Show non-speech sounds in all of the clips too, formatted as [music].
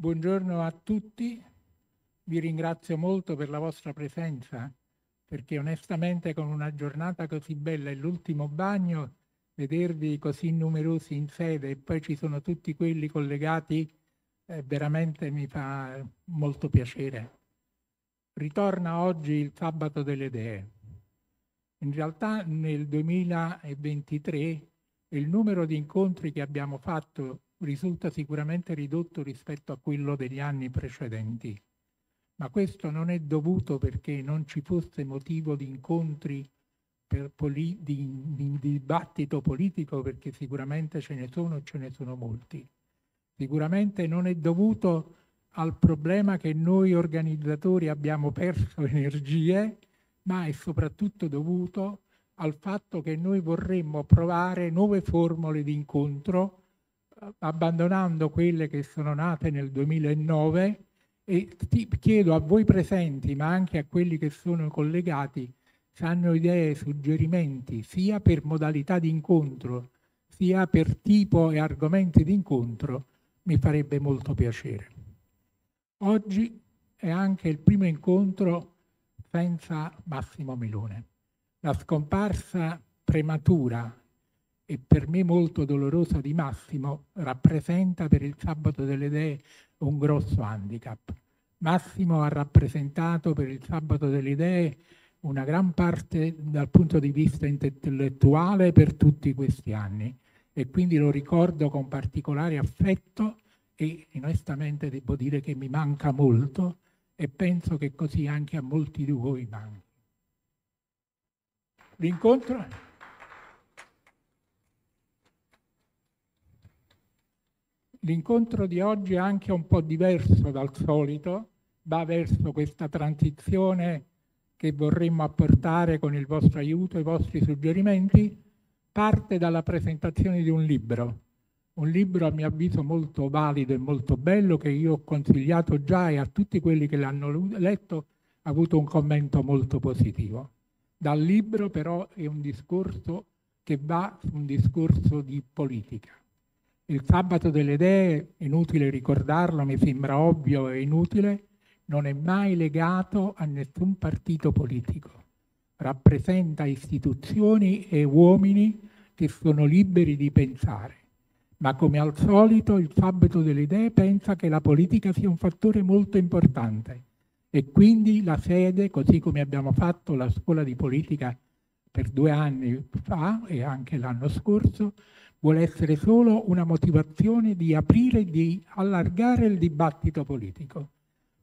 Buongiorno a tutti, vi ringrazio molto per la vostra presenza perché onestamente con una giornata così bella e l'ultimo bagno, vedervi così numerosi in sede e poi ci sono tutti quelli collegati, eh, veramente mi fa molto piacere. Ritorna oggi il sabato delle idee. In realtà nel 2023 il numero di incontri che abbiamo fatto risulta sicuramente ridotto rispetto a quello degli anni precedenti, ma questo non è dovuto perché non ci fosse motivo di incontri poli- di, di dibattito politico, perché sicuramente ce ne sono e ce ne sono molti. Sicuramente non è dovuto al problema che noi organizzatori abbiamo perso [laughs] energie, ma è soprattutto dovuto al fatto che noi vorremmo provare nuove formule di incontro abbandonando quelle che sono nate nel 2009 e chiedo a voi presenti, ma anche a quelli che sono collegati, se hanno idee, suggerimenti, sia per modalità di incontro, sia per tipo e argomenti di incontro, mi farebbe molto piacere. Oggi è anche il primo incontro senza Massimo Milone. La scomparsa prematura e per me molto dolorosa di Massimo rappresenta per il sabato delle idee un grosso handicap. Massimo ha rappresentato per il sabato delle idee una gran parte dal punto di vista intellettuale per tutti questi anni e quindi lo ricordo con particolare affetto e onestamente devo dire che mi manca molto e penso che così anche a molti di voi manchi. L'incontro... L'incontro di oggi è anche un po' diverso dal solito, va verso questa transizione che vorremmo apportare con il vostro aiuto e i vostri suggerimenti, parte dalla presentazione di un libro. Un libro a mio avviso molto valido e molto bello che io ho consigliato già e a tutti quelli che l'hanno letto ha avuto un commento molto positivo. Dal libro però è un discorso che va su un discorso di politica il sabato delle idee, inutile ricordarlo, mi sembra ovvio e inutile, non è mai legato a nessun partito politico. Rappresenta istituzioni e uomini che sono liberi di pensare. Ma come al solito il sabato delle idee pensa che la politica sia un fattore molto importante e quindi la sede, così come abbiamo fatto la scuola di politica per due anni fa e anche l'anno scorso, vuole essere solo una motivazione di aprire e di allargare il dibattito politico,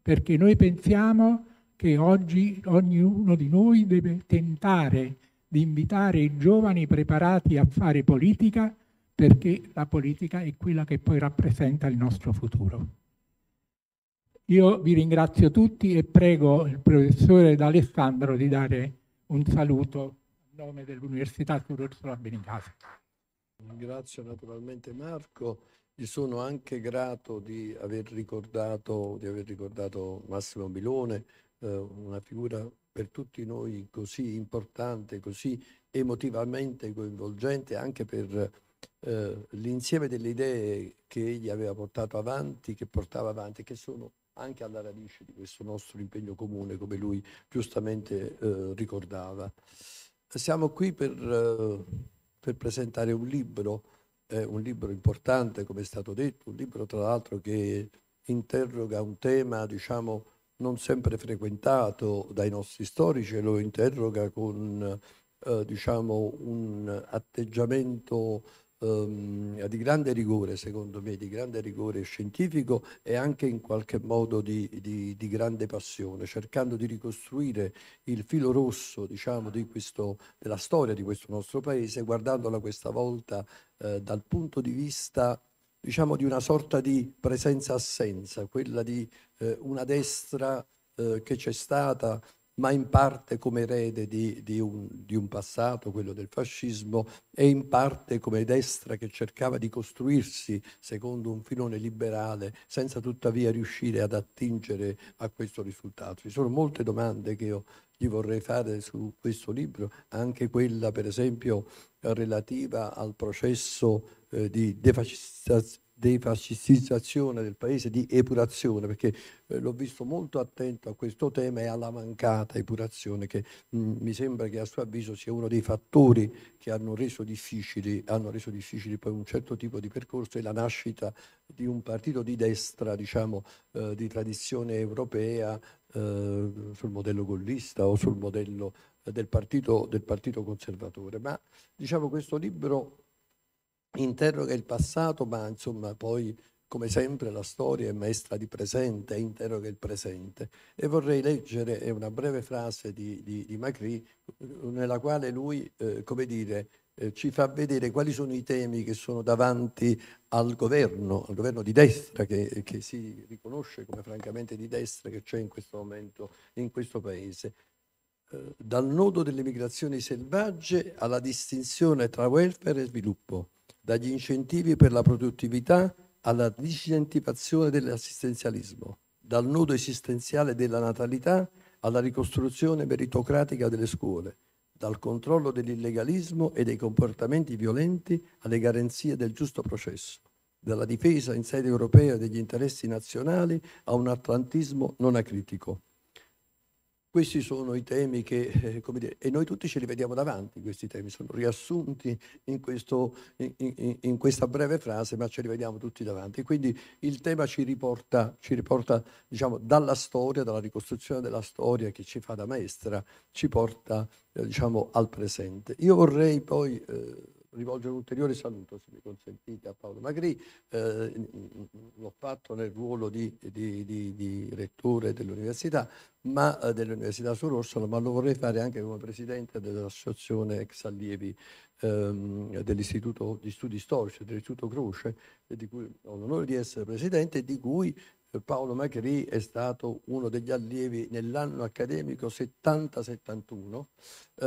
perché noi pensiamo che oggi ognuno di noi deve tentare di invitare i giovani preparati a fare politica perché la politica è quella che poi rappresenta il nostro futuro. Io vi ringrazio tutti e prego il professore D'Alessandro di dare un saluto a nome dell'Università Sur Ursula Benincasa. Ringrazio naturalmente Marco, gli sono anche grato di aver ricordato, di aver ricordato Massimo Milone, eh, una figura per tutti noi così importante, così emotivamente coinvolgente anche per eh, l'insieme delle idee che egli aveva portato avanti, che portava avanti, che sono anche alla radice di questo nostro impegno comune, come lui giustamente eh, ricordava. Siamo qui per eh, per presentare un libro, eh, un libro importante come è stato detto, un libro tra l'altro che interroga un tema diciamo non sempre frequentato dai nostri storici e lo interroga con eh, diciamo un atteggiamento Ehm, di grande rigore, secondo me, di grande rigore scientifico e anche in qualche modo di, di, di grande passione, cercando di ricostruire il filo rosso diciamo, di questo, della storia di questo nostro paese, guardandola questa volta eh, dal punto di vista diciamo, di una sorta di presenza-assenza, quella di eh, una destra eh, che c'è stata ma in parte come erede di, di, un, di, un, passato, quello del fascismo, e in parte come destra che cercava di costruirsi secondo un filone liberale senza tuttavia riuscire ad attingere a questo risultato. Ci sono molte domande che io gli vorrei fare su questo libro, anche quella per esempio relativa al processo eh, di, defascistizzazione del paese, di epurazione, perché eh, l'ho visto molto attento a questo tema e alla mancata epurazione che mh, mm, mi sembra che a suo avviso sia uno dei fattori che hanno reso, difficili, hanno reso difficili poi un certo tipo di percorso e la nascita di un partito di destra, diciamo, eh, di tradizione europea eh, sul modello gollista o sul modello del partito, del partito conservatore. Ma diciamo questo libro interroga il passato, ma insomma poi come sempre la storia è maestra di presente, interroga il presente. E vorrei leggere una breve frase di, di, di Macri nella quale lui, eh, come dire, eh, ci fa vedere quali sono i temi che sono davanti al governo, al governo di destra che, che si riconosce come francamente di destra che c'è in questo momento in questo paese eh, dal nodo delle migrazioni selvagge alla distinzione tra welfare e sviluppo, dagli incentivi per la produttività alla disincentivazione dell'assistenzialismo, dal nodo esistenziale della natalità alla ricostruzione meritocratica delle scuole, dal controllo dell'illegalismo e dei comportamenti violenti alle garanzie del giusto processo, dalla difesa in sede europea degli interessi nazionali a un atlantismo non acritico. Questi sono i temi che, eh, come dire, e noi tutti ce li vediamo davanti, questi temi sono riassunti in, questo, in, in, in questa breve frase, ma ce li vediamo tutti davanti. Quindi il tema ci riporta, ci riporta diciamo, dalla storia, dalla ricostruzione della storia che ci fa da maestra, ci porta eh, diciamo, al presente. Io vorrei poi... Eh, rivolgere un ulteriore saluto, se mi consentite, a Paolo Magri. Eh, l'ho fatto nel ruolo di, di, di, di rettore dell'università, ma eh, dell'Università dell'Università Sorossolo, ma lo vorrei fare anche come presidente dell'associazione ex allievi ehm, dell'Istituto di Studi Storici, dell'Istituto Croce, di cui ho l'onore di essere presidente e di cui Paolo Macri è stato uno degli allievi nell'anno accademico 70-71, eh,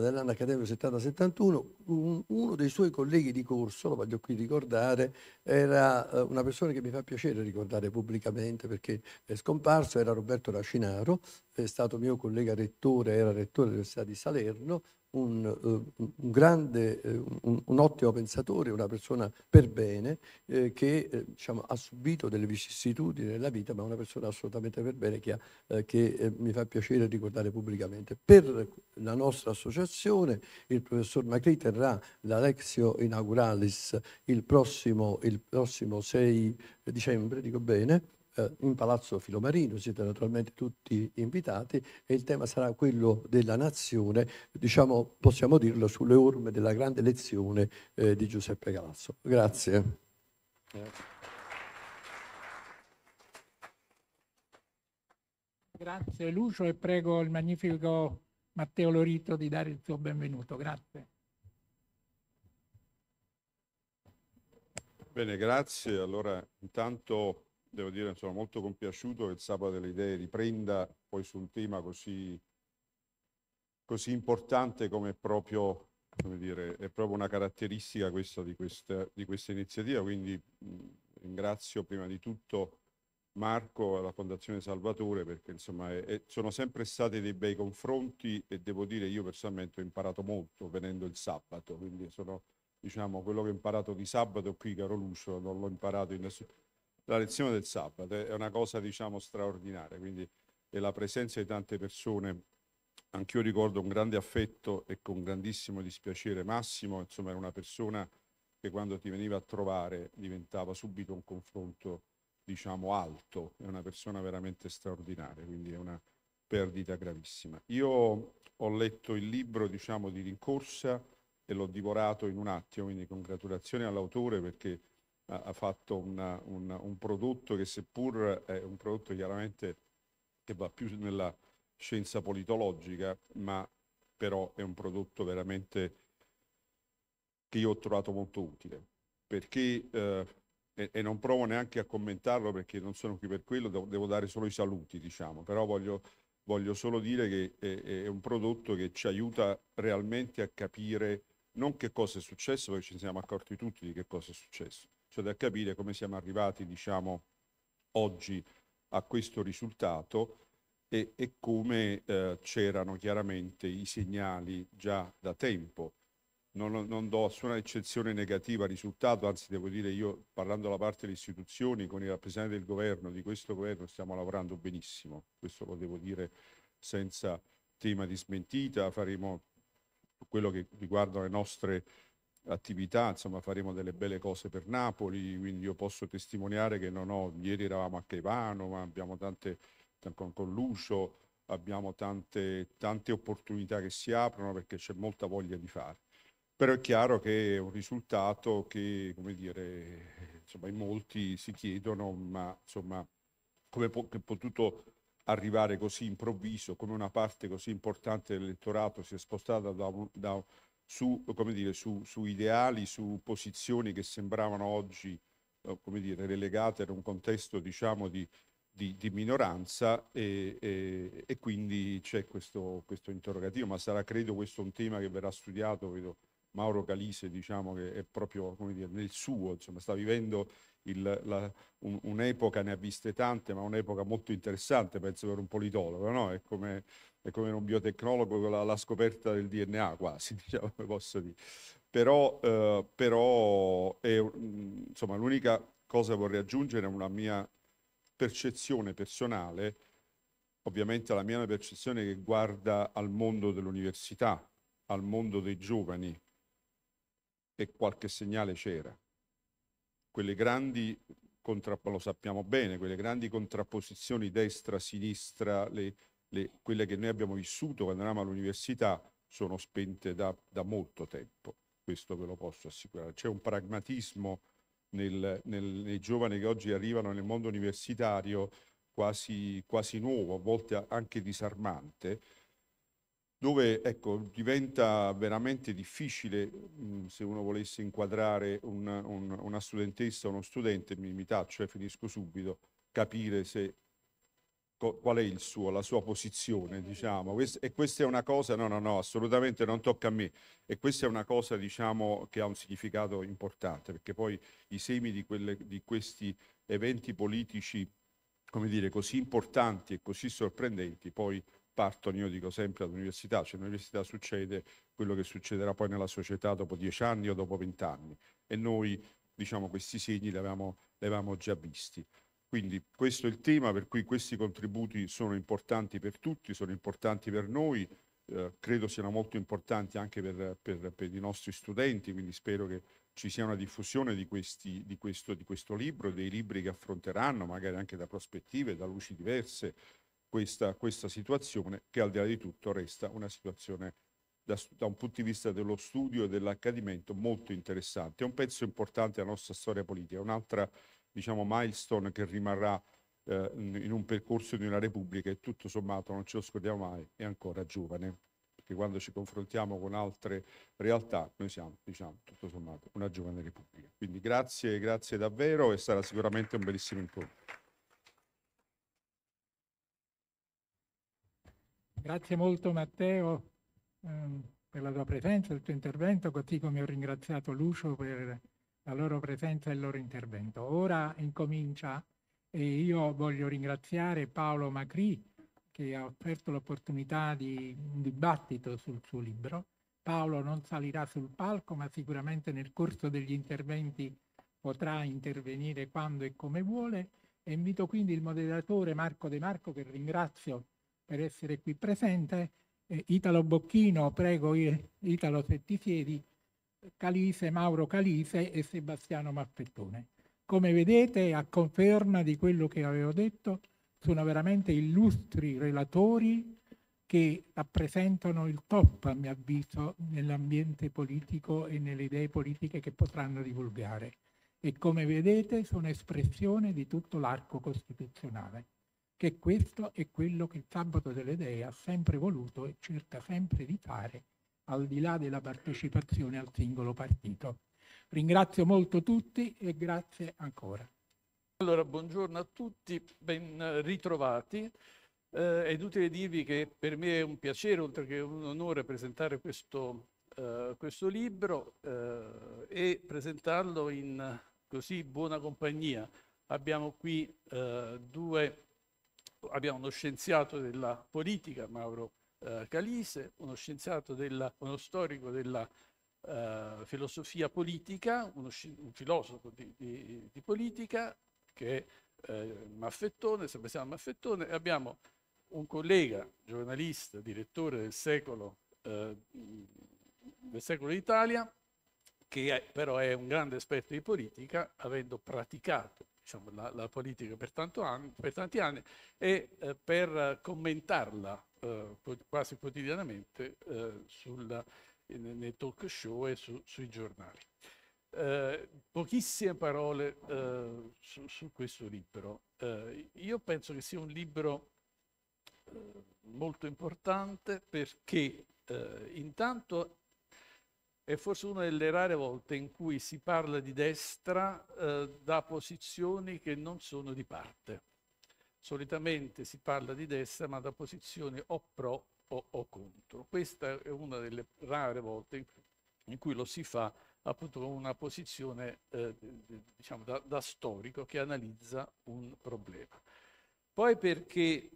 nell'anno accademico 70-71, un, uno dei suoi colleghi di corso, lo voglio qui ricordare, era eh, una persona che mi fa piacere ricordare pubblicamente perché è scomparso, era Roberto Racinaro, è stato mio collega rettore, era rettore dell'Università di Salerno, un, eh, un, grande, eh, un, un, ottimo pensatore, una persona per bene, eh, che eh, diciamo, ha subito delle vicissitudini nella vita, ma una persona assolutamente per bene che, ha, eh, che eh, mi fa piacere ricordare pubblicamente. Per la nostra associazione il professor Macri terrà l'Alexio Inauguralis il prossimo, il prossimo 6 dicembre, dico bene, eh, in Palazzo Filomarino, siete naturalmente tutti invitati e il tema sarà quello della nazione, diciamo, possiamo dirlo, sulle orme della grande lezione eh, di Giuseppe Galasso. Grazie. Grazie Lucio e prego il magnifico Matteo Lorito di dare il suo benvenuto. Grazie. Bene, grazie. Allora intanto devo dire, sono molto compiaciuto che il Sabato delle Idee riprenda poi su un tema così, così importante come proprio, come dire, è proprio una caratteristica questa di, questa, di questa iniziativa. Quindi mh, ringrazio prima di tutto Marco e la Fondazione Salvatore perché insomma è, è, sono sempre stati dei bei confronti e devo dire io personalmente ho imparato molto venendo il sabato, quindi sono diciamo quello che ho imparato di sabato qui, caro Lucio, non l'ho imparato in nessun la lezione del sabato è una cosa diciamo straordinaria, quindi è la presenza di tante persone. Anch'io ricordo con grande affetto e con grandissimo dispiacere Massimo, insomma era una persona che quando ti veniva a trovare diventava subito un confronto diciamo alto, è una persona veramente straordinaria, quindi è una perdita gravissima. Io ho letto il libro diciamo di rincorsa e l'ho divorato in un attimo, quindi congratulazioni all'autore perché ha fatto una, una, un prodotto che seppur è un prodotto chiaramente che va più nella scienza politologica, ma però è un prodotto veramente che io ho trovato molto utile, perché eh, e, e, non provo neanche a commentarlo perché non sono qui per quello, devo, devo dare solo i saluti, diciamo, però voglio, voglio solo dire che è, è un prodotto che ci aiuta realmente a capire non che cosa è successo, perché ci siamo accorti tutti di che cosa è successo, cioè da capire come siamo arrivati diciamo, oggi a questo risultato e, e come eh, c'erano chiaramente i segnali già da tempo. Non, non do nessuna eccezione negativa al risultato, anzi devo dire io parlando alla parte delle istituzioni con i rappresentanti del governo, di questo governo stiamo lavorando benissimo, questo lo devo dire senza tema di smentita, faremo quello che riguarda le nostre attività, insomma faremo delle belle cose per Napoli, quindi io posso testimoniare che non ho, ieri eravamo a Chevano, ma abbiamo tante, con, con Lucio, abbiamo tante, tante opportunità che si aprono perché c'è molta voglia di fare. Però è chiaro che è un risultato che, come dire, insomma, in molti si chiedono, ma insomma, come po- è potuto arrivare così improvviso, come una parte così importante dell'elettorato si è spostata da, da su, dire, su, su, ideali, su posizioni che sembravano oggi eh, dire, relegate ad un contesto diciamo, di, di, di, minoranza e, e, e quindi c'è questo, questo, interrogativo, ma sarà credo questo un tema che verrà studiato, vedo Mauro Calise diciamo che è proprio dire, nel suo, insomma, sta vivendo il, la, un, un'epoca ne ha viste tante, ma un'epoca molto interessante, penso per un politologo, no? È come, è come un biotecnologo la, la scoperta del DNA quasi, [laughs] diciamo, posso dire. Però, eh, però è, insomma, l'unica cosa che vorrei aggiungere è una mia percezione personale, ovviamente la mia percezione che guarda al mondo dell'università, al mondo dei giovani, e qualche segnale c'era quelle grandi, lo sappiamo bene, quelle grandi contrapposizioni destra-sinistra, le, le, quelle che noi abbiamo vissuto quando eravamo all'università, sono spente da, da molto tempo, questo ve lo posso assicurare. C'è un pragmatismo nel, nel, nei giovani che oggi arrivano nel mondo universitario quasi, quasi nuovo, a volte anche disarmante, dove ecco, diventa veramente difficile mh, se uno volesse inquadrare un, un, una studentessa o uno studente, mi, limitaccio e eh, finisco subito, capire se qual è il suo, la sua posizione, diciamo. E questa è una cosa, no, no, no, assolutamente non tocca a me. E questa è una cosa, diciamo, che ha un significato importante, perché poi i semi di, quelle, di questi eventi politici, come dire, così importanti e così sorprendenti, poi partono, io dico sempre all'università, cioè all'università succede quello che succederà poi nella società dopo dieci anni o dopo vent'anni e noi diciamo questi segni li avevamo, li avevamo già visti. Quindi questo è il tema per cui questi contributi sono importanti per tutti, sono importanti per noi, eh, credo siano molto importanti anche per, per, per, i nostri studenti, quindi spero che ci sia una diffusione di, questi, di, questo, di questo libro, dei libri che affronteranno magari anche da prospettive, da luci diverse, questa, questa situazione che al di là di tutto resta una situazione da, da, un punto di vista dello studio e dell'accadimento molto interessante. È un pezzo importante della nostra storia politica, un'altra diciamo, milestone che rimarrà eh, in un percorso di una Repubblica e tutto sommato non ce lo scordiamo mai, è ancora giovane, perché quando ci confrontiamo con altre realtà noi siamo, diciamo, tutto sommato una giovane Repubblica. Quindi grazie, grazie davvero e sarà sicuramente un bellissimo incontro. Grazie molto Matteo ehm, per la tua presenza, il tuo intervento, così come ho ringraziato Lucio per la loro presenza e il loro intervento. Ora incomincia e io voglio ringraziare Paolo Macri che ha offerto l'opportunità di un dibattito sul suo libro. Paolo non salirà sul palco, ma sicuramente nel corso degli interventi potrà intervenire quando e come vuole. E invito quindi il moderatore Marco De Marco, che ringrazio per essere qui presente, eh, Italo Bocchino, prego eh, Italo se ti siedi, Calise, Mauro Calise e Sebastiano Mappettone. Come vedete, a conferma di quello che avevo detto, sono veramente illustri relatori che rappresentano il top, a mio avviso, nell'ambiente politico e nelle idee politiche che potranno divulgare. E come vedete sono espressione di tutto l'arco costituzionale che questo è quello che il sabato delle dee ha sempre voluto e cerca sempre di fare al di là della partecipazione al singolo partito. Ringrazio molto tutti e grazie ancora. Allora, buongiorno a tutti, ben ritrovati. Eh, è inutile dirvi che per me è un piacere, oltre che un onore, presentare questo, eh, questo libro eh, e presentarlo in così buona compagnia. Abbiamo qui eh, due abbiamo uno scienziato della politica, Mauro eh, Calise, uno scienziato, della, uno storico della eh, filosofia politica, uno, un filosofo di, di, di, politica che è eh, Maffettone, Sebastiano Maffettone, e abbiamo un collega, giornalista, direttore del secolo, eh, del secolo d'Italia, che è, però è un grande esperto di politica, avendo praticato diciamo, la, la, politica per, anni, per, tanti anni e eh, per commentarla eh, quasi quotidianamente eh, sul, nei talk show e su, sui giornali. Eh, pochissime parole eh, su, su, questo libro. Eh, io penso che sia un libro molto importante perché intanto è forse una delle rare volte in cui si parla di destra eh, da posizioni che non sono di parte. Solitamente si parla di destra ma da posizioni o pro o, o contro. Questa è una delle rare volte in, cui lo si fa appunto con una posizione eh, diciamo da, da storico che analizza un problema. Poi perché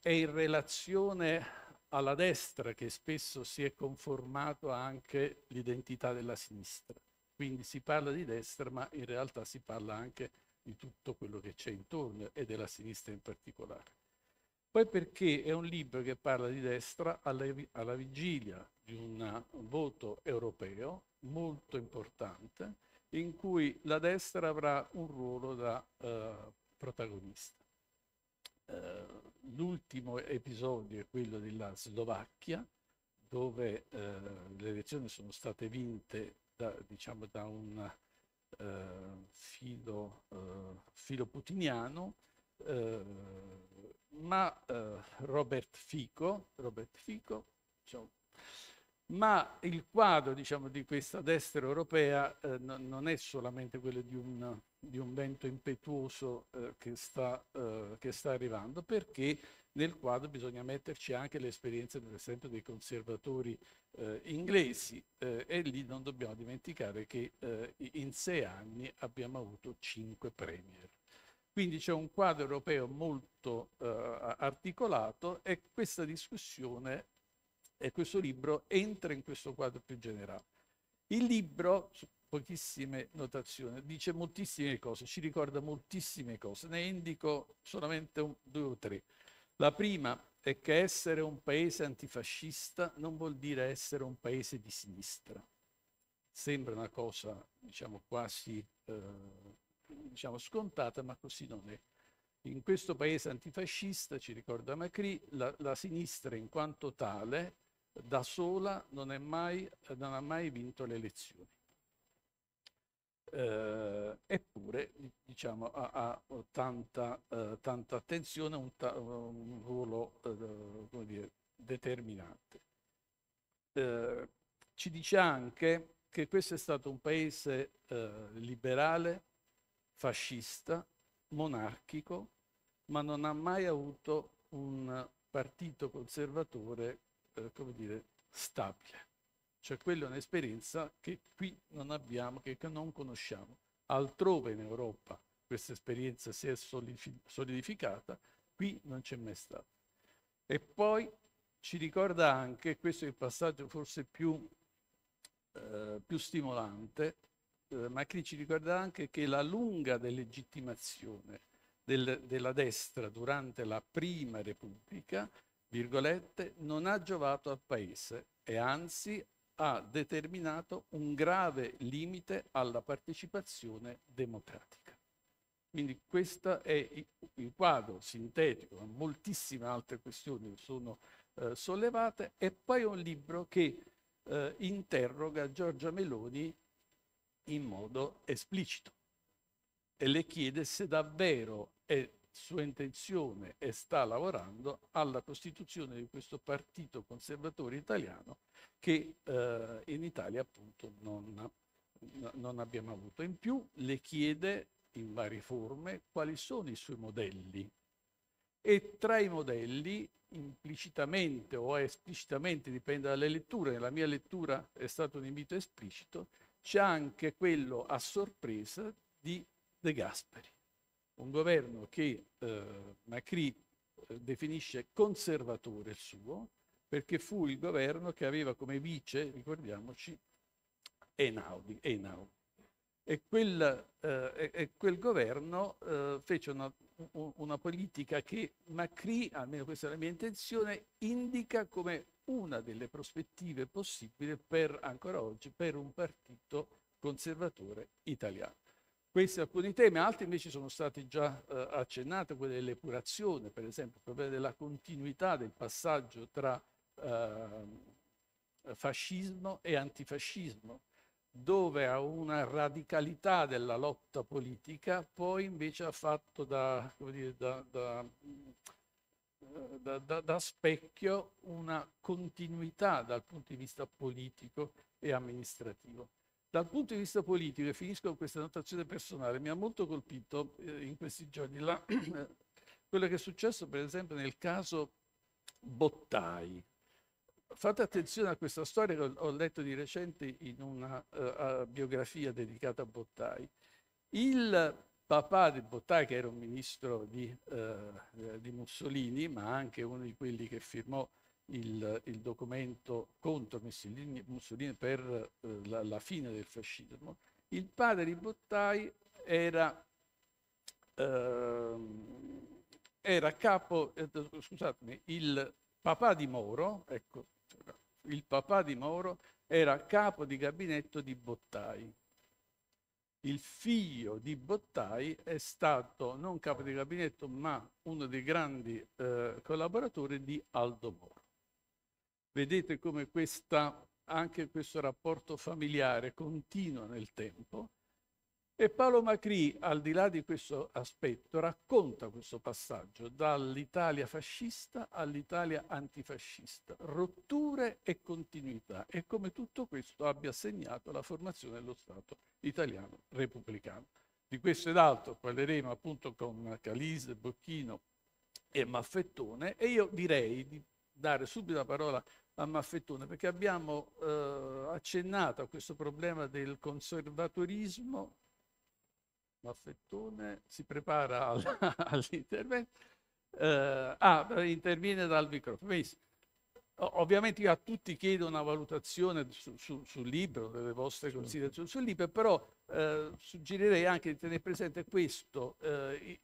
è in relazione alla destra che spesso si è conformato anche l'identità della sinistra. Quindi si parla di destra, ma in realtà si parla anche di tutto quello che c'è intorno e della sinistra in particolare. Poi perché è un libro che parla di destra alla, alla vigilia di un voto europeo molto importante in cui la destra avrà un ruolo da eh, protagonista. Eh, l'ultimo episodio è quello della Slovacchia, dove eh, le elezioni sono state vinte da, diciamo, da un eh, filo, eh, filo, putiniano, eh, ma eh, Robert Fico, Robert Fico diciamo, ma il quadro diciamo, di questa destra europea eh, non è solamente quello di un di un vento impetuoso eh, che, sta, eh, che, sta, arrivando, perché nel quadro bisogna metterci anche l'esperienza, per esempio, dei conservatori eh, inglesi eh, e lì non dobbiamo dimenticare che eh, in sei anni abbiamo avuto cinque premier. Quindi c'è un quadro europeo molto eh, articolato e questa discussione e questo libro entra in questo quadro più generale. Il libro, pochissime notazioni, dice moltissime cose, ci ricorda moltissime cose, ne indico solamente un, due o tre. La prima è che essere un paese antifascista non vuol dire essere un paese di sinistra. Sembra una cosa, diciamo, quasi eh, diciamo, scontata, ma così non è. In questo paese antifascista, ci ricorda Macri, la, la sinistra in quanto tale da sola non, è mai, non ha mai vinto le elezioni eh, eppure diciamo, ha, ha tanta, eh, tanta, attenzione, un, ta- un ruolo eh, dire, determinante. Eh, ci dice anche che questo è stato un paese eh, liberale, fascista, monarchico, ma non ha mai avuto un partito conservatore, eh, come dire, stabile. Cioè quella è un'esperienza che qui non abbiamo, che non conosciamo. Altrove in Europa questa esperienza si è solidificata, qui non c'è mai stata. E poi ci ricorda anche, questo è il passaggio forse più, eh, più stimolante, eh, ma qui ci ricorda anche che la lunga delegittimazione del, della destra durante la prima Repubblica, virgolette, non ha giovato al Paese e anzi ha determinato un grave limite alla partecipazione democratica. Quindi questo è il quadro sintetico, moltissime altre questioni sono eh, sollevate e poi un libro che eh, interroga Giorgia Meloni in modo esplicito e le chiede se davvero è sua intenzione e sta lavorando alla costituzione di questo partito conservatore italiano che eh, in Italia appunto non, non abbiamo avuto. In più le chiede in varie forme quali sono i suoi modelli e tra i modelli implicitamente o esplicitamente, dipende dalle letture, nella mia lettura è stato un invito esplicito, c'è anche quello a sorpresa di De Gasperi un governo che eh, Macri eh, definisce conservatore il suo, perché fu il governo che aveva come vice, ricordiamoci, Einaudi. Einaudi. E, quel, eh, e quel, governo eh, fece una, una politica che Macri, almeno questa è la mia intenzione, indica come una delle prospettive possibili per, ancora oggi, per un partito conservatore italiano. Questi alcuni temi, altri invece sono stati già eh, accennati, quelli dell'epurazione, per esempio, il della continuità del passaggio tra eh, fascismo e antifascismo, dove a una radicalità della lotta politica poi invece ha fatto da, dire, da, da, da specchio una continuità dal punto di vista politico e amministrativo. Dal punto di vista politico, e finisco con questa notazione personale, mi ha molto colpito eh, in questi giorni la, [clears throat] quello che è successo per esempio nel caso Bottai. Fate attenzione a questa storia che ho, ho letto di recente in una uh, biografia dedicata a Bottai. Il papà di Bottai, che era un ministro di, uh, di Mussolini, ma anche uno di quelli che firmò il, il documento contro Mussolini, Mussolini per eh, la, la, fine del fascismo, il padre di Bottai era, eh, era capo, eh, scusatemi, il papà di Moro, ecco, il papà di Moro era capo di gabinetto di Bottai. Il figlio di Bottai è stato non capo di gabinetto, ma uno dei grandi eh, collaboratori di Aldo Moro. Vedete come questa, anche questo rapporto familiare continua nel tempo. E Paolo Macri, al di là di questo aspetto, racconta questo passaggio dall'Italia fascista all'Italia antifascista, rotture e continuità, e come tutto questo abbia segnato la formazione dello Stato italiano repubblicano. Di questo ed altro parleremo appunto con Calise, Bocchino e Maffettone, e io direi di dare subito la parola a Maffettone, perché abbiamo eh, accennato a questo problema del conservatorismo. Maffettone si prepara al, [laughs] all'intervento. Eh, ah, interviene dal microfono. Ovviamente io a tutti chiedo una valutazione su, su, sul libro, delle vostre certo. considerazioni sul libro, però eh, suggerirei anche di tenere presente questo, eh,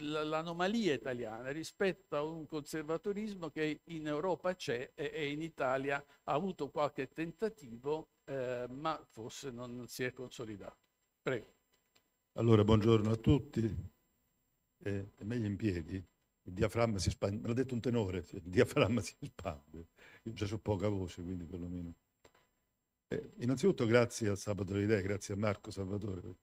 l'anomalia italiana rispetto a un conservatorismo che in Europa c'è e, e in Italia ha avuto qualche tentativo, eh, ma forse non, si è consolidato. Prego. Allora, buongiorno a tutti. Eh, è meglio in piedi, il diaframma si spande, me l'ha detto un tenore, il diaframma si spande. Io già ho poca voce, quindi perlomeno eh, innanzitutto grazie a Salvatore Idee, grazie a Marco Salvatore.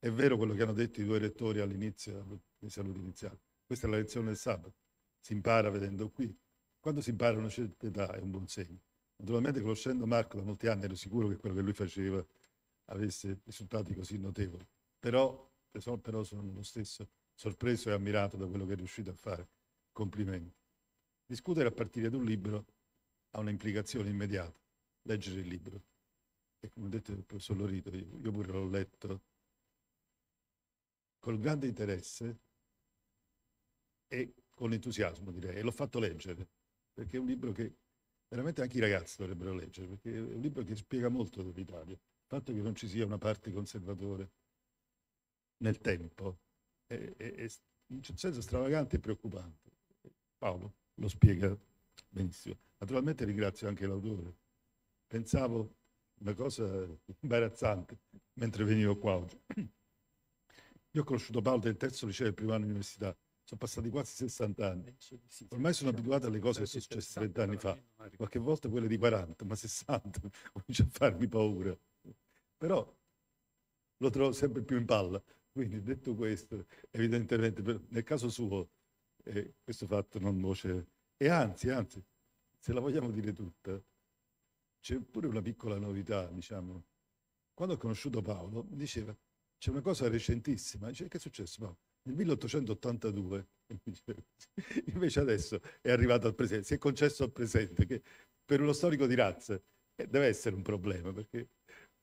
È vero quello che hanno detto i due rettori all'inizio, di salute iniziale. Questa è la lezione del sabato, si impara vedendo qui. Quando si impara a una certa età è un buon segno. Naturalmente conoscendo Marco da molti anni ero sicuro che quello che lui faceva avesse risultati così notevoli, però, però sono lo stesso sorpreso e ammirato da quello che è riuscito a fare. Complimenti. Discutere a partire da un libro ha un'implicazione immediata, leggere il libro e come ho detto il professor Lorito, io pure l'ho letto, col grande interesse e con entusiasmo direi, e l'ho fatto leggere, perché è un libro che veramente anche i ragazzi dovrebbero leggere, perché è un libro che spiega molto dell'Italia, il fatto che non ci sia una parte conservatore nel tempo è, è, è in un certo senso stravagante e preoccupante. Paolo lo spiega benissimo. Naturalmente ringrazio anche l'autore. Pensavo una cosa imbarazzante mentre venivo qua oggi. Io ho conosciuto Paolo del terzo liceo del primo anno di università, sono passati quasi 60 anni. Ormai sono abituato alle cose che sono successe 30 anni fa, qualche volta quelle di 40, ma 60 [laughs] comincia a farmi paura. Però lo trovo sempre più in palla. Quindi detto questo, evidentemente nel caso suo eh, questo fatto non voce... E anzi, anzi, se la vogliamo dire tutta, c'è pure una piccola novità, diciamo. Quando ho conosciuto Paolo, mi diceva, c'è una cosa recentissima, dice, che è successo Paolo? Nel 1882, [laughs] invece adesso è arrivato al presente, si è concesso al presente, che per uno storico di razza eh, deve essere un problema, perché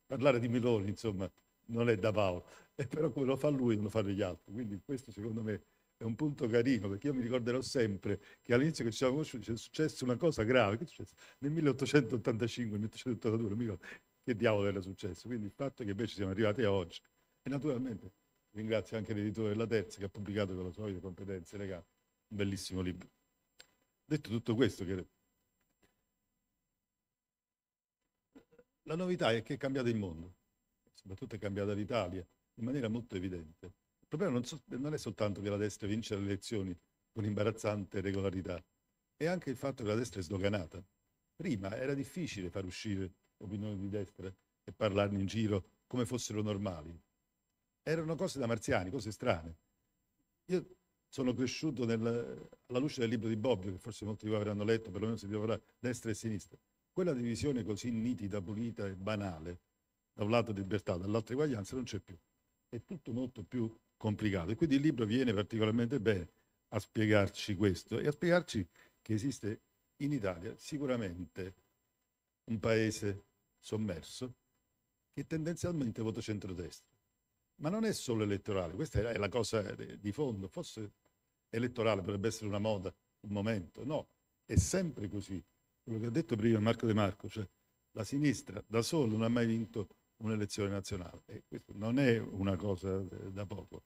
parlare di Meloni, insomma, non è da Paolo, eh, però come lo fa lui non lo fanno gli altri, quindi questo secondo me è un punto carino perché io mi ricorderò sempre che all'inizio che ci siamo conosciuti è successa una cosa grave, che è successo? Nel 1885, 1882, non che diavolo era successo. Quindi il fatto che invece siamo arrivati a oggi. E naturalmente ringrazio anche l'editore della Terza che ha pubblicato con la sua vita competenze legate un bellissimo libro. Detto tutto questo, che la novità è che è cambiato il mondo, soprattutto è cambiata l'Italia in maniera molto evidente problema non, so, non, è soltanto che la destra vince le elezioni con imbarazzante regolarità, è anche il fatto che la destra è sdoganata. Prima era difficile far uscire opinioni di destra e parlarne in giro come fossero normali. Erano cose da marziani, cose strane. Io sono cresciuto nel, alla luce del libro di Bobbio, che forse molti di voi avranno letto, perlomeno si parla destra e sinistra. Quella divisione così nitida, pulita e banale, da un lato libertà, dall'altro eguaglianza, non c'è più. È tutto molto più complicato. E quindi il libro viene particolarmente bene a spiegarci questo e a spiegarci che esiste in Italia sicuramente un paese sommerso che tendenzialmente vota centrodestra. Ma non è solo elettorale, questa è la cosa di fondo, forse elettorale potrebbe essere una moda, un momento, no, è sempre così. Quello che ha detto prima Marco De Marco, cioè la sinistra da solo non ha mai vinto un'elezione nazionale. E questo non è una cosa eh, da poco.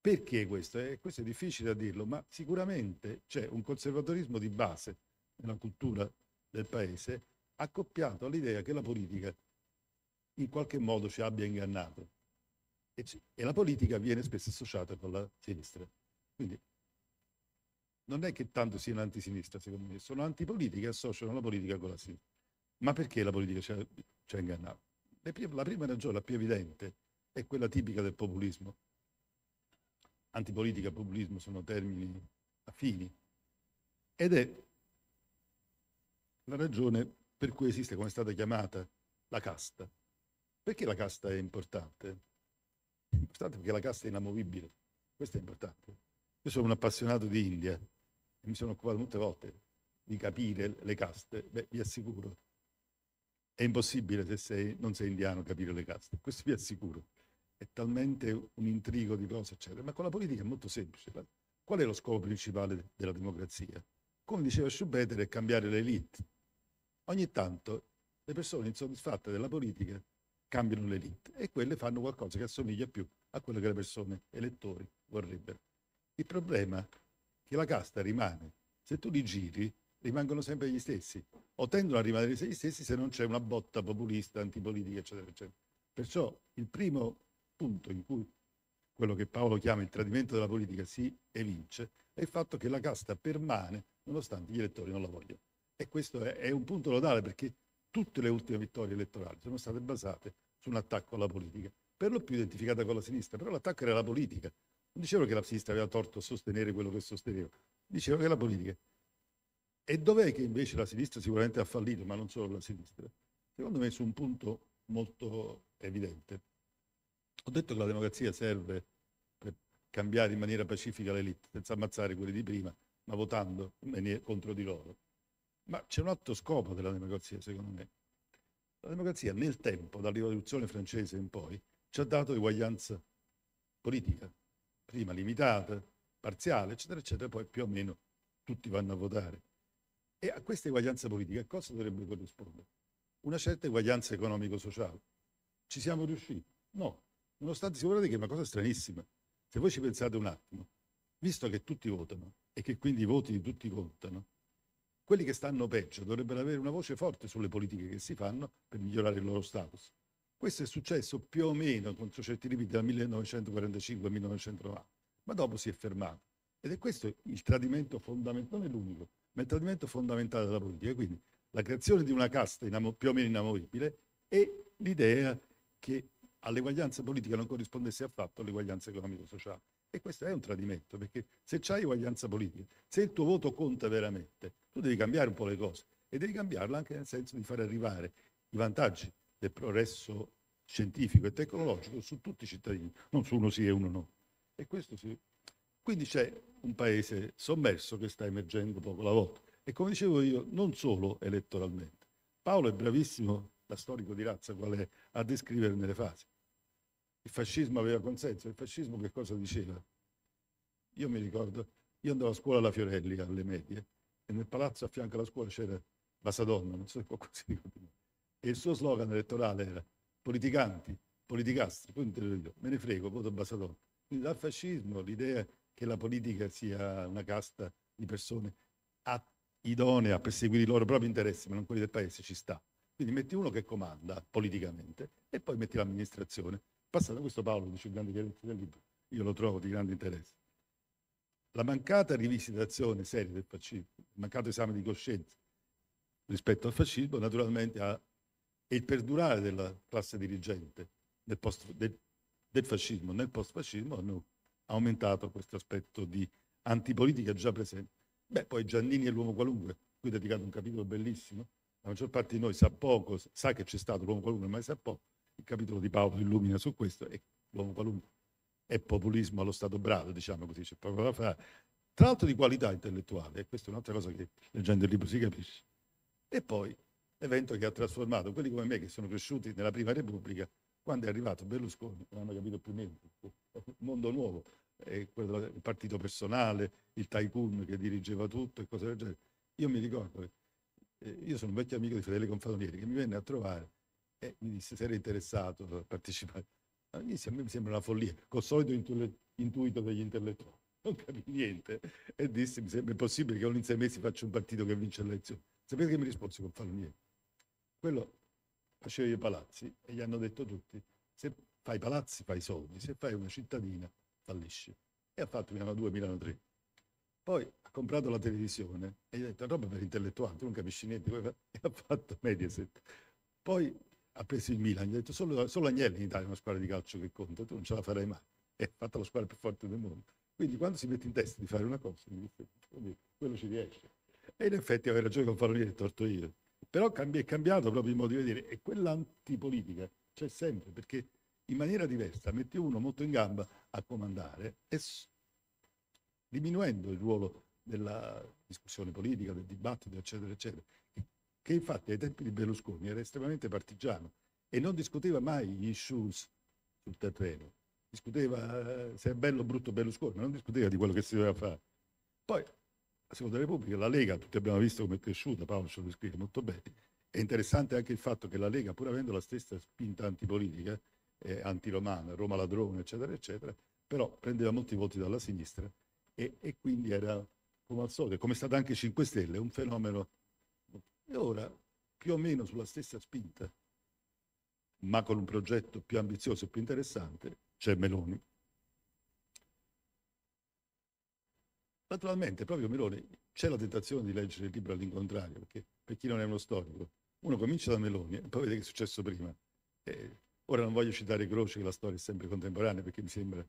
Perché questo? Eh, questo è difficile da dirlo, ma sicuramente c'è un conservatorismo di base nella cultura del paese accoppiato all'idea che la politica in qualche modo ci abbia ingannato. E, e la politica viene spesso associata con la sinistra. Quindi non è che tanto siano antisinistra, secondo me, sono antipolitiche, e associano la politica con la sinistra. Ma perché la politica ci ha, ci ha ingannato? La prima ragione, la più evidente, è quella tipica del populismo. Antipolitica e populismo sono termini affini. Ed è la ragione per cui esiste, come è stata chiamata, la casta. Perché la casta è importante? È importante perché la casta è inamovibile. Questo è importante. Io sono un appassionato di India e mi sono occupato molte volte di capire le caste. Beh, vi assicuro è impossibile se sei, non sei indiano capire le caste, questo vi assicuro. È talmente un intrigo di cose, eccetera. Ma con la politica è molto semplice. Qual è lo scopo principale della democrazia? Come diceva Schumpeter, è cambiare l'elite. Ogni tanto le persone insoddisfatte della politica cambiano l'elite e quelle fanno qualcosa che assomiglia più a quello che le persone elettori vorrebbero. Il problema è che la casta rimane. Se tu li giri, rimangono sempre gli stessi o tendono a rimanere gli stessi se non c'è una botta populista, antipolitica, eccetera, eccetera. Perciò il primo punto in cui quello che Paolo chiama il tradimento della politica si evince è il fatto che la casta permane nonostante gli elettori non la vogliano. E questo è, è un punto lodale perché tutte le ultime vittorie elettorali sono state basate su un attacco alla politica, per lo più identificata con la sinistra, però l'attacco era la politica. Non dicevo che la sinistra aveva torto a sostenere quello che sosteneva, dicevo che la politica e dov'è che invece la sinistra sicuramente ha fallito, ma non solo la sinistra? Secondo me su un punto molto evidente. Ho detto che la democrazia serve per cambiare in maniera pacifica l'elite, senza ammazzare quelli di prima, ma votando contro di loro. Ma c'è un altro scopo della democrazia, secondo me. La democrazia nel tempo, dalla rivoluzione francese in poi, ci ha dato eguaglianza politica, prima limitata, parziale, eccetera, eccetera, poi più o meno tutti vanno a votare. E a questa eguaglianza politica che cosa dovrebbe corrispondere? Una certa eguaglianza economico-sociale. Ci siamo riusciti? No. Nonostante si vorrei che è una cosa stranissima. Se voi ci pensate un attimo, visto che tutti votano e che quindi i voti di tutti contano, quelli che stanno peggio dovrebbero avere una voce forte sulle politiche che si fanno per migliorare il loro status. Questo è successo più o meno contro certi limiti dal 1945 al 1990, ma dopo si è fermato. Ed è questo il tradimento fondamentale, non è l'unico, ma tradimento fondamentale della politica, quindi la creazione di una casta più o meno inamovibile e l'idea che all'eguaglianza politica non corrispondesse affatto all'eguaglianza economico-sociale. E questo è un tradimento, perché se c'è eguaglianza politica, se il tuo voto conta veramente, tu devi cambiare un po' le cose e devi cambiarla anche nel senso di far arrivare i vantaggi del progresso scientifico e tecnologico su tutti i cittadini, non su uno sì e uno no. E questo sì. Quindi c'è un paese sommerso che sta emergendo poco alla volta. E come dicevo io, non solo elettoralmente. Paolo è bravissimo, da storico di razza, quale a descriverne le fasi. Il fascismo aveva consenso, il fascismo che cosa diceva? Io mi ricordo, io andavo a scuola alla Fiorelli, alle medie, e nel palazzo a fianco alla scuola c'era Basadonna, non so se qualcuno si ricorda. E il suo slogan elettorale era politicanti, politicastri, poi non me ne frego, voto Basadonna. Quindi dal fascismo l'idea che la politica sia una casta di persone idonea a perseguire i loro propri interessi, ma non quelli del paese, ci sta. Quindi metti uno che comanda politicamente e poi metti l'amministrazione. Passato questo Paolo, dice il grande chiarezza del libro, io lo trovo di grande interesse. La mancata rivisitazione seria del fascismo, il mancato esame di coscienza rispetto al fascismo, naturalmente ha, e il perdurare della classe dirigente del, post, del, del fascismo nel post-fascismo hanno aumentato questo aspetto di antipolitica già presente. Beh, poi Giannini è l'uomo qualunque, qui dedicato un capitolo bellissimo. La maggior parte di noi sa poco, sa che c'è stato l'uomo qualunque, ma sa poco. Il capitolo di Paolo illumina su questo è l'uomo qualunque è populismo allo stato bravo, diciamo così, c'è poco da fare. Tra l'altro di qualità intellettuale, e questa è un'altra cosa che leggendo il libro si capisce. E poi l'evento che ha trasformato quelli come me che sono cresciuti nella Prima Repubblica quando è arrivato Berlusconi non hanno capito più niente, un mondo nuovo, eh, quello, il partito personale, il tycoon che dirigeva tutto e cose del genere. Io mi ricordo, eh, io sono un vecchio amico di Fedele Confadonieri che mi venne a trovare e mi disse se era interessato a partecipare. All'inizio a me mi sembra una follia, col solito intuito degli intellettuali non capì niente e disse mi sembra impossibile che ogni sei mesi faccia un partito che vince le elezioni sapete che mi rispose con Falonieri quello facevo i palazzi e gli hanno detto tutti, se fai palazzi fai soldi, se fai una cittadina fallisci. E ha fatto Milano 2, Milano 3. Poi ha comprato la televisione e gli ha detto, roba per intellettuale, tu non capisci niente, e [laughs] ha fatto Mediaset. Poi ha preso il Milan, gli ha detto, solo, solo Agnelli in Italia è una squadra di calcio che conta, tu non ce la farai mai. E ha fatto la squadra più forte del mondo. Quindi quando si mette in testa di fare una cosa, quello ci riesce. E in effetti aveva ragione con Farolini e torto io. Però è cambiato proprio il modo di vedere e quella antipolitica c'è sempre perché in maniera diversa metti uno molto in gamba a comandare e diminuendo il ruolo della discussione politica, del dibattito, eccetera, eccetera, che infatti ai tempi di Berlusconi era estremamente partigiano e non discuteva mai gli issues sul terreno, discuteva eh, se è bello o brutto Berlusconi, ma non discuteva di quello che si doveva fare. Poi seconda repubblica, la Lega, tutti abbiamo visto come è cresciuta, Paolo ce lo spiega molto bene, è interessante anche il fatto che la Lega, pur avendo la stessa spinta antipolitica, eh, antiromana, Roma ladrone, eccetera, eccetera, però prendeva molti voti dalla sinistra e, e quindi era, come al solito, come è stato anche 5 Stelle, un fenomeno. E ora, più o meno sulla stessa spinta, ma con un progetto più ambizioso e più interessante, c'è Meloni, Naturalmente, proprio Meloni, c'è la tentazione di leggere il libro all'incontrario, perché per chi non è uno storico, uno comincia da Meloni e poi vede che è successo prima. Eh, ora non voglio citare Croce, che la storia è sempre contemporanea, perché mi sembra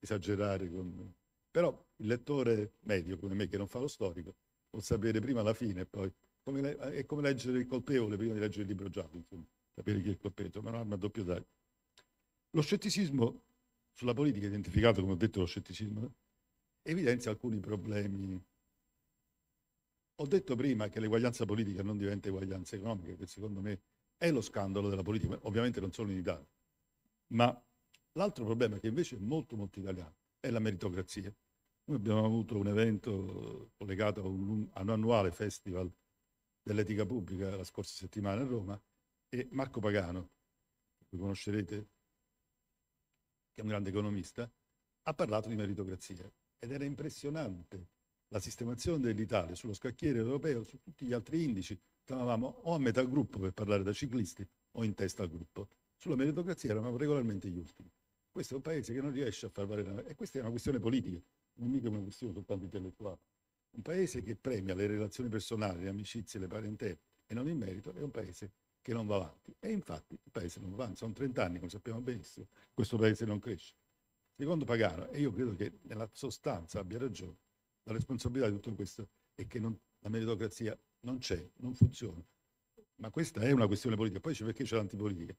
esagerare. Con... Però il lettore medio, come me, che non fa lo storico, può sapere prima la fine e poi... Come le... È come leggere il colpevole prima di leggere il libro giallo, insomma, sapere chi è il colpevole, ma un'arma a doppio taglio. Lo scetticismo sulla politica identificato, come ho detto, lo scetticismo evidenzia alcuni problemi. Ho detto prima che l'eguaglianza politica non diventa eguaglianza economica, che secondo me è lo scandalo della politica, ovviamente non solo in Italia. Ma l'altro problema che invece è molto molto italiano è la meritocrazia. Noi abbiamo avuto un evento collegato a un, a un annuale festival dell'etica pubblica la scorsa settimana a Roma e Marco Pagano, che voi conoscerete, che è un grande economista, ha parlato di meritocrazia ed era impressionante la sistemazione dell'Italia sullo scacchiere europeo, su tutti gli altri indici, stavamo o a metà gruppo per parlare da ciclisti o in testa al gruppo. Sulla meritocrazia eravamo regolarmente gli ultimi. Questo è un paese che non riesce a far valere e questa è una questione politica, non mica una questione soltanto intellettuale. Un paese che premia le relazioni personali, le amicizie, le parentele e non il merito è un paese che non va avanti. E infatti il paese non va avanti, sono 30 anni, come sappiamo benissimo, questo paese non cresce. Secondo Pagano, e io credo che nella sostanza abbia ragione, la responsabilità di tutto questo è che non, la meritocrazia non c'è, non funziona. Ma questa è una questione politica. Poi c'è perché c'è l'antipolitica.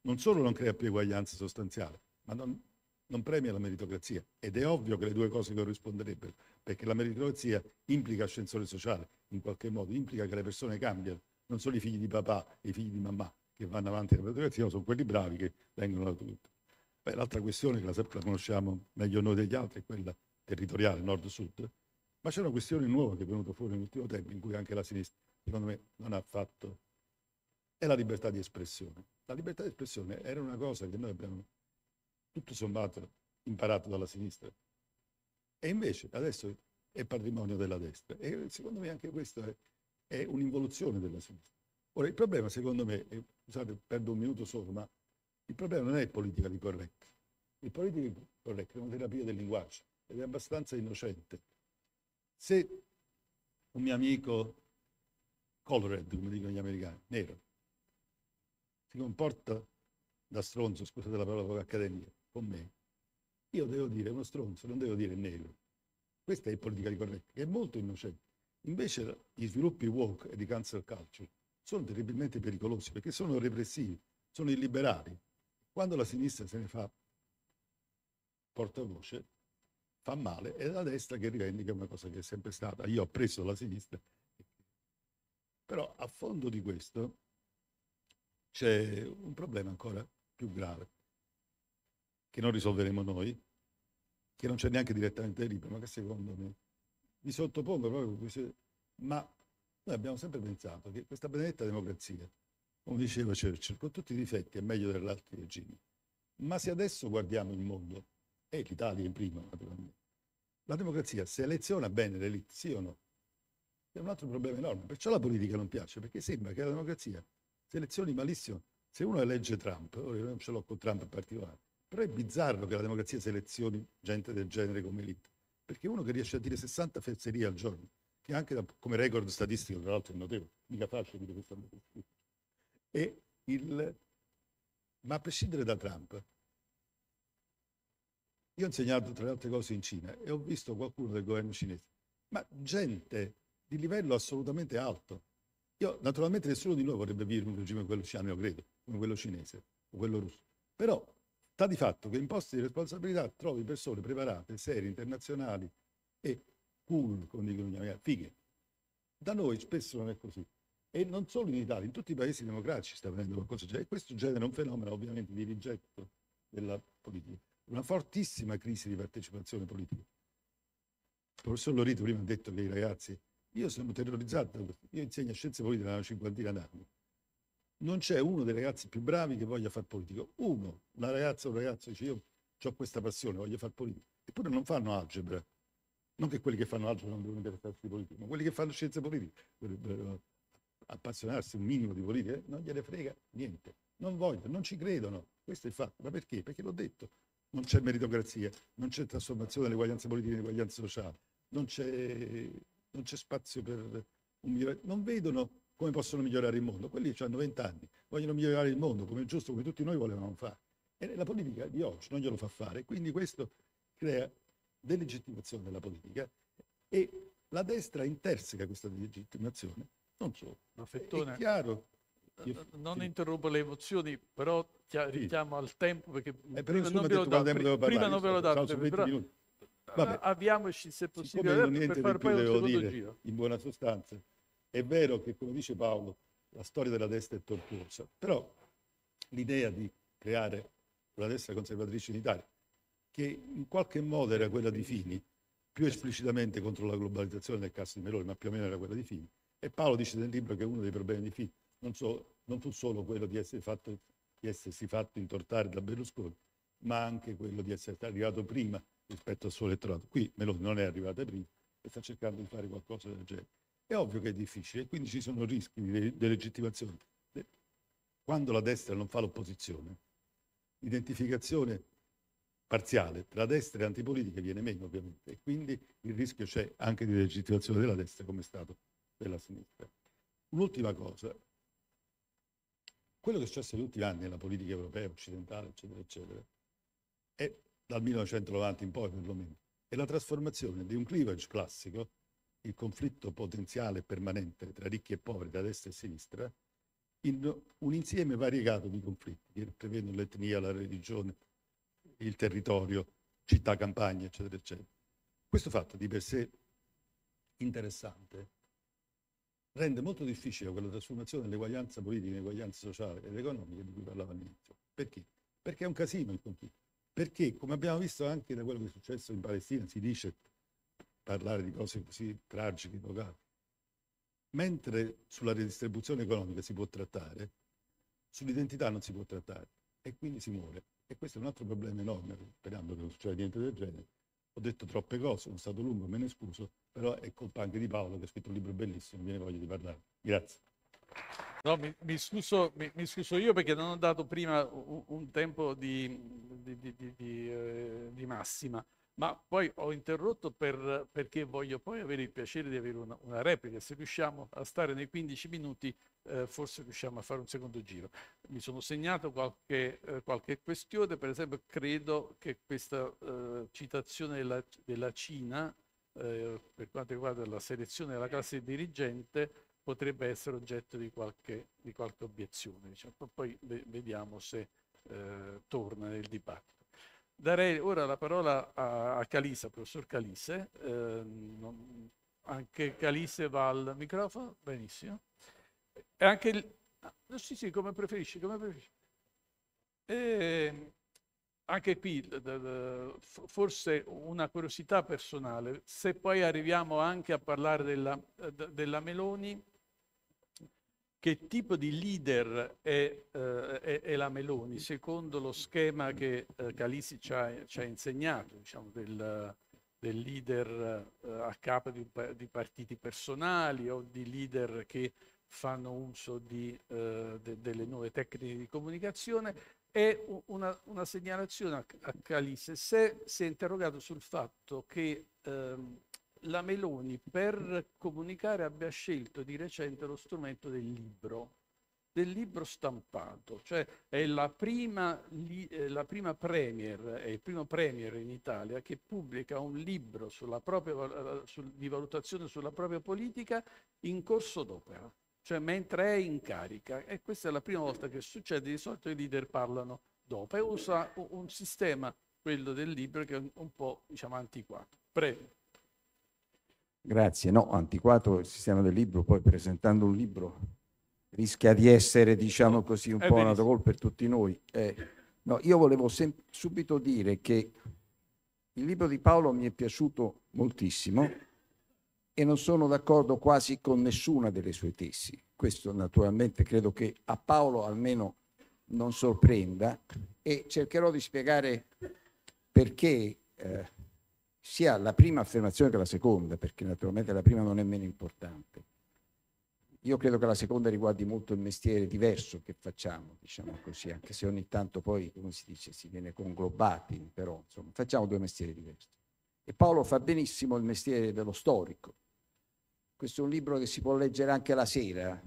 Non solo non crea più eguaglianza sostanziale, ma non, non premia la meritocrazia. Ed è ovvio che le due cose corrisponderebbero, perché la meritocrazia implica ascensore sociale, in qualche modo, implica che le persone cambiano, non solo i figli di papà e i figli di mamma che vanno avanti nella meritocrazia, ma sono quelli bravi che vengono da tutto. Beh, l'altra questione, che la, la conosciamo meglio noi degli altri, è quella territoriale, nord-sud, ma c'è una questione nuova che è venuta fuori nell'ultimo tempo, in cui anche la sinistra, secondo me, non ha fatto, è la libertà di espressione. La libertà di espressione era una cosa che noi abbiamo, tutto sommato, imparato dalla sinistra. E invece adesso è patrimonio della destra. E secondo me anche questo è, è un'involuzione della sinistra. Ora, il problema, secondo me, è, scusate, perdo un minuto solo, ma il problema non è politica di corretto. Il politico politica corretto è una terapia del linguaggio ed è abbastanza innocente. Se un mio amico colored, come dicono gli americani, nero, si comporta da stronzo, scusate la parola poco accademica, con me, io devo dire uno stronzo, non devo dire nero. Questa è politica di corretto, che è molto innocente. Invece gli sviluppi woke e di cancel culture sono terribilmente pericolosi perché sono repressivi, sono illiberali, quando la sinistra se ne fa portavoce, fa male, è la destra che rivendica una cosa che è sempre stata. Io ho preso la sinistra. Però a fondo di questo c'è un problema ancora più grave, che non risolveremo noi, che non c'è neanche direttamente libero, ma che secondo me mi sottopongo proprio questo. Ma noi abbiamo sempre pensato che questa benedetta democrazia come diceva Churchill, con tutti i difetti è meglio dell'altro regime. Ma se adesso guardiamo il mondo, e l'Italia in prima naturalmente, la democrazia seleziona bene l'elite, sì o no? È un altro problema enorme. Perciò la politica non piace, perché sembra che la democrazia selezioni malissimo. Se uno elegge Trump, ora io non ce l'ho con Trump in particolare, però è bizzarro che la democrazia selezioni gente del genere come elite, perché uno che riesce a dire 60 fesserie al giorno, che anche da, come record statistico tra l'altro è notevole, mica facile dire questa cosa e il... Ma a prescindere da Trump, io ho insegnato tra le altre cose in Cina e ho visto qualcuno del governo cinese, ma gente di livello assolutamente alto. Io, naturalmente, nessuno di noi vorrebbe vivere un regime quello io credo, come quello cinese o quello russo. Però sta di fatto che in posti di responsabilità trovi persone preparate, serie, internazionali e cool, come dicono gli amici, fighe. Da noi spesso non è così e non solo in Italia, in tutti i paesi democratici sta avvenendo qualcosa del cioè, Questo genera un fenomeno ovviamente di rigetto della politica, una fortissima crisi di partecipazione politica. Il professor Lorito prima ha detto che i ragazzi, io sono terrorizzato, io insegno scienze politiche da una cinquantina d'anni, non c'è uno dei ragazzi più bravi che voglia fare politico. Uno, una ragazza o un ragazzo dice io ho questa passione, voglio fare politica. Eppure non fanno algebra. Non che quelli che fanno algebra non devono interessarsi di politica, ma quelli che fanno scienze politiche dovrebbero appassionarsi un minimo di politica, non gliene frega niente, non vogliono, non ci credono, questo è il fatto, ma perché? Perché l'ho detto, non c'è meritocrazia, non c'è trasformazione dell'eguaglianza politica in eguaglianza sociali, non c'è, non c'è spazio per un miglioramento, non vedono come possono migliorare il mondo, quelli hanno vent'anni, vogliono migliorare il mondo come è giusto, come tutti noi volevamo fare. E la politica di oggi non glielo fa fare, quindi questo crea delegittimazione della politica e la destra interseca questa delegittimazione non so, no, Fettone, è chiaro. Eh, Io, eh, non sì. interrompo le emozioni, però richiamo sì. al tempo perché eh, prima non ve l'ho dato. Prima, prima non ve l'ho dato, però eh, Vabbè, avviamoci se possibile per fare poi un dire, giro. In buona sostanza, è vero che, come dice Paolo, la storia della destra è tortuosa, però l'idea di creare una destra conservatrice in Italia, che in qualche modo era quella di Fini, più esplicitamente contro la globalizzazione nel caso di Meloni, ma più o meno era quella di Fini, e Paolo dice nel libro che uno dei problemi di Fitto non, so, non fu solo quello di, essere fatto, di essersi fatto intortare da Berlusconi, ma anche quello di essere arrivato prima rispetto al suo elettorato. Qui Meloni non è arrivata prima e sta cercando di fare qualcosa del genere. È ovvio che è difficile, quindi ci sono rischi di delegittimazione. Quando la destra non fa l'opposizione, l'identificazione parziale tra destra e antipolitica viene meno ovviamente e quindi il rischio c'è anche di delegittimazione della destra come è stato della sinistra. Un'ultima cosa, quello che è successo negli ultimi anni nella politica europea, occidentale, eccetera, eccetera, è dal 1990 in poi perlomeno, è la trasformazione di un cleavage classico, il conflitto potenziale e permanente tra ricchi e poveri, da destra e sinistra, in un insieme variegato di conflitti che prevedono l'etnia, la religione, il territorio, città, campagna, eccetera, eccetera. Questo fatto di per sé interessante rende molto difficile quella trasformazione dell'eguaglianza politica dell'eguaglianza sociale ed economica di cui parlava all'inizio. Perché? Perché è un casino il conflitto. Perché, come abbiamo visto anche da quello che è successo in Palestina, si dice parlare di cose così tragiche, locali. Mentre sulla redistribuzione economica si può trattare, sull'identità non si può trattare e quindi si muore. E questo è un altro problema enorme, sperando che non succeda niente del genere, ho detto troppe cose, sono stato lungo, me ne scuso, però è colpa anche di Paolo che ha scritto un libro bellissimo, viene voglia di parlare. Grazie. No, mi, mi, scuso, mi, mi, scuso, io perché non ho dato prima un, un tempo di, di, di, eh, di, massima, ma poi ho interrotto per, perché voglio poi avere il piacere di avere una, una replica. Se riusciamo a stare nei 15 minuti, eh, forse riusciamo a fare un secondo giro. Mi sono segnato qualche, eh, qualche questione, per esempio credo che questa eh, citazione della, della Cina eh, per quanto riguarda la selezione della classe dirigente potrebbe essere oggetto di qualche, di qualche obiezione. Diciamo. Poi vediamo se eh, torna nel dibattito. Darei ora la parola a, a Calisa, professor Calise. Ehm, non, anche Calise va al microfono? Benissimo. E anche il... No, ah, sì, sì, come preferisci, come preferisci. E eh, anche qui forse una curiosità personale, se poi arriviamo anche a parlare della, della Meloni, che tipo di leader è, eh, è, è, la Meloni secondo lo schema che eh, Calisi ci ha, ci ha insegnato, diciamo, del, del, leader a capo di, di, partiti personali o di leader che fanno uso di, eh, de, delle nuove tecniche di comunicazione. È una, una segnalazione a, a Calisse. Se si è interrogato sul fatto che ehm, la Meloni per comunicare abbia scelto di recente lo strumento del libro, del libro stampato, cioè è la prima, eh, la prima premier, è il primo premier in Italia che pubblica un libro propria, su, di valutazione sulla propria politica in corso d'opera cioè mentre è in carica, e questa è la prima volta che succede, di solito i leader parlano dopo e usa un sistema, quello del libro, che è un po' diciamo antiquato. Prego. Grazie, no, antiquato il sistema del libro, poi presentando un libro rischia di essere, diciamo così, un è po' benissimo. un autogol per tutti noi. Eh, no, io volevo sem- subito dire che il libro di Paolo mi è piaciuto moltissimo e non sono d'accordo quasi con nessuna delle sue tesi. Questo naturalmente credo che a Paolo almeno non sorprenda e cercherò di spiegare perché eh, sia la prima affermazione che la seconda, perché naturalmente la prima non è meno importante. Io credo che la seconda riguardi molto il mestiere diverso che facciamo, diciamo così, anche se ogni tanto poi, come si dice, si viene conglobati, però insomma, facciamo due mestieri diversi. E Paolo fa benissimo il mestiere dello storico. Questo è un libro che si può leggere anche la sera,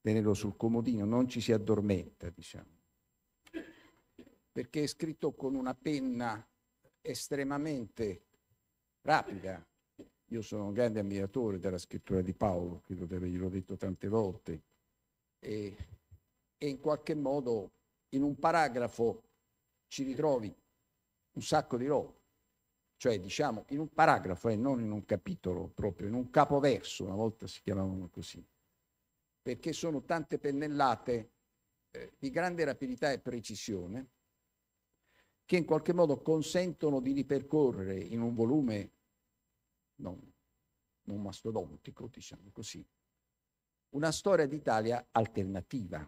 tenerlo sul comodino, non ci si addormenta, diciamo, perché è scritto con una penna estremamente rapida. Io sono un grande ammiratore della scrittura di Paolo, credo di averglielo detto tante volte, e, e in qualche modo in un paragrafo ci ritrovi un sacco di roba cioè diciamo in un paragrafo e eh, non in un capitolo proprio, in un capoverso, una volta si chiamavano così, perché sono tante pennellate eh, di grande rapidità e precisione che in qualche modo consentono di ripercorrere in un volume non, non mastodontico, diciamo così, una storia d'Italia alternativa.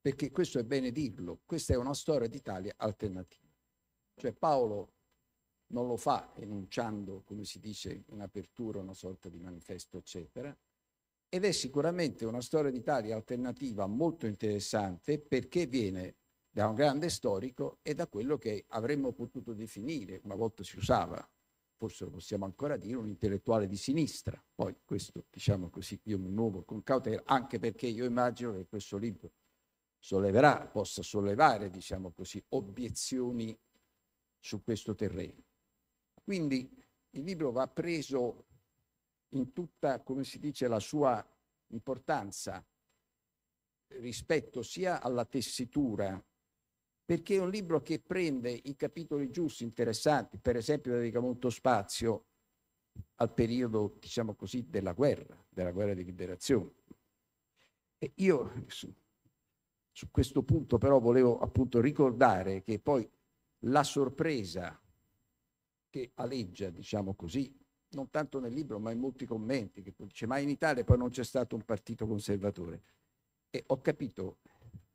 Perché questo è bene dirlo, questa è una storia d'Italia alternativa. Cioè Paolo non lo fa enunciando, come si dice in apertura, una sorta di manifesto, eccetera. Ed è sicuramente una storia d'Italia alternativa molto interessante perché viene da un grande storico e da quello che avremmo potuto definire, una volta si usava, forse lo possiamo ancora dire, un intellettuale di sinistra. Poi questo, diciamo così, io mi muovo con cautela, anche perché io immagino che questo libro solleverà, possa sollevare, diciamo così, obiezioni su questo terreno. Quindi il libro va preso in tutta, come si dice, la sua importanza rispetto sia alla tessitura, perché è un libro che prende i capitoli giusti, interessanti, per esempio dedica molto spazio al periodo, diciamo così, della guerra, della guerra di liberazione. E io su, su questo punto però volevo appunto ricordare che poi la sorpresa che aleggia, diciamo così, non tanto nel libro ma in molti commenti, che dice ma in Italia poi non c'è stato un partito conservatore. E ho capito,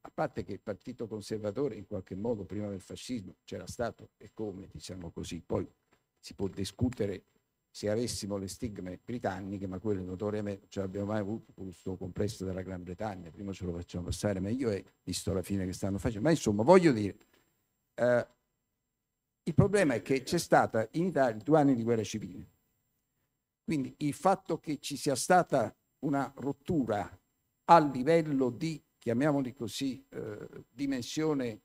a parte che il partito conservatore in qualche modo prima del fascismo c'era stato e come, diciamo così, poi si può discutere se avessimo le stigme britanniche, ma quelle notoriamente non ce l'abbiamo mai avuto, questo complesso della Gran Bretagna, prima ce lo facciamo passare meglio e eh, visto la fine che stanno facendo. Ma insomma, voglio dire, eh, il problema è che c'è stata in Italia due anni di guerra civile. Quindi il fatto che ci sia stata una rottura a livello di, chiamiamoli così, eh, dimensione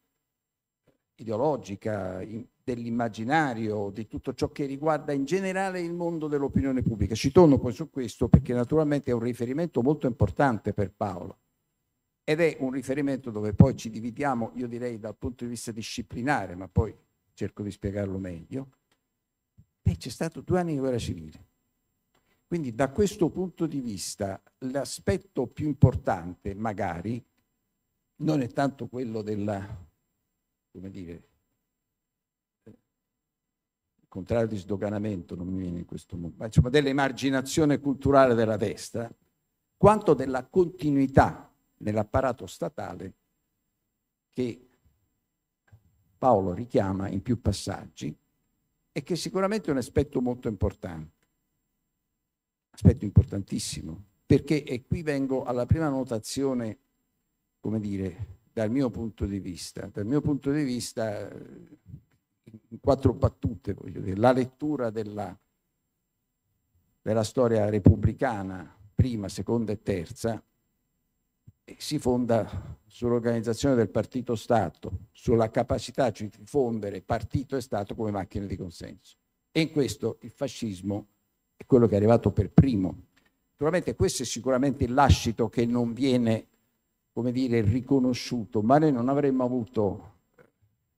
ideologica, in, dell'immaginario, di tutto ciò che riguarda in generale il mondo dell'opinione pubblica. Ci torno poi su questo perché naturalmente è un riferimento molto importante per Paolo ed è un riferimento dove poi ci dividiamo, io direi dal punto di vista disciplinare, ma poi cerco di spiegarlo meglio, e c'è stato due anni di guerra civile. Quindi da questo punto di vista l'aspetto più importante magari non è tanto quello della, come dire, eh, contrario di sdoganamento, non mi viene in questo momento, ma insomma dell'emarginazione culturale della destra, quanto della continuità nell'apparato statale che Paolo richiama in più passaggi e che sicuramente è un aspetto molto importante, aspetto importantissimo, perché e qui vengo alla prima notazione, come dire, dal mio punto di vista, dal mio punto di vista eh, in quattro battute, voglio dire, la lettura della, della storia repubblicana, prima, seconda e terza, si fonda sull'organizzazione del partito Stato, sulla capacità di fondere partito e Stato come macchine di consenso. E in questo il fascismo è quello che è arrivato per primo. Naturalmente questo è sicuramente il lascito che non viene, come dire, riconosciuto, ma noi non avremmo avuto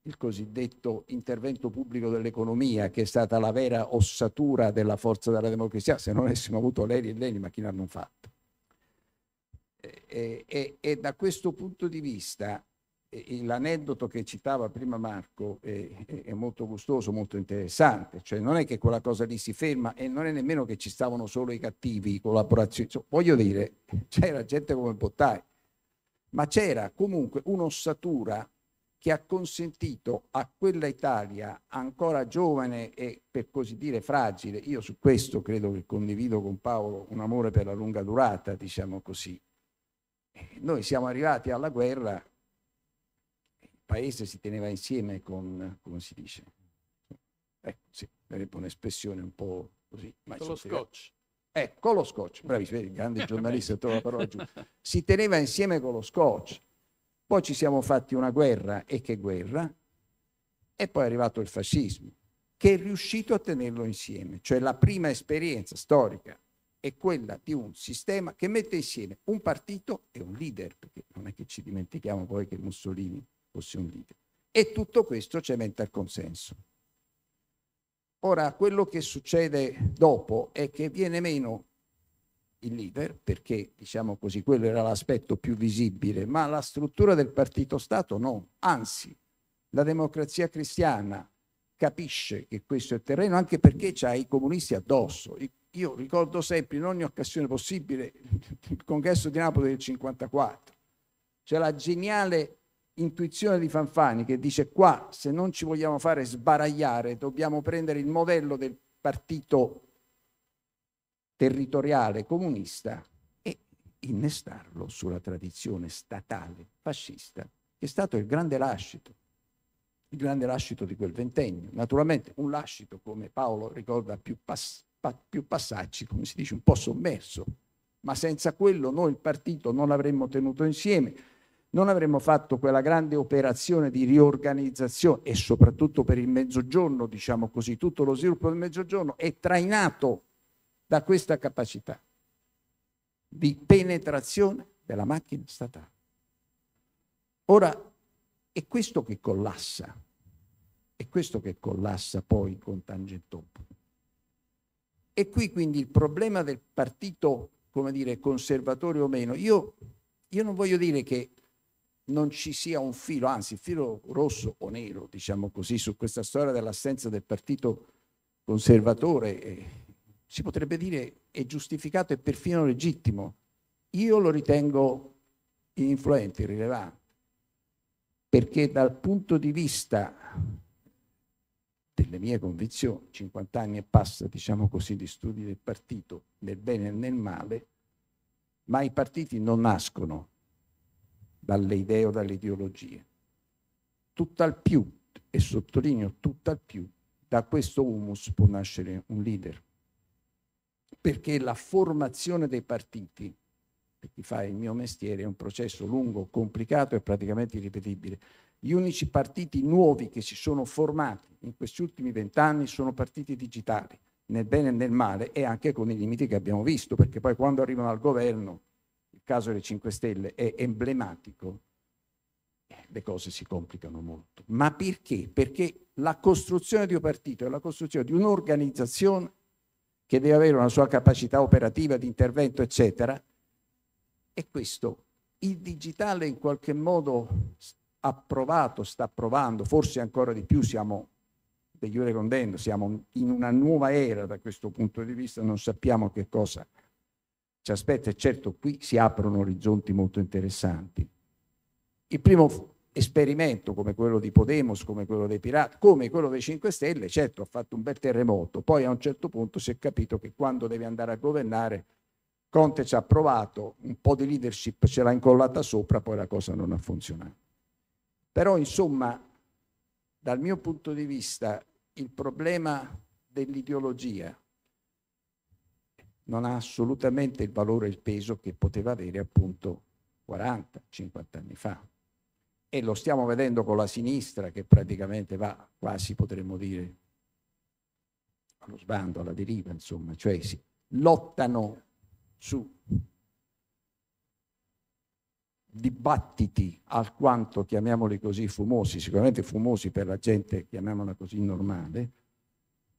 il cosiddetto intervento pubblico dell'economia, che è stata la vera ossatura della forza della democrazia, se non avessimo avuto Leri e Leni, ma chi l'hanno fatto? E, e, e da questo punto di vista l'aneddoto che citava prima Marco è, è, molto gustoso, molto interessante, cioè non è che quella cosa lì si ferma e non è nemmeno che ci stavano solo i cattivi, i collaborazioni, cioè, voglio dire, [laughs] c'era gente come Bottai, ma c'era comunque un'ossatura che ha consentito a quella Italia ancora giovane e per così dire fragile, io su questo credo che condivido con Paolo un amore per la lunga durata, diciamo così, noi siamo arrivati alla guerra, il paese si teneva insieme con, come si dice, ecco, sì, sarebbe un'espressione un po' così. Ma con lo scotch. Ecco, con lo scotch, bravissimo, il grande [laughs] giornalista trova la parola giusta. Si teneva insieme con lo scotch. Poi ci siamo fatti una guerra, e che guerra? E poi è arrivato il fascismo, che è riuscito a tenerlo insieme. Cioè la prima esperienza storica è quella di un sistema che mette insieme un partito e un leader, perché non è che ci dimentichiamo poi che Mussolini fosse un leader. E tutto questo cementa il consenso. Ora, quello che succede dopo è che viene meno il leader, perché diciamo così, quello era l'aspetto più visibile, ma la struttura del partito Stato no, anzi, la democrazia cristiana capisce che questo è terreno anche perché c'ha i comunisti addosso. I io ricordo sempre in ogni occasione possibile il congresso di Napoli del 54. C'è la geniale intuizione di Fanfani che dice qua se non ci vogliamo fare sbaragliare dobbiamo prendere il modello del partito territoriale comunista e innestarlo sulla tradizione statale fascista che è stato il grande lascito il grande lascito di quel ventennio naturalmente un lascito come Paolo ricorda più, passato più passaggi, come si dice, un po' sommerso, ma senza quello noi il partito non l'avremmo tenuto insieme, non avremmo fatto quella grande operazione di riorganizzazione e soprattutto per il mezzogiorno, diciamo così, tutto lo sviluppo del mezzogiorno è trainato da questa capacità di penetrazione della macchina statale. Ora è questo che collassa, è questo che collassa poi con Tangentopoli. E qui quindi il problema del partito, come dire, conservatore o meno, io, io non voglio dire che non ci sia un filo, anzi il filo rosso o nero, diciamo così, su questa storia dell'assenza del partito conservatore, eh, si potrebbe dire è giustificato e perfino legittimo. Io lo ritengo influente, rilevante, perché dal punto di vista delle mie convinzioni, 50 anni e passa, diciamo così, di studi del partito, nel bene e nel male, ma i partiti non nascono dalle idee o dalle ideologie. Tutt'al più, e sottolineo tutt'al più, da questo humus può nascere un leader. Perché la formazione dei partiti, per chi fa il mio mestiere, è un processo lungo, complicato e praticamente irripetibile gli unici partiti nuovi che si sono formati in questi ultimi vent'anni sono partiti digitali, nel bene e nel male e anche con i limiti che abbiamo visto, perché poi quando arrivano al governo, il caso delle 5 Stelle è emblematico, eh, le cose si complicano molto. Ma perché? Perché la costruzione di un partito è la costruzione di un'organizzazione che deve avere una sua capacità operativa di intervento, eccetera. E questo il digitale in qualche modo approvato, sta approvando, forse ancora di più siamo degli ore condendo, siamo in una nuova era da questo punto di vista, non sappiamo che cosa ci aspetta e certo qui si aprono orizzonti molto interessanti. Il primo esperimento come quello di Podemos, come quello dei Pirati, come quello dei 5 Stelle, certo ha fatto un bel terremoto, poi a un certo punto si è capito che quando deve andare a governare Conte ci ha provato, un po' di leadership ce l'ha incollata sopra, poi la cosa non ha funzionato. Però insomma, dal mio punto di vista, il problema dell'ideologia non ha assolutamente il valore e il peso che poteva avere appunto 40, 50 anni fa. E lo stiamo vedendo con la sinistra che praticamente va quasi, potremmo dire, allo sbando, alla deriva, insomma, cioè si lottano su dibattiti alquanto, chiamiamoli così, fumosi, sicuramente fumosi per la gente, chiamiamola così, normale,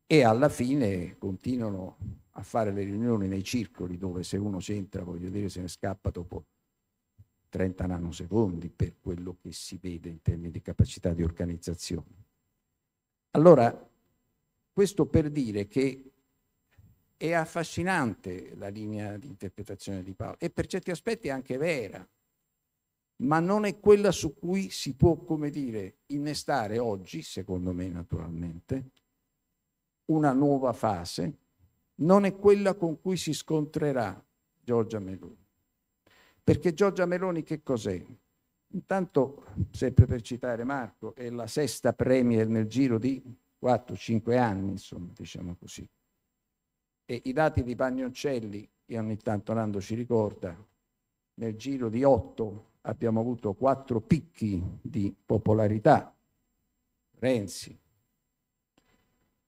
e alla fine continuano a fare le riunioni nei circoli dove se uno c'entra, voglio dire, se ne scappa dopo 30 nanosecondi per quello che si vede in termini di capacità di organizzazione. Allora, questo per dire che è affascinante la linea di interpretazione di Paolo e per certi aspetti è anche vera, ma non è quella su cui si può, come dire, innestare oggi, secondo me naturalmente, una nuova fase, non è quella con cui si scontrerà Giorgia Meloni. Perché Giorgia Meloni che cos'è? Intanto, sempre per citare Marco, è la sesta Premier nel giro di 4-5 anni, insomma, diciamo così. E i dati di Pagnoncelli, che ogni tanto Nando ci ricorda, nel giro di 8 abbiamo avuto quattro picchi di popolarità. Renzi,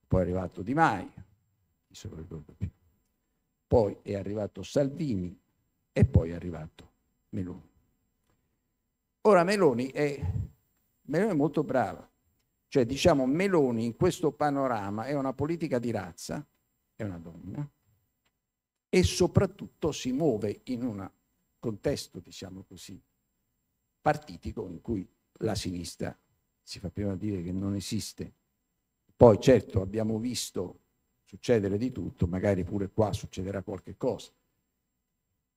poi è arrivato Di Maio, poi è arrivato Salvini e poi è arrivato Meloni. Ora Meloni è, Meloni è molto brava, cioè diciamo Meloni in questo panorama è una politica di razza, è una donna, e soprattutto si muove in un contesto, diciamo così, partiti con cui la sinistra si fa prima dire che non esiste. Poi certo abbiamo visto succedere di tutto, magari pure qua succederà qualche cosa.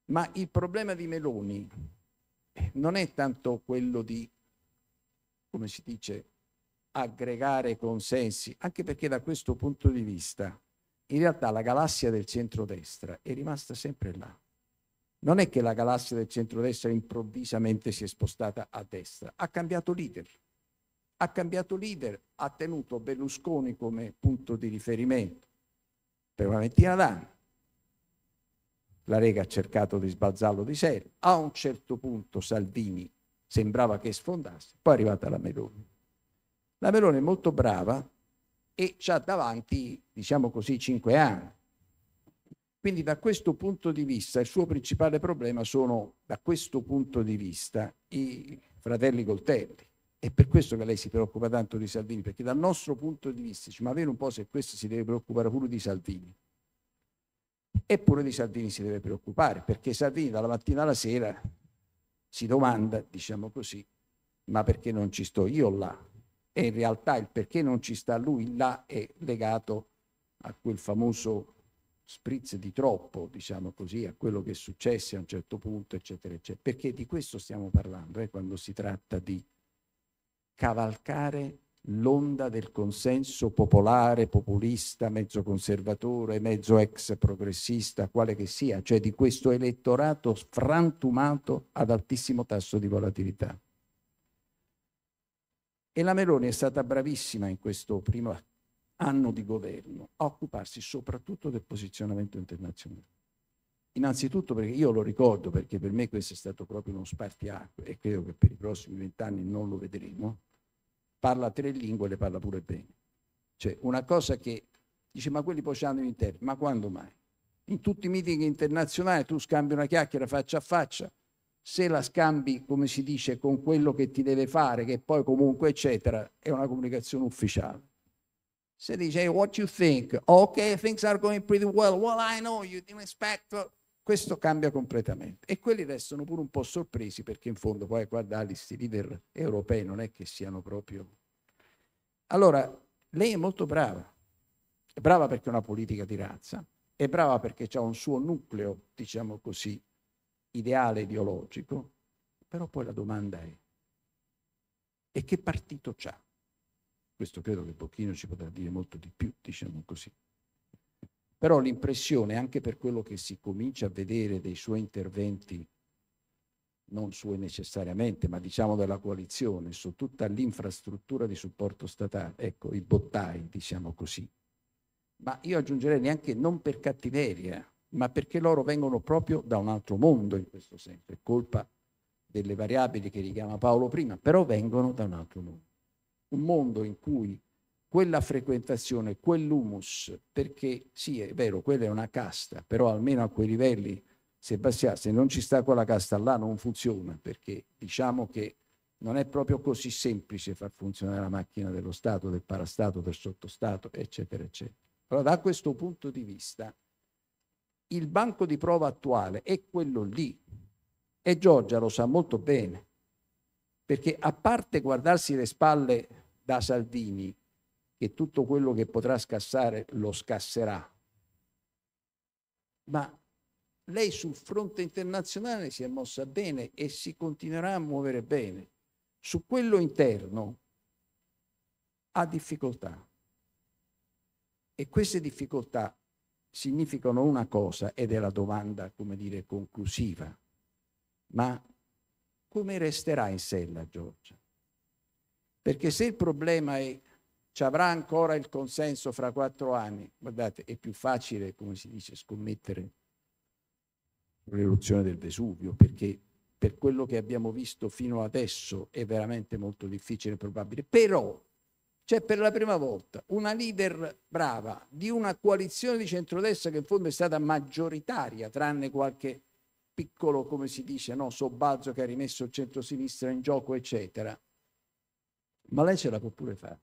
Ma il problema di Meloni eh, non è tanto quello di, come si dice, aggregare consensi, anche perché da questo punto di vista in realtà la galassia del centrodestra è rimasta sempre là. Non è che la galassia del centrodestra improvvisamente si è spostata a destra, ha cambiato leader. Ha cambiato leader, ha tenuto Berlusconi come punto di riferimento per una ventina d'anni. La Lega ha cercato di sbalzarlo di serio. A un certo punto Salvini sembrava che sfondasse, poi è arrivata la Meloni. La Meloni è molto brava e ha davanti, diciamo così, cinque anni quindi da questo punto di vista il suo principale problema sono, da questo punto di vista, i fratelli Coltelli. È per questo che lei si preoccupa tanto di Salvini, perché dal nostro punto di vista dice, ma vedi un po' se questo si deve preoccupare pure di Salvini. Eppure di Salvini si deve preoccupare, perché Salvini dalla mattina alla sera si domanda, diciamo così, ma perché non ci sto io là? E in realtà il perché non ci sta lui là è legato a quel famoso spritz di troppo, diciamo così, a quello che è successo a un certo punto, eccetera, eccetera. Perché di questo stiamo parlando eh, quando si tratta di cavalcare l'onda del consenso popolare, populista, mezzo conservatore, mezzo ex progressista, quale che sia, cioè di questo elettorato frantumato ad altissimo tasso di volatilità. E la Meloni è stata bravissima in questo primo anno di governo a occuparsi soprattutto del posizionamento internazionale. Innanzitutto perché io lo ricordo, perché per me questo è stato proprio uno spartiacque e credo che per i prossimi vent'anni non lo vedremo, parla tre lingue e le parla pure bene. Cioè una cosa che dice ma quelli poi ci hanno in interno, ma quando mai? In tutti i meeting internazionali tu scambi una chiacchiera faccia a faccia, se la scambi, come si dice, con quello che ti deve fare, che poi comunque eccetera, è una comunicazione ufficiale. Se said, hey, what you think? Ok, things are going pretty well. Well, I know you didn't expect. Questo cambia completamente. E quelli restano pure un po' sorpresi perché in fondo poi guardate, questi leader europei non è che siano proprio... Allora, lei è molto brava. È brava perché è una politica di razza, è brava perché ha un suo nucleo, diciamo così, ideale ideologico, però poi la domanda è, e che partito c'ha? Questo credo che Bocchino ci potrà dire molto di più, diciamo così. Però l'impressione, anche per quello che si comincia a vedere dei suoi interventi, non suoi necessariamente, ma diciamo della coalizione, su tutta l'infrastruttura di supporto statale, ecco, i bottai, diciamo così. Ma io aggiungerei neanche non per cattiveria, ma perché loro vengono proprio da un altro mondo in questo senso, è colpa delle variabili che richiama Paolo prima, però vengono da un altro mondo un mondo in cui quella frequentazione, quell'humus, perché sì, è vero, quella è una casta, però almeno a quei livelli, Sebastiano, se non ci sta quella casta là non funziona, perché diciamo che non è proprio così semplice far funzionare la macchina dello Stato, del parastato, del sottostato, eccetera, eccetera. Allora, da questo punto di vista, il banco di prova attuale è quello lì. E Giorgia lo sa molto bene. Perché a parte guardarsi le spalle da Salvini, che tutto quello che potrà scassare lo scasserà, ma lei sul fronte internazionale si è mossa bene e si continuerà a muovere bene. Su quello interno ha difficoltà. E queste difficoltà significano una cosa ed è la domanda, come dire, conclusiva, ma come resterà in sella Giorgia? Perché se il problema è ci avrà ancora il consenso fra quattro anni, guardate, è più facile, come si dice, scommettere l'eruzione del Vesuvio, perché per quello che abbiamo visto fino adesso è veramente molto difficile e probabile. Però c'è per la prima volta una leader brava di una coalizione di centrodestra che in fondo è stata maggioritaria, tranne qualche piccolo, come si dice, no? sobbalzo che ha rimesso il centro-sinistra in gioco, eccetera. Ma lei ce la può pure fare.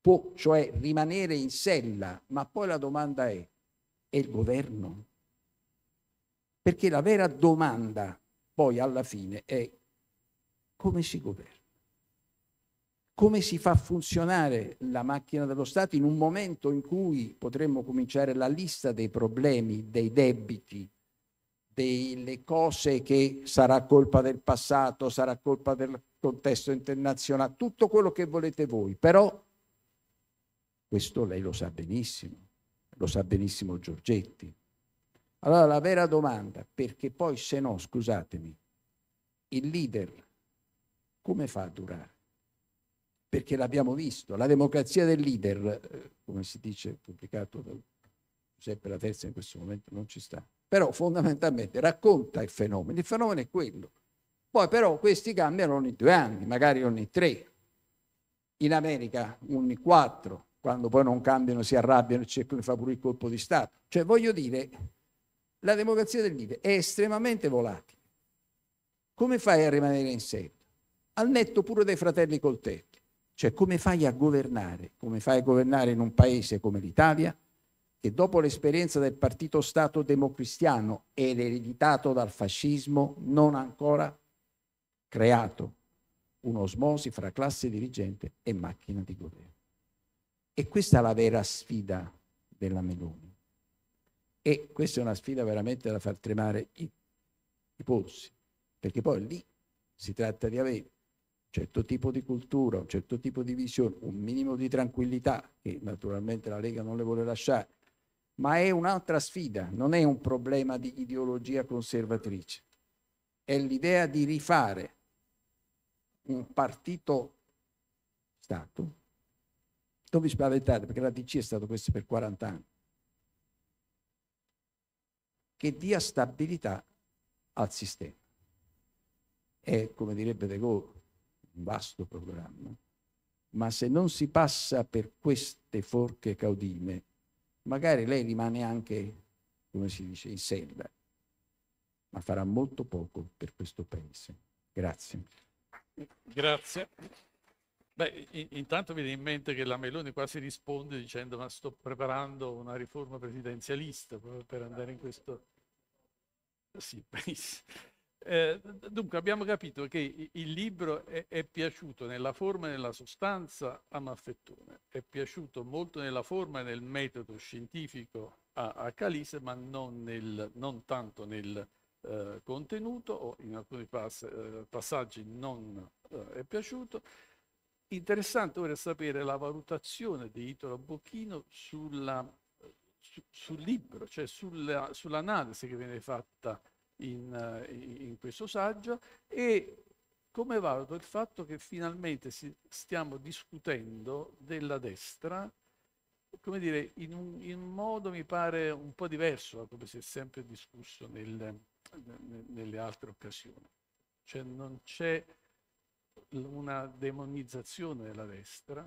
Può, cioè, rimanere in sella, ma poi la domanda è, è il governo? Perché la vera domanda, poi alla fine, è come si governa? come si fa a funzionare la macchina dello Stato in un momento in cui potremmo cominciare la lista dei problemi, dei debiti, delle cose che sarà colpa del passato, sarà colpa del contesto internazionale, tutto quello che volete voi, però questo lei lo sa benissimo, lo sa benissimo Giorgetti. Allora la vera domanda, perché poi se no, scusatemi, il leader come fa a durare? perché l'abbiamo visto, la democrazia del leader, eh, come si dice pubblicato da Giuseppe La Terza in questo momento non ci sta, però fondamentalmente racconta il fenomeno, il fenomeno è quello. Poi però questi cambiano ogni due anni, magari ogni tre, in America ogni quattro, quando poi non cambiano si arrabbiano e cercano di fare pure il colpo di Stato. Cioè voglio dire, la democrazia del leader è estremamente volatile. Come fai a rimanere in sé? Al netto pure dei fratelli col tetto. Cioè come fai a governare? Come fai a governare in un paese come l'Italia che dopo l'esperienza del partito Stato democristiano ed ereditato dal fascismo non ha ancora creato un'osmosi fra classe dirigente e macchina di governo. E questa è la vera sfida della Meloni. E questa è una sfida veramente da far tremare i, i polsi, perché poi lì si tratta di avere certo tipo di cultura, un certo tipo di visione, un minimo di tranquillità che naturalmente la Lega non le vuole lasciare, ma è un'altra sfida, non è un problema di ideologia conservatrice, è l'idea di rifare un partito Stato. Non vi spaventate perché la DC è stata questa per 40 anni che dia stabilità al sistema. È, come direbbe De Gaulle, un vasto programma, ma se non si passa per queste forche caudine, magari lei rimane anche, come si dice, in sella, ma farà molto poco per questo paese. Grazie. Grazie. Beh, intanto viene in mente che la Meloni quasi risponde dicendo ma sto preparando una riforma presidenzialista proprio per andare in questo... Sì, benissimo. Eh, dunque abbiamo capito che il libro è, è, piaciuto nella forma e nella sostanza a Maffettone, è piaciuto molto nella forma e nel metodo scientifico a, a Calise, ma non, nel, non tanto nel eh, contenuto, o in alcuni pass- eh, passaggi non eh, è piaciuto. Interessante ora sapere la valutazione di Italo Bocchino sulla, su, sul libro, cioè sulla, sull'analisi che viene fatta in, eh, in questo saggio e come valuto il fatto che finalmente si, stiamo discutendo della destra come dire, in un, in un modo mi pare un po' diverso da come si è sempre discusso nel, nelle altre occasioni. Cioè non c'è una demonizzazione della destra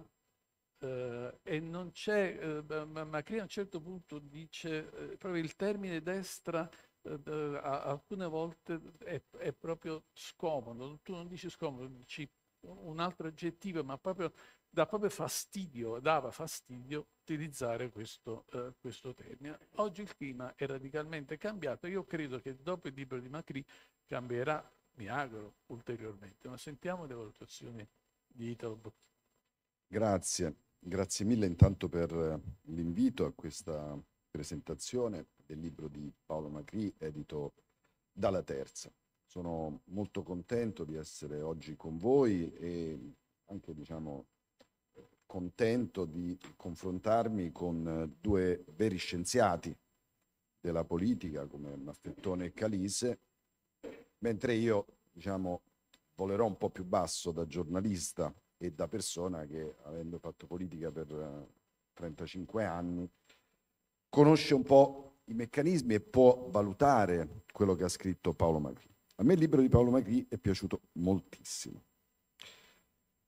eh, e non c'è, eh, Macri a un certo punto dice, eh, proprio il termine destra eh, alcune volte è, è, proprio scomodo, tu non dici scomodo, dici un altro aggettivo, ma proprio, dà proprio fastidio, dava fastidio utilizzare questo, eh, questo termine. Oggi il clima è radicalmente cambiato, io credo che dopo il libro di Macri cambierà, mi auguro, ulteriormente, ma sentiamo le valutazioni di Italo Bocchini. Grazie, grazie mille intanto per eh, l'invito a questa presentazione del libro di Paolo Macri, edito dalla Terza. Sono molto contento di essere oggi con voi e anche diciamo, contento di confrontarmi con due veri scienziati della politica come Maffettone e Calise, mentre io diciamo, volerò un po' più basso da giornalista e da persona che, avendo fatto politica per 35 eh, anni, conosce un po' i meccanismi e può valutare quello che ha scritto Paolo Magri. A me il libro di Paolo Magri è piaciuto moltissimo.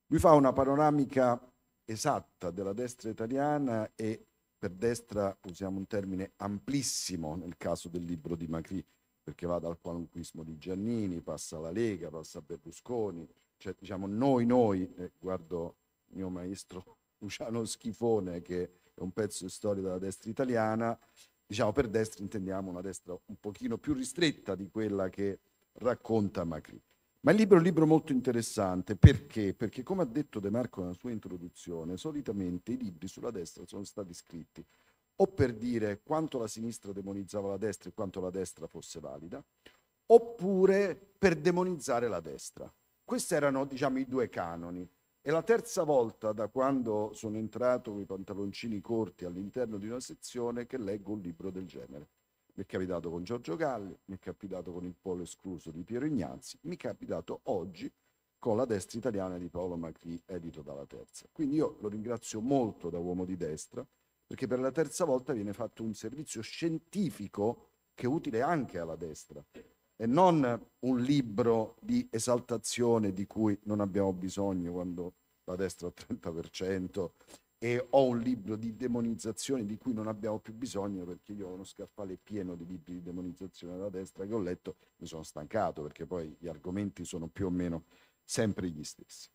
Lui fa una panoramica esatta della destra italiana e per destra usiamo un termine amplissimo nel caso del libro di Macri, perché va dal qualunquismo di Giannini, passa alla Lega, passa a Berlusconi, cioè diciamo noi noi, eh, guardo il mio maestro [laughs] Luciano Schifone che è un pezzo di storia della destra italiana, diciamo per destra intendiamo una destra un pochino più ristretta di quella che racconta Macri. Ma il libro è un libro molto interessante perché? Perché come ha detto De Marco nella sua introduzione, solitamente i libri sulla destra sono stati scritti o per dire quanto la sinistra demonizzava la destra e quanto la destra fosse valida, oppure per demonizzare la destra. Questi erano diciamo, i due canoni. È la terza volta da quando sono entrato con i pantaloncini corti all'interno di una sezione che leggo un libro del genere. Mi è capitato con Giorgio Galli, mi è capitato con il polo escluso di Piero Ignazzi, mi è capitato oggi con la destra italiana di Paolo Macri, edito dalla terza. Quindi io lo ringrazio molto da uomo di destra, perché per la terza volta viene fatto un servizio scientifico che è utile anche alla destra e non un libro di esaltazione di cui non abbiamo bisogno quando la destra al 30% e ho un libro di demonizzazione di cui non abbiamo più bisogno perché io ho uno scaffale pieno di libri di demonizzazione della destra che ho letto, mi sono stancato perché poi gli argomenti sono più o meno sempre gli stessi.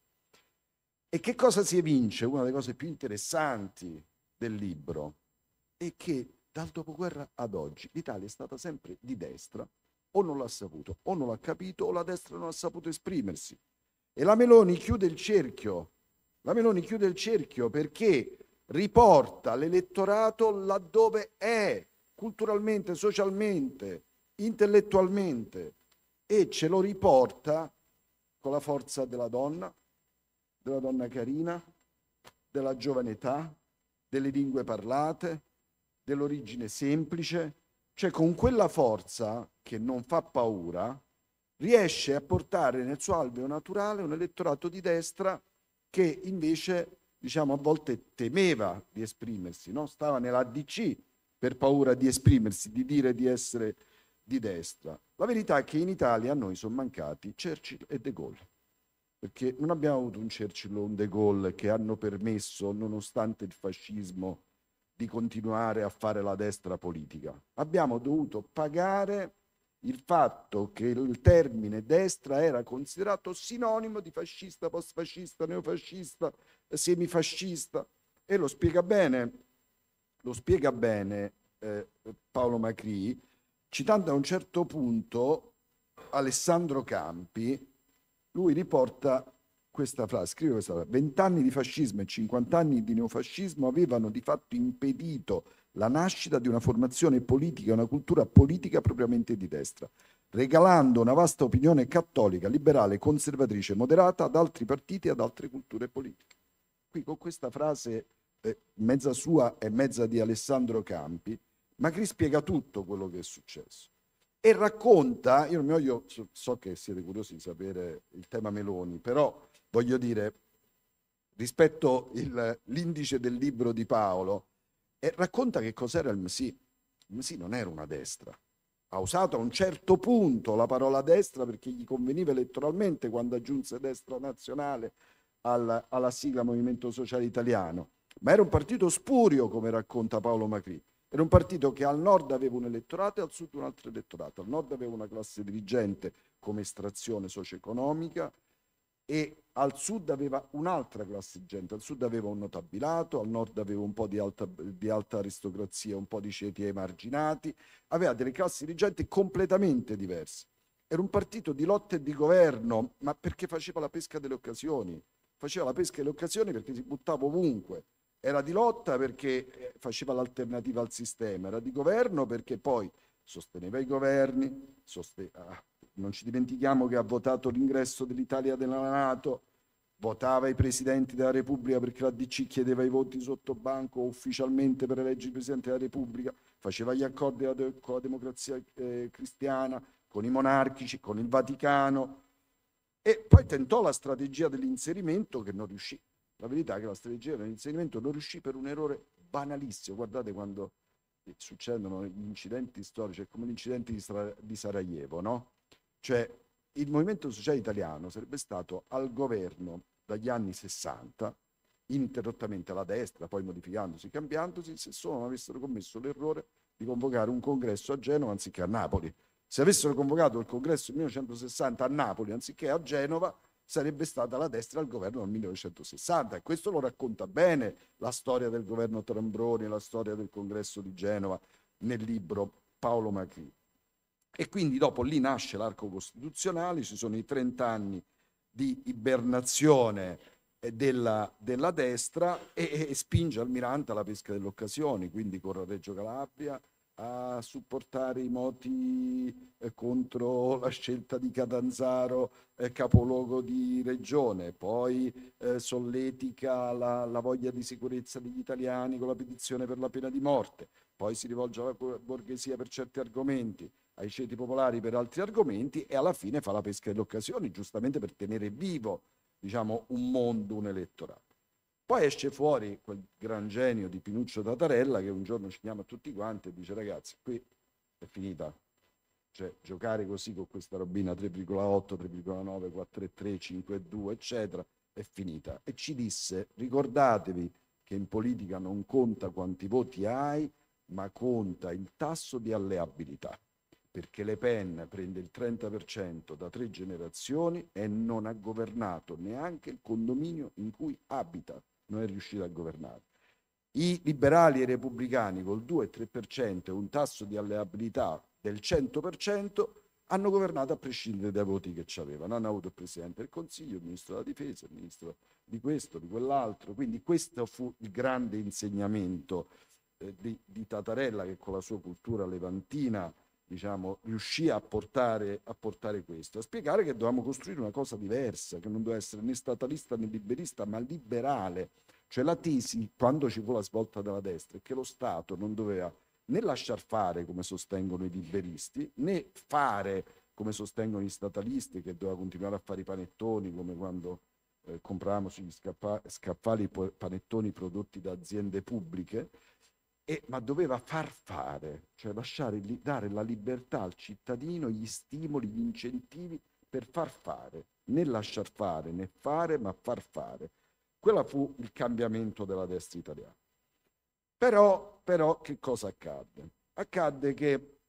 E che cosa si evince? Una delle cose più interessanti del libro è che dal dopoguerra ad oggi l'Italia è stata sempre di destra o non l'ha saputo, o non l'ha capito, o la destra non ha saputo esprimersi. E la Meloni chiude il cerchio, la Meloni chiude il cerchio perché riporta l'elettorato laddove è, culturalmente, socialmente, intellettualmente, e ce lo riporta con la forza della donna, della donna carina, della giovane età, delle lingue parlate, dell'origine semplice, cioè con quella forza che non fa paura, riesce a portare nel suo alveo naturale un elettorato di destra che invece diciamo a volte temeva di esprimersi, no? stava nell'ADC per paura di esprimersi, di dire di essere di destra. La verità è che in Italia a noi sono mancati Churchill e De Gaulle, perché non abbiamo avuto un Churchill o un De Gaulle che hanno permesso, nonostante il fascismo, di continuare a fare la destra politica. Abbiamo dovuto pagare il fatto che il termine destra era considerato sinonimo di fascista, postfascista, neofascista, semifascista e lo spiega bene, lo spiega bene eh, Paolo Macri citando a un certo punto Alessandro Campi, lui riporta questa frase, scrive questa frase, vent'anni di fascismo e 50 anni di neofascismo avevano di fatto impedito la nascita di una formazione politica, una cultura politica propriamente di destra, regalando una vasta opinione cattolica, liberale, conservatrice, moderata ad altri partiti e ad altre culture politiche. Qui con questa frase eh, mezza sua e mezza di Alessandro Campi, Macri spiega tutto quello che è successo e racconta, io non so che siete curiosi di sapere il tema Meloni, però voglio dire, rispetto l'indice del libro di Paolo, e racconta che cos'era il Messia. Il Messia non era una destra. Ha usato a un certo punto la parola destra perché gli conveniva elettoralmente quando aggiunse destra nazionale alla, alla sigla Movimento Sociale Italiano. Ma era un partito spurio, come racconta Paolo Macri. Era un partito che al nord aveva un elettorato e al sud un altro elettorato. Al nord aveva una classe dirigente come estrazione socio-economica, e al sud aveva un'altra classe di gente, al sud aveva un notabilato, al nord aveva un po' di alta, di alta aristocrazia, un po' di ceti emarginati, aveva delle classi di gente completamente diverse. Era un partito di lotta e di governo, ma perché faceva la pesca delle occasioni? Faceva la pesca delle occasioni perché si buttava ovunque. Era di lotta perché faceva l'alternativa al sistema, era di governo perché poi sosteneva i governi, soste- ah, non ci dimentichiamo che ha votato l'ingresso dell'Italia nella Nato, votava i presidenti della Repubblica perché la DC chiedeva i voti sotto banco ufficialmente per eleggere il presidente della Repubblica, faceva gli accordi con la democrazia eh, cristiana, con i monarchici, con il Vaticano e poi tentò la strategia dell'inserimento che non riuscì. La verità è che la strategia dell'inserimento non riuscì per un errore banalissimo. Guardate quando eh, succedono gli incidenti storici, è come l'incidente di, Sarajevo, no? Cioè il movimento sociale italiano sarebbe stato al governo dagli anni 60, interrottamente alla destra, poi modificandosi, cambiandosi, se solo non avessero commesso l'errore di convocare un congresso a Genova anziché a Napoli. Se avessero convocato il congresso nel 1960 a Napoli anziché a Genova, sarebbe stata la destra al governo nel 1960 e questo lo racconta bene la storia del governo Trambroni, la storia del congresso di Genova nel libro Paolo Macri. E quindi dopo lì nasce l'arco costituzionale, ci sono i 30 anni di ibernazione eh, della, della destra e, e spinge Almirante alla pesca delle occasioni, quindi con Reggio Calabria a supportare i moti eh, contro la scelta di Catanzaro eh, capoluogo di regione, poi eh, solletica la, la, voglia di sicurezza degli italiani con la petizione per la pena di morte, poi si rivolge alla borghesia per certi argomenti, ai ceti popolari per altri argomenti e alla fine fa la pesca delle occasioni, giustamente per tenere vivo diciamo, un mondo, un elettorato. Poi esce fuori quel gran genio di Pinuccio Tatarella che un giorno ci chiama tutti quanti e dice ragazzi, qui è finita. Cioè, giocare così con questa robina 3,8, 3,9, 4,3, 5,2, eccetera, è finita. E ci disse, ricordatevi che in politica non conta quanti voti hai, ma conta il tasso di alleabilità perché Le Pen prende il 30% da tre generazioni e non ha governato neanche il condominio in cui abita, non è riuscita a governare. I liberali e i repubblicani col 2-3% e un tasso di alleabilità del 100% hanno governato a prescindere dai voti che ci avevano. Hanno avuto il Presidente del Consiglio, il Ministro della Difesa, il Ministro di questo, di quell'altro. Quindi questo fu il grande insegnamento eh, di, di Tatarella che con la sua cultura levantina diciamo, riuscì a portare, a portare questo, a spiegare che dovevamo costruire una cosa diversa, che non doveva essere né statalista né liberista, ma liberale. Cioè la tesi, quando ci fu la svolta della destra, è che lo Stato non doveva né lasciar fare, come sostengono i liberisti, né fare, come sostengono gli statalisti, che doveva continuare a fare i panettoni, come quando eh, compravamo sugli scappa- scaffali panettoni prodotti da aziende pubbliche, e, ma doveva far fare, cioè lasciare, dare la libertà al cittadino, gli stimoli, gli incentivi per far fare, né lasciar fare, né fare, ma far fare. Quello fu il cambiamento della destra italiana. Però, però che cosa accadde? Accadde che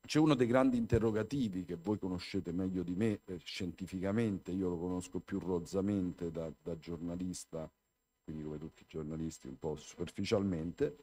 c'è uno dei grandi interrogativi che voi conoscete meglio di me eh, scientificamente, io lo conosco più rozzamente da, da giornalista, quindi come tutti i giornalisti un po' superficialmente,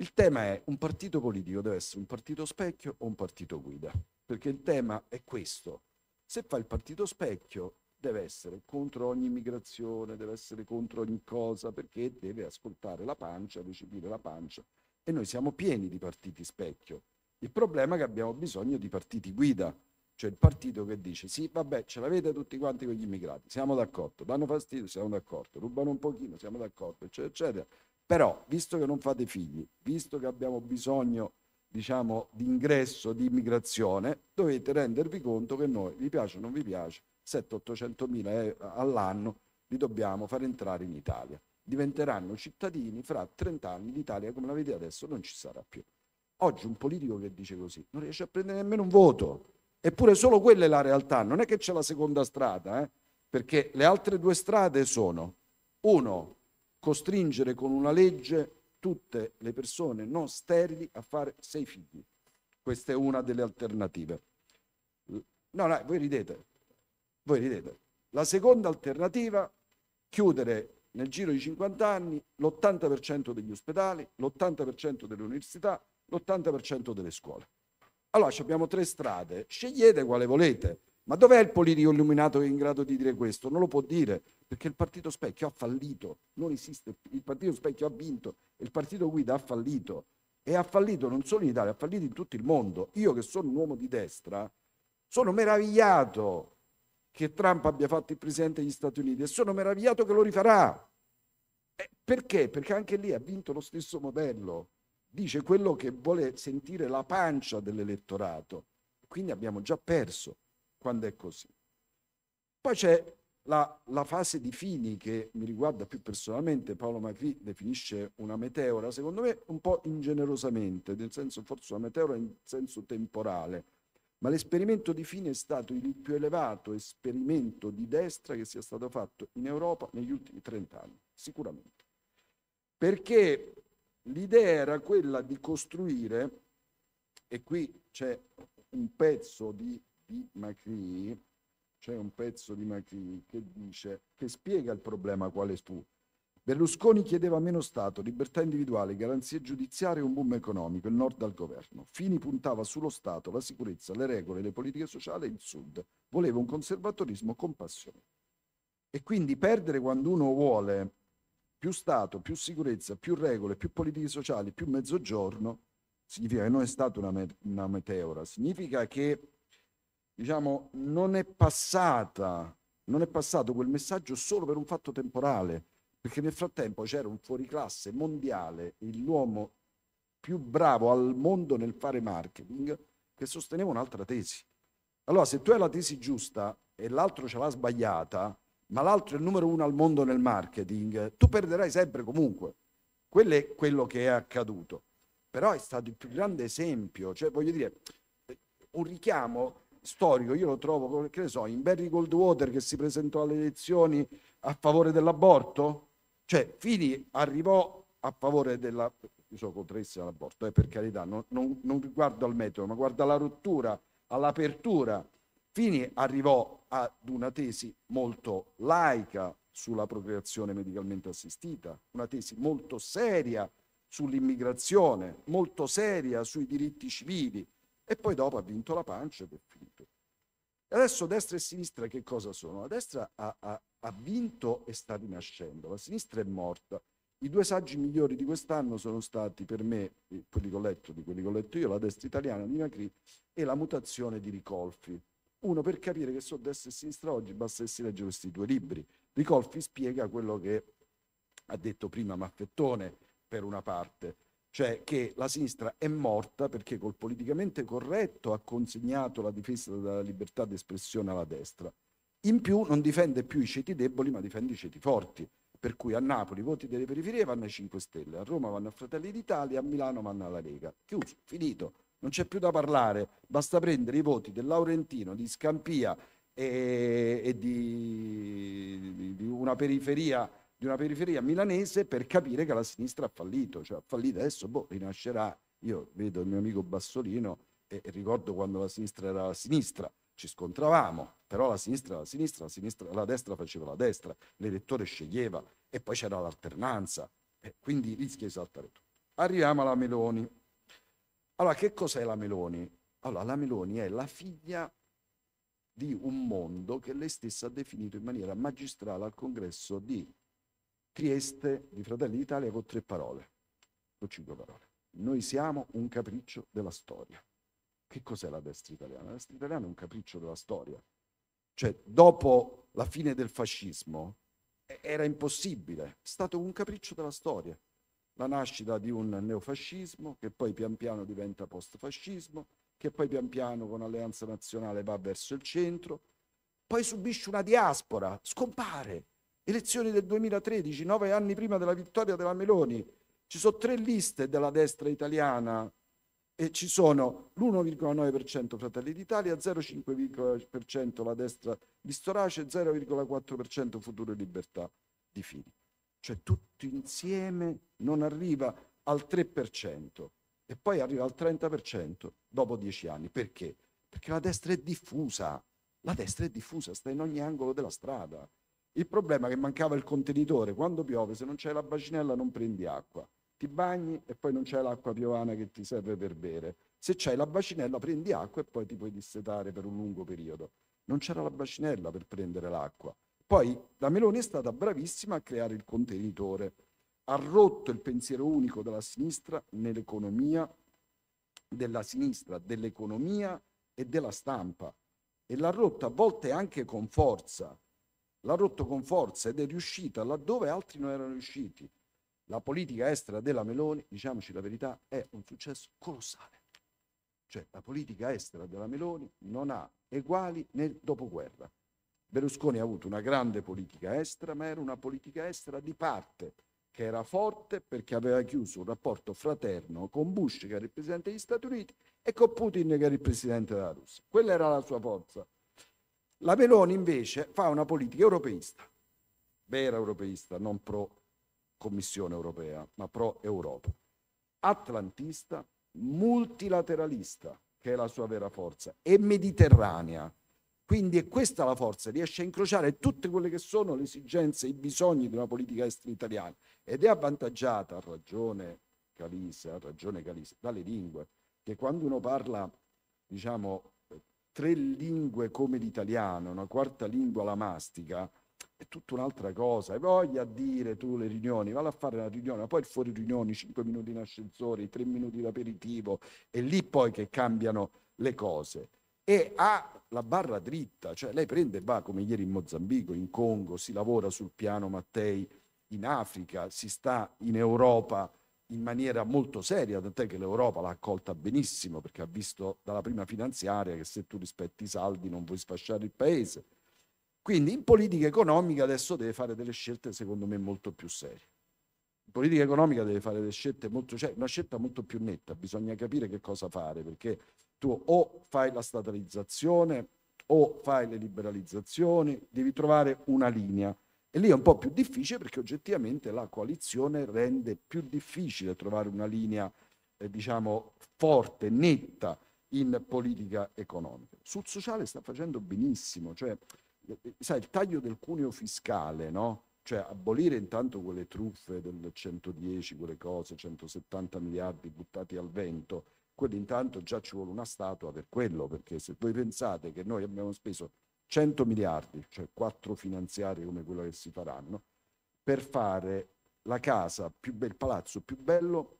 il tema è un partito politico deve essere un partito specchio o un partito guida, perché il tema è questo. Se fa il partito specchio deve essere contro ogni immigrazione, deve essere contro ogni cosa, perché deve ascoltare la pancia, recepire la pancia. E noi siamo pieni di partiti specchio. Il problema è che abbiamo bisogno di partiti guida, cioè il partito che dice sì, vabbè, ce l'avete tutti quanti con gli immigrati, siamo d'accordo, danno fastidio, siamo d'accordo, rubano un pochino, siamo d'accordo, eccetera, eccetera. Però, visto che non fate figli, visto che abbiamo bisogno diciamo, di ingresso, di immigrazione, dovete rendervi conto che noi, vi piace o non vi piace, 700-800 mila eh, all'anno li dobbiamo far entrare in Italia. Diventeranno cittadini, fra 30 anni l'Italia come la vedete adesso non ci sarà più. Oggi un politico che dice così non riesce a prendere nemmeno un voto, eppure solo quella è la realtà, non è che c'è la seconda strada, eh? perché le altre due strade sono, uno, costringere con una legge tutte le persone non sterili a fare sei figli. Questa è una delle alternative. No, no, voi ridete. Voi ridete. La seconda alternativa, chiudere nel giro di 50 anni l'80% degli ospedali, l'80% delle università, l'80% delle scuole. Allora abbiamo tre strade, scegliete quale volete, ma dov'è il politico illuminato che è in grado di dire questo? Non lo può dire, perché il partito specchio ha fallito, non esiste, il partito specchio ha vinto, il partito guida ha fallito e ha fallito non solo in Italia, ha fallito in tutto il mondo. Io che sono un uomo di destra sono meravigliato che Trump abbia fatto il presidente degli Stati Uniti e sono meravigliato che lo rifarà. Eh, perché? Perché anche lì ha vinto lo stesso modello. Dice quello che vuole sentire la pancia dell'elettorato. Quindi abbiamo già perso quando è così. Poi c'è la, la, fase di fini che mi riguarda più personalmente, Paolo Macri definisce una meteora, secondo me un po' ingenerosamente, nel senso forse una meteora in senso temporale, ma l'esperimento di fine è stato il più elevato esperimento di destra che sia stato fatto in Europa negli ultimi 30 anni, sicuramente. Perché l'idea era quella di costruire, e qui c'è un pezzo di, di Macri, c'è un pezzo di Macri che dice, che spiega il problema quale fu. Berlusconi chiedeva meno Stato, libertà individuale, garanzie giudiziarie e un boom economico, il nord al governo. Fini puntava sullo Stato, la sicurezza, le regole, le politiche sociali e il sud. Voleva un conservatorismo con passione. E quindi perdere quando uno vuole più Stato, più sicurezza, più regole, più politiche sociali, più mezzogiorno, significa che non è stata una, me- una meteora, significa che diciamo, non è passata, non è passato quel messaggio solo per un fatto temporale, perché nel frattempo c'era un fuoriclasse mondiale, l'uomo più bravo al mondo nel fare marketing, che sosteneva un'altra tesi. Allora, se tu hai la tesi giusta e l'altro ce l'ha sbagliata, ma l'altro è il numero uno al mondo nel marketing, tu perderai sempre comunque. Quello è quello che è accaduto. Però è stato il più grande esempio, cioè voglio dire, un richiamo storico, io lo trovo, che ne so, in Barry Goldwater che si presentò alle elezioni a favore dell'aborto, cioè Fini arrivò a favore della... Io sono contrario all'aborto, eh, per carità, non, non, non guardo al metodo, ma guardo alla rottura, all'apertura. Fini arrivò ad una tesi molto laica sulla procreazione medicalmente assistita, una tesi molto seria sull'immigrazione, molto seria sui diritti civili e poi dopo ha vinto la pancia per Adesso destra e sinistra che cosa sono? La destra ha, ha, ha, vinto e sta rinascendo, la sinistra è morta. I due saggi migliori di quest'anno sono stati per me, quelli che ho letto, di quelli che ho letto io, la destra italiana di Macri e la mutazione di Ricolfi. Uno, per capire che sono destra e sinistra oggi, basta che si legge questi due libri. Ricolfi spiega quello che ha detto prima Maffettone per una parte, cioè che la sinistra è morta perché col politicamente corretto ha consegnato la difesa della libertà d'espressione alla destra. In più non difende più i ceti deboli ma difende i ceti forti, per cui a Napoli i voti delle periferie vanno ai 5 Stelle, a Roma vanno a Fratelli d'Italia, a Milano vanno alla Lega. Chiuso, finito, non c'è più da parlare, basta prendere i voti del Laurentino, di Scampia e, e di, di una periferia di una periferia milanese per capire che la sinistra ha fallito, cioè ha fallito adesso, boh, rinascerà. Io vedo il mio amico Bassolino e, e ricordo quando la sinistra era la sinistra, ci scontravamo, però la sinistra era la sinistra, la, sinistra, la destra faceva la destra, l'elettore sceglieva e poi c'era l'alternanza, e quindi rischia di saltare tutto. Arriviamo alla Meloni. Allora, che cos'è la Meloni? Allora, la Meloni è la figlia di un mondo che lei stessa ha definito in maniera magistrale al congresso di Trieste di Fratelli d'Italia con tre parole, con cinque parole. Noi siamo un capriccio della storia. Che cos'è la destra italiana? La destra italiana è un capriccio della storia. Cioè, dopo la fine del fascismo era impossibile, è stato un capriccio della storia. La nascita di un neofascismo che poi pian piano diventa postfascismo, che poi pian piano con Alleanza Nazionale va verso il centro, poi subisce una diaspora, scompare, Elezioni del 2013, nove anni prima della vittoria della Meloni. Ci sono tre liste della destra italiana e ci sono l'1,9% Fratelli d'Italia, 0,5% la destra di Storace, 0,4% Futuro e Libertà di Fini. Cioè tutto insieme non arriva al 3% e poi arriva al 30% dopo dieci anni. Perché? Perché la destra è diffusa, la destra è diffusa, sta in ogni angolo della strada. Il problema è che mancava il contenitore. Quando piove, se non c'è la bacinella, non prendi acqua. Ti bagni e poi non c'è l'acqua piovana che ti serve per bere. Se c'è la bacinella, prendi acqua e poi ti puoi dissetare per un lungo periodo. Non c'era la bacinella per prendere l'acqua. Poi la Meloni è stata bravissima a creare il contenitore. Ha rotto il pensiero unico della sinistra nell'economia, della sinistra, dell'economia e della stampa. E l'ha rotta a volte anche con forza l'ha rotto con forza ed è riuscita laddove altri non erano riusciti. La politica estera della Meloni, diciamoci la verità, è un successo colossale. Cioè la politica estera della Meloni non ha eguali nel dopoguerra. Berlusconi ha avuto una grande politica estera, ma era una politica estera di parte, che era forte perché aveva chiuso un rapporto fraterno con Bush, che era il presidente degli Stati Uniti, e con Putin, che era il presidente della Russia. Quella era la sua forza la Meloni invece fa una politica europeista, vera europeista, non pro Commissione europea, ma pro Europa, atlantista, multilateralista, che è la sua vera forza, e mediterranea. Quindi è questa la forza, riesce a incrociare tutte quelle che sono le esigenze, i bisogni di una politica estera italiana ed è avvantaggiata, ha ragione Calise, ha ragione Calise, dalle lingue, che quando uno parla, diciamo, tre lingue come l'italiano, una quarta lingua la mastica, è tutta un'altra cosa. E voglia dire tu le riunioni, vai a fare una riunione, poi il fuori riunioni, cinque minuti in ascensore, tre minuti in aperitivo, è lì poi che cambiano le cose. E ha la barra dritta, cioè lei prende e va come ieri in Mozambico, in Congo, si lavora sul piano Mattei in Africa, si sta in Europa in maniera molto seria, tant'è che l'Europa l'ha accolta benissimo perché ha visto dalla prima finanziaria che se tu rispetti i saldi non vuoi sfasciare il paese. Quindi in politica economica adesso deve fare delle scelte secondo me molto più serie. In politica economica deve fare delle scelte molto, cioè una scelta molto più netta, bisogna capire che cosa fare perché tu o fai la statalizzazione o fai le liberalizzazioni, devi trovare una linea e lì è un po' più difficile perché oggettivamente la coalizione rende più difficile trovare una linea, eh, diciamo, forte, netta in politica economica. Sul sociale sta facendo benissimo, cioè, eh, eh, sai, il taglio del cuneo fiscale, no? Cioè abolire intanto quelle truffe del 110, quelle cose, 170 miliardi buttati al vento, quello intanto già ci vuole una statua per quello, perché se voi pensate che noi abbiamo speso 100 miliardi, cioè quattro finanziarie come quello che si faranno, per fare la casa più bel palazzo più bello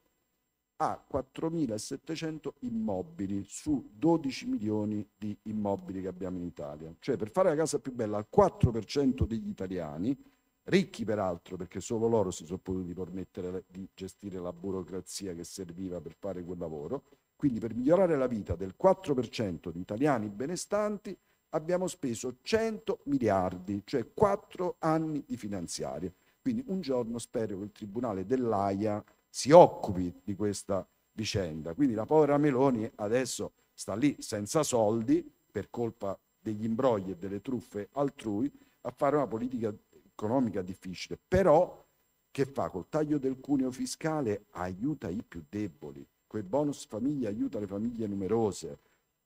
a 4.700 immobili su 12 milioni di immobili che abbiamo in Italia. Cioè per fare la casa più bella al 4% degli italiani, ricchi peraltro perché solo loro si sono potuti permettere di gestire la burocrazia che serviva per fare quel lavoro, quindi per migliorare la vita del 4% di italiani benestanti abbiamo speso 100 miliardi, cioè 4 anni di finanziaria. Quindi un giorno spero che il Tribunale dell'AIA si occupi di questa vicenda. Quindi la povera Meloni adesso sta lì senza soldi per colpa degli imbrogli e delle truffe altrui a fare una politica economica difficile, però che fa col taglio del cuneo fiscale aiuta i più deboli, quei bonus famiglia aiuta le famiglie numerose,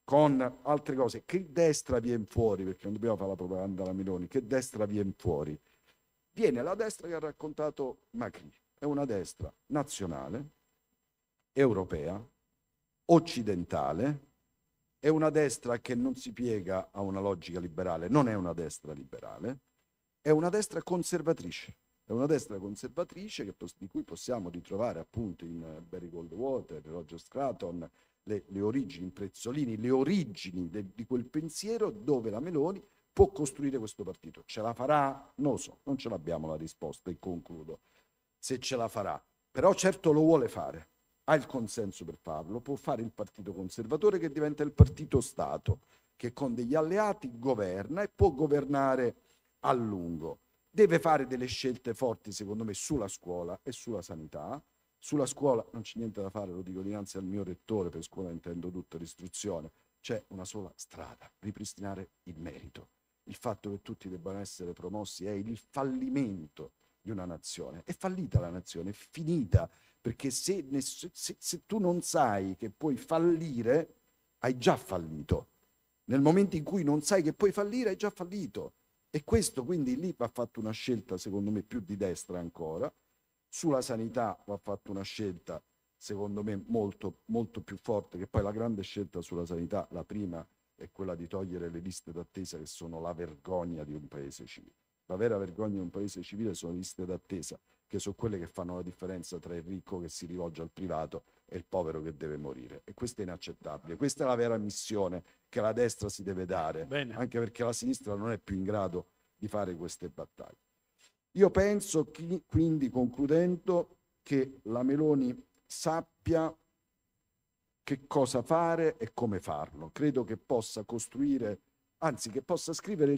con altre cose. Che destra viene fuori? Perché non dobbiamo fare la propaganda alla Meloni. Che destra viene fuori? Viene la destra che ha raccontato Macri. È una destra nazionale, europea, occidentale, è una destra che non si piega a una logica liberale, non è una destra liberale, è una destra conservatrice. È una destra conservatrice che, di cui possiamo ritrovare appunto in eh, Barry Goldwater, Roger Scraton, le, le origini, Prezzolini, le origini de, di quel pensiero dove la Meloni può costruire questo partito. Ce la farà? Non so, non ce l'abbiamo la risposta e concludo. Se ce la farà, però certo lo vuole fare, ha il consenso per farlo, può fare il partito conservatore che diventa il partito Stato, che con degli alleati governa e può governare a lungo. Deve fare delle scelte forti, secondo me, sulla scuola e sulla sanità sulla scuola non c'è niente da fare, lo dico dinanzi al mio rettore, per scuola intendo tutta l'istruzione. C'è una sola strada, ripristinare il merito. Il fatto che tutti debbano essere promossi è il fallimento di una nazione. È fallita la nazione, è finita, perché se, se, se tu non sai che puoi fallire, hai già fallito. Nel momento in cui non sai che puoi fallire, hai già fallito. E questo quindi lì va fatta una scelta, secondo me, più di destra ancora, sulla sanità va fatta una scelta, secondo me, molto, molto più forte, che poi la grande scelta sulla sanità, la prima, è quella di togliere le liste d'attesa che sono la vergogna di un paese civile. La vera vergogna di un paese civile sono le liste d'attesa, che sono quelle che fanno la differenza tra il ricco che si rivolge al privato e il povero che deve morire. E questo è inaccettabile. Questa è la vera missione che la destra si deve dare, Bene. anche perché la sinistra non è più in grado di fare queste battaglie. Io penso chi, quindi, concludendo, che la Meloni sappia che cosa fare e come farlo. Credo che possa costruire, anzi che possa scrivere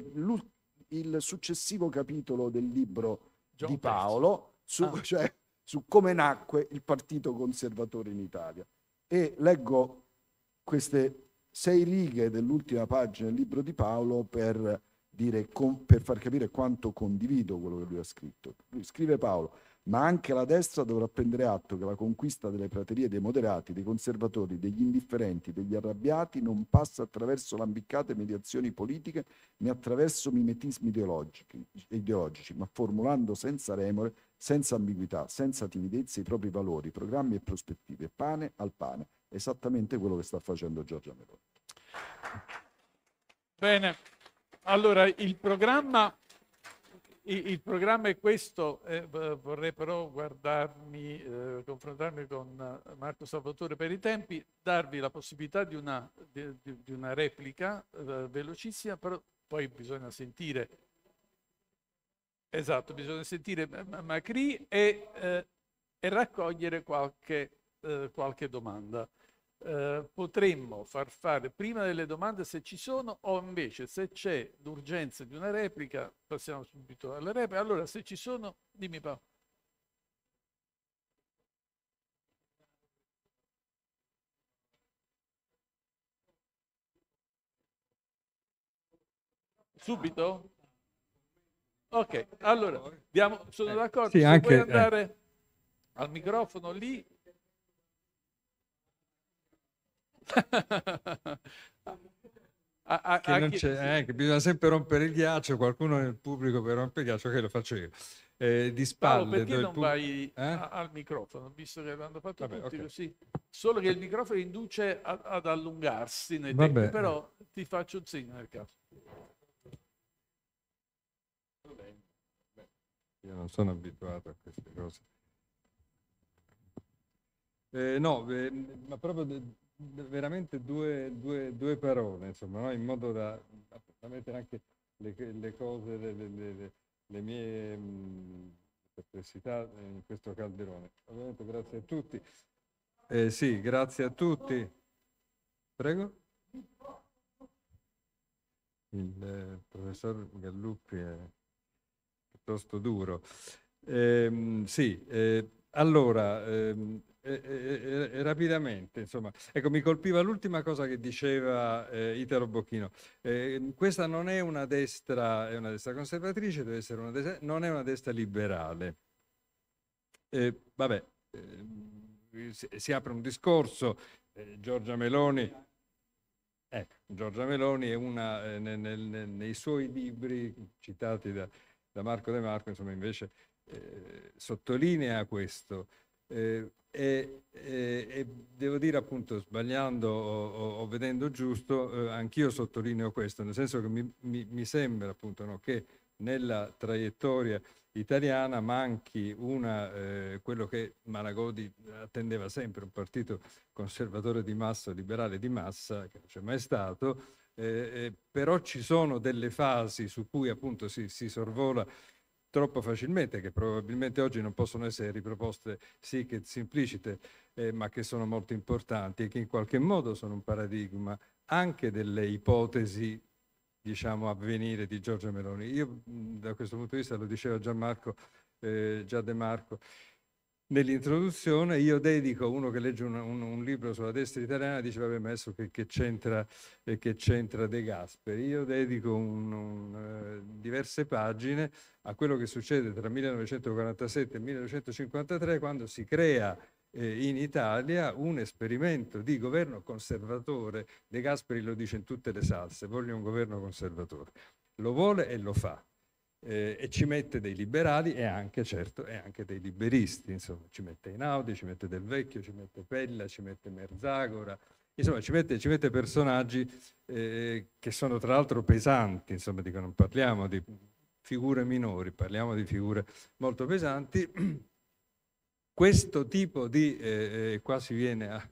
il successivo capitolo del libro John di Paolo su, ah. [laughs] cioè, su, come nacque il Partito Conservatore in Italia. E leggo queste sei righe dell'ultima pagina del libro di Paolo per dire, con, per far capire quanto condivido quello che lui ha scritto. Lui scrive Paolo, ma anche la destra dovrà prendere atto che la conquista delle praterie dei moderati, dei conservatori, degli indifferenti, degli arrabbiati non passa attraverso lambiccate mediazioni politiche né attraverso mimetismi ideologici, ma formulando senza remore, senza ambiguità, senza timidezza i propri valori, programmi e prospettive, pane al pane, esattamente quello che sta facendo Giorgia Meloni. Bene. Allora, il programma, il, programma è questo, eh, vorrei però guardarmi, eh, confrontarmi con eh, Marco Salvatore per i tempi, darvi la possibilità di una, di, di una replica eh, velocissima, però poi bisogna sentire, esatto, bisogna sentire Macri e, eh, e raccogliere qualche, eh, qualche domanda. Eh, potremmo far fare prima delle domande se ci sono o invece se c'è l'urgenza di una replica, passiamo subito alla replica. Allora, se ci sono, dimmi Paolo. Subito? Ok, allora, diamo, sono eh, d'accordo, sì, se anche, puoi eh. andare eh. al microfono lì A, a, che, non c'è, eh, che bisogna sempre rompere il ghiaccio, qualcuno nel pubblico per rompere il ghiaccio che lo faccio io. Eh, di spalle Paolo, perché non pub... vai eh? al microfono visto che l'hanno fatto Vabbè, tutti okay. così solo che il microfono induce ad allungarsi nei Vabbè. tempi però ti faccio un segno nel caso io non sono abituato a queste cose eh, no eh, ma proprio veramente due, due, due parole, insomma, no? in modo da, da, mettere anche le, le cose, le, le, le mie mh, perplessità eh, in questo calderone. Ovviamente grazie a tutti. Eh, sì, grazie a tutti. Prego. Il eh, professor Galluppi è piuttosto duro. Eh, sì, eh, allora... Ehm, eh, eh, eh, rapidamente, insomma, ecco, mi colpiva l'ultima cosa che diceva eh, Italo Bocchino. Eh, questa non è una destra, è una destra conservatrice, deve essere una destra, non è una destra liberale. Eh, vabbè, si, si, apre un discorso, Giorgia Meloni. Giorgia Meloni è una, nel, nel, nei suoi libri citati da, da, Marco De Marco, insomma, invece sottolinea questo, eh, e, e, eh, e, devo dire appunto sbagliando o, o, o vedendo giusto, eh, anch'io sottolineo questo, nel senso che mi, mi, mi sembra appunto no, che nella traiettoria italiana manchi una, eh, quello che Malagodi attendeva sempre, un partito conservatore di massa liberale di massa, che non c'è mai stato, eh, eh però ci sono delle fasi su cui appunto si, si sorvola troppo facilmente, che probabilmente oggi non possono essere riproposte sic implicite, eh, ma che sono molto importanti e che in qualche modo sono un paradigma anche delle ipotesi diciamo avvenire di Giorgio Meloni. Io mm, da questo punto di vista lo diceva Gianmarco, eh, già De Marco, nell'introduzione, io dedico uno che legge un, un, un, libro sulla destra italiana, dice vabbè ma adesso che, che, c'entra, eh, che c'entra, De Gasperi, io dedico un, eh, diverse pagine a quello che succede tra 1947 e 1953 quando si crea eh, in Italia un esperimento di governo conservatore. De Gasperi lo dice in tutte le salse, voglio un governo conservatore. Lo vuole e lo fa eh, e ci mette dei liberali e anche, certo, e anche dei liberisti, insomma, ci mette Einaudi, ci mette Del Vecchio, ci mette Pella, ci mette Merzagora, insomma ci mette, ci mette personaggi eh, che sono tra l'altro pesanti, insomma dico, non parliamo di figure minori, parliamo di figure molto pesanti. [clears throat] Questo tipo di, eh, eh, qua si viene a,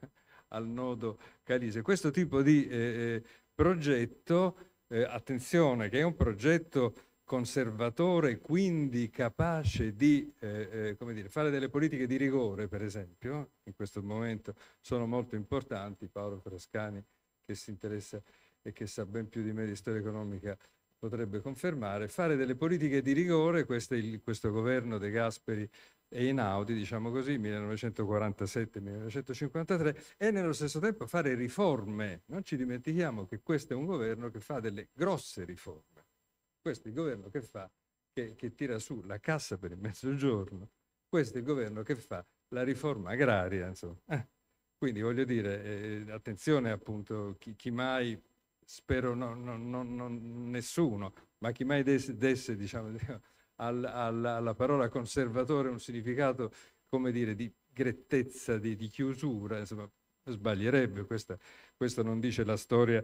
al nodo Calise, questo tipo di eh, eh progetto, eh, attenzione che è un progetto conservatore, quindi capace di eh, eh, dire, fare delle politiche di rigore, per esempio, in questo momento sono molto importanti, Paolo Frascani che si interessa e che sa ben più di me di storia economica potrebbe confermare, fare delle politiche di rigore, questo, il, questo governo De Gasperi e Inaudi, diciamo così, 1947-1953, e nello stesso tempo fare riforme. Non ci dimentichiamo che questo è un governo che fa delle grosse riforme questo è il governo che fa, che, che tira su la cassa per il mezzogiorno, questo è il governo che fa la riforma agraria, insomma. Eh, quindi voglio dire, eh, attenzione appunto, chi, chi mai, spero no, no, no, nessuno, ma chi mai desse, desse diciamo, [laughs] al, al, alla parola conservatore un significato, come dire, di grettezza, di, di chiusura, insomma, sbaglierebbe, questa, questo non dice la storia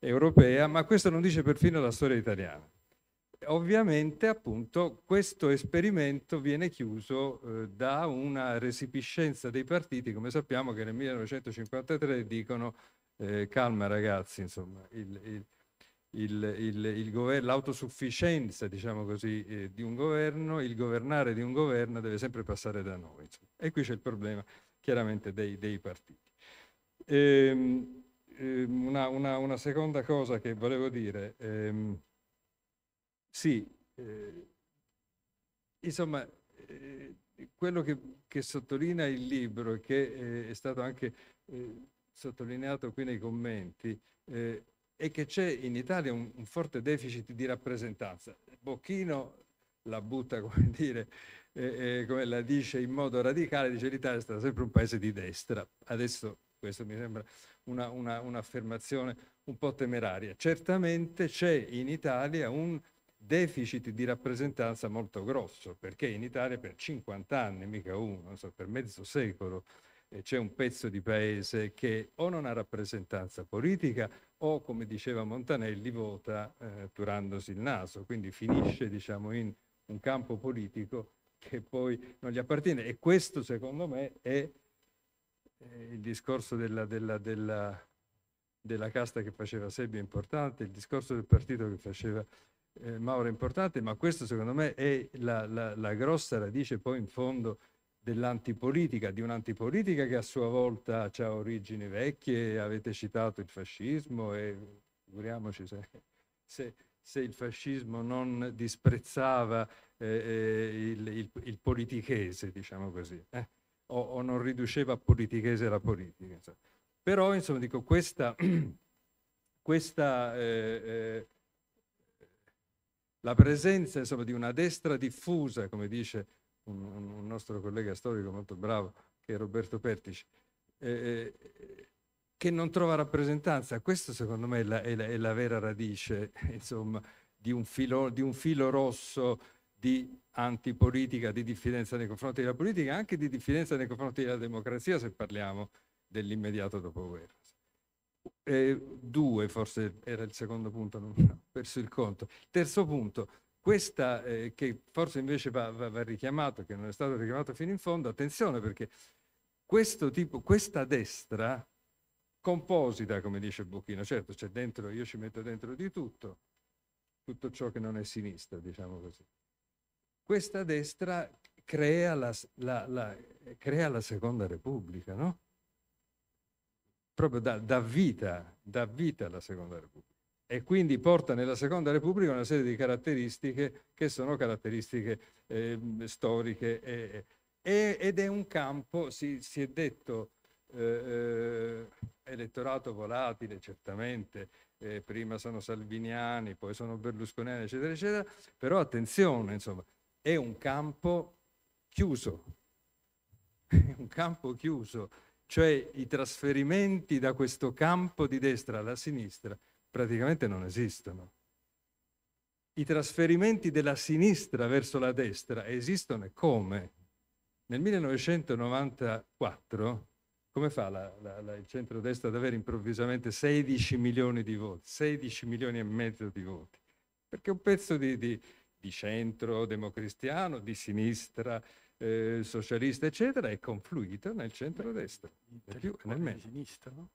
europea, ma questo non dice perfino la storia italiana ovviamente appunto questo esperimento viene chiuso eh, da una resipiscenza dei partiti, come sappiamo che nel 1953 dicono eh, calma ragazzi, insomma, il, il, il, l'autosufficienza diciamo così, eh, di un governo, il governare di un governo deve sempre passare da noi. Insomma. E qui c'è il problema chiaramente dei, dei partiti. Ehm, ehm una, una, una, seconda cosa che volevo dire. Ehm, sì, eh, insomma, eh, quello che, che, sottolinea il libro e che eh, è stato anche eh, sottolineato qui nei commenti eh, è che c'è in Italia un, un, forte deficit di rappresentanza. Bocchino la butta, [laughs] come dire, eh, come la dice in modo radicale, dice l'Italia è stata sempre un paese di destra. Adesso questo mi sembra una, una, un'affermazione un po' temeraria. Certamente c'è in Italia un deficit di rappresentanza molto grosso, perché in Italia per 50 anni, mica uno, so, per mezzo secolo, eh, c'è un pezzo di paese che o non ha rappresentanza politica o, come diceva Montanelli, vota eh, turandosi il naso, quindi finisce diciamo, in un campo politico che poi non gli appartiene. E questo, secondo me, è eh, il discorso della, della, della, della casta che faceva Sebbia importante, il discorso del partito che faceva eh, Mauro, importante, ma questo secondo me è la, la, la grossa radice poi in fondo dell'antipolitica, di un'antipolitica che a sua volta ha origini vecchie, avete citato il fascismo e figuriamoci se, se, se il fascismo non disprezzava eh, eh, il, il, il, politichese, diciamo così, eh? o, o, non riduceva a politichese la politica. Insomma. Però, insomma, dico, questa, [clears throat] questa eh, eh la presenza insomma, di una destra diffusa, come dice un, un, nostro collega storico molto bravo, che è Roberto Pertici, eh, eh, che non trova rappresentanza. Questo secondo me è la, è la, è la vera radice [laughs] insomma, di, un filo, di un filo rosso di antipolitica, di diffidenza nei confronti della politica, anche di diffidenza nei confronti della democrazia, se parliamo dell'immediato dopoguerra. E eh, due, forse era il secondo punto. Non perso il conto. Terzo punto, questa eh, che forse invece va, va, va, richiamato, che non è stato richiamato fino in fondo, attenzione perché questo tipo, questa destra composita, come dice Bocchino, certo c'è dentro, io ci metto dentro di tutto, tutto ciò che non è sinistra, diciamo così. Questa destra crea la, la, la, crea la seconda repubblica, no? Proprio da, dà vita, da vita la seconda repubblica e quindi porta nella Seconda Repubblica una serie di caratteristiche che sono caratteristiche eh, storiche e, e, ed è un campo, si, si è detto, eh, eh, elettorato volatile certamente, eh, prima sono salviniani, poi sono berlusconiani, eccetera, eccetera, però attenzione, insomma, è un campo chiuso, è un campo chiuso, cioè i trasferimenti da questo campo di destra alla sinistra praticamente non esistono. I trasferimenti della sinistra verso la destra esistono e come? Nel 1994, come fa la, la, la, il centrodestra ad avere improvvisamente 16 milioni di voti, 16 milioni e mezzo di voti? Perché un pezzo di, di, di centro democristiano, di sinistra, eh, socialista, eccetera, è confluito nel centrodestra, nel più nel meno. Sinistra, no?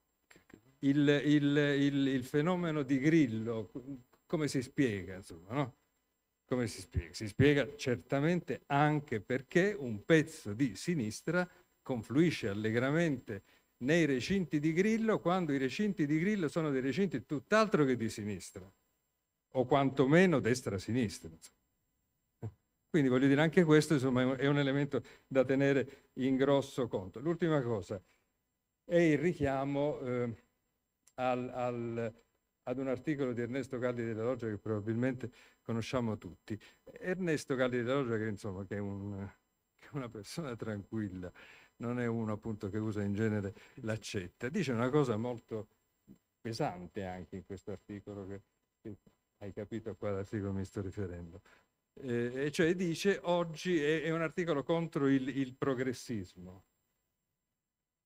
il, il, il, il fenomeno di Grillo, come si spiega? Insomma, no? Come si spiega? Si spiega certamente anche perché un pezzo di sinistra confluisce allegramente nei recinti di Grillo quando i recinti di Grillo sono dei recinti tutt'altro che di sinistra, o quantomeno destra-sinistra. Quindi voglio dire anche questo insomma, è un elemento da tenere in grosso conto. L'ultima cosa è il richiamo eh, al, al, ad un articolo di Ernesto Galli della Loggia che probabilmente conosciamo tutti. Ernesto Galli della Loggia che, insomma, che è, un, che è una persona tranquilla, non è uno appunto che usa in genere l'accetta, dice una cosa molto pesante anche in questo articolo che, che hai capito a quale articolo mi sto riferendo. Eh, e cioè dice oggi è, è un articolo contro il, il progressismo,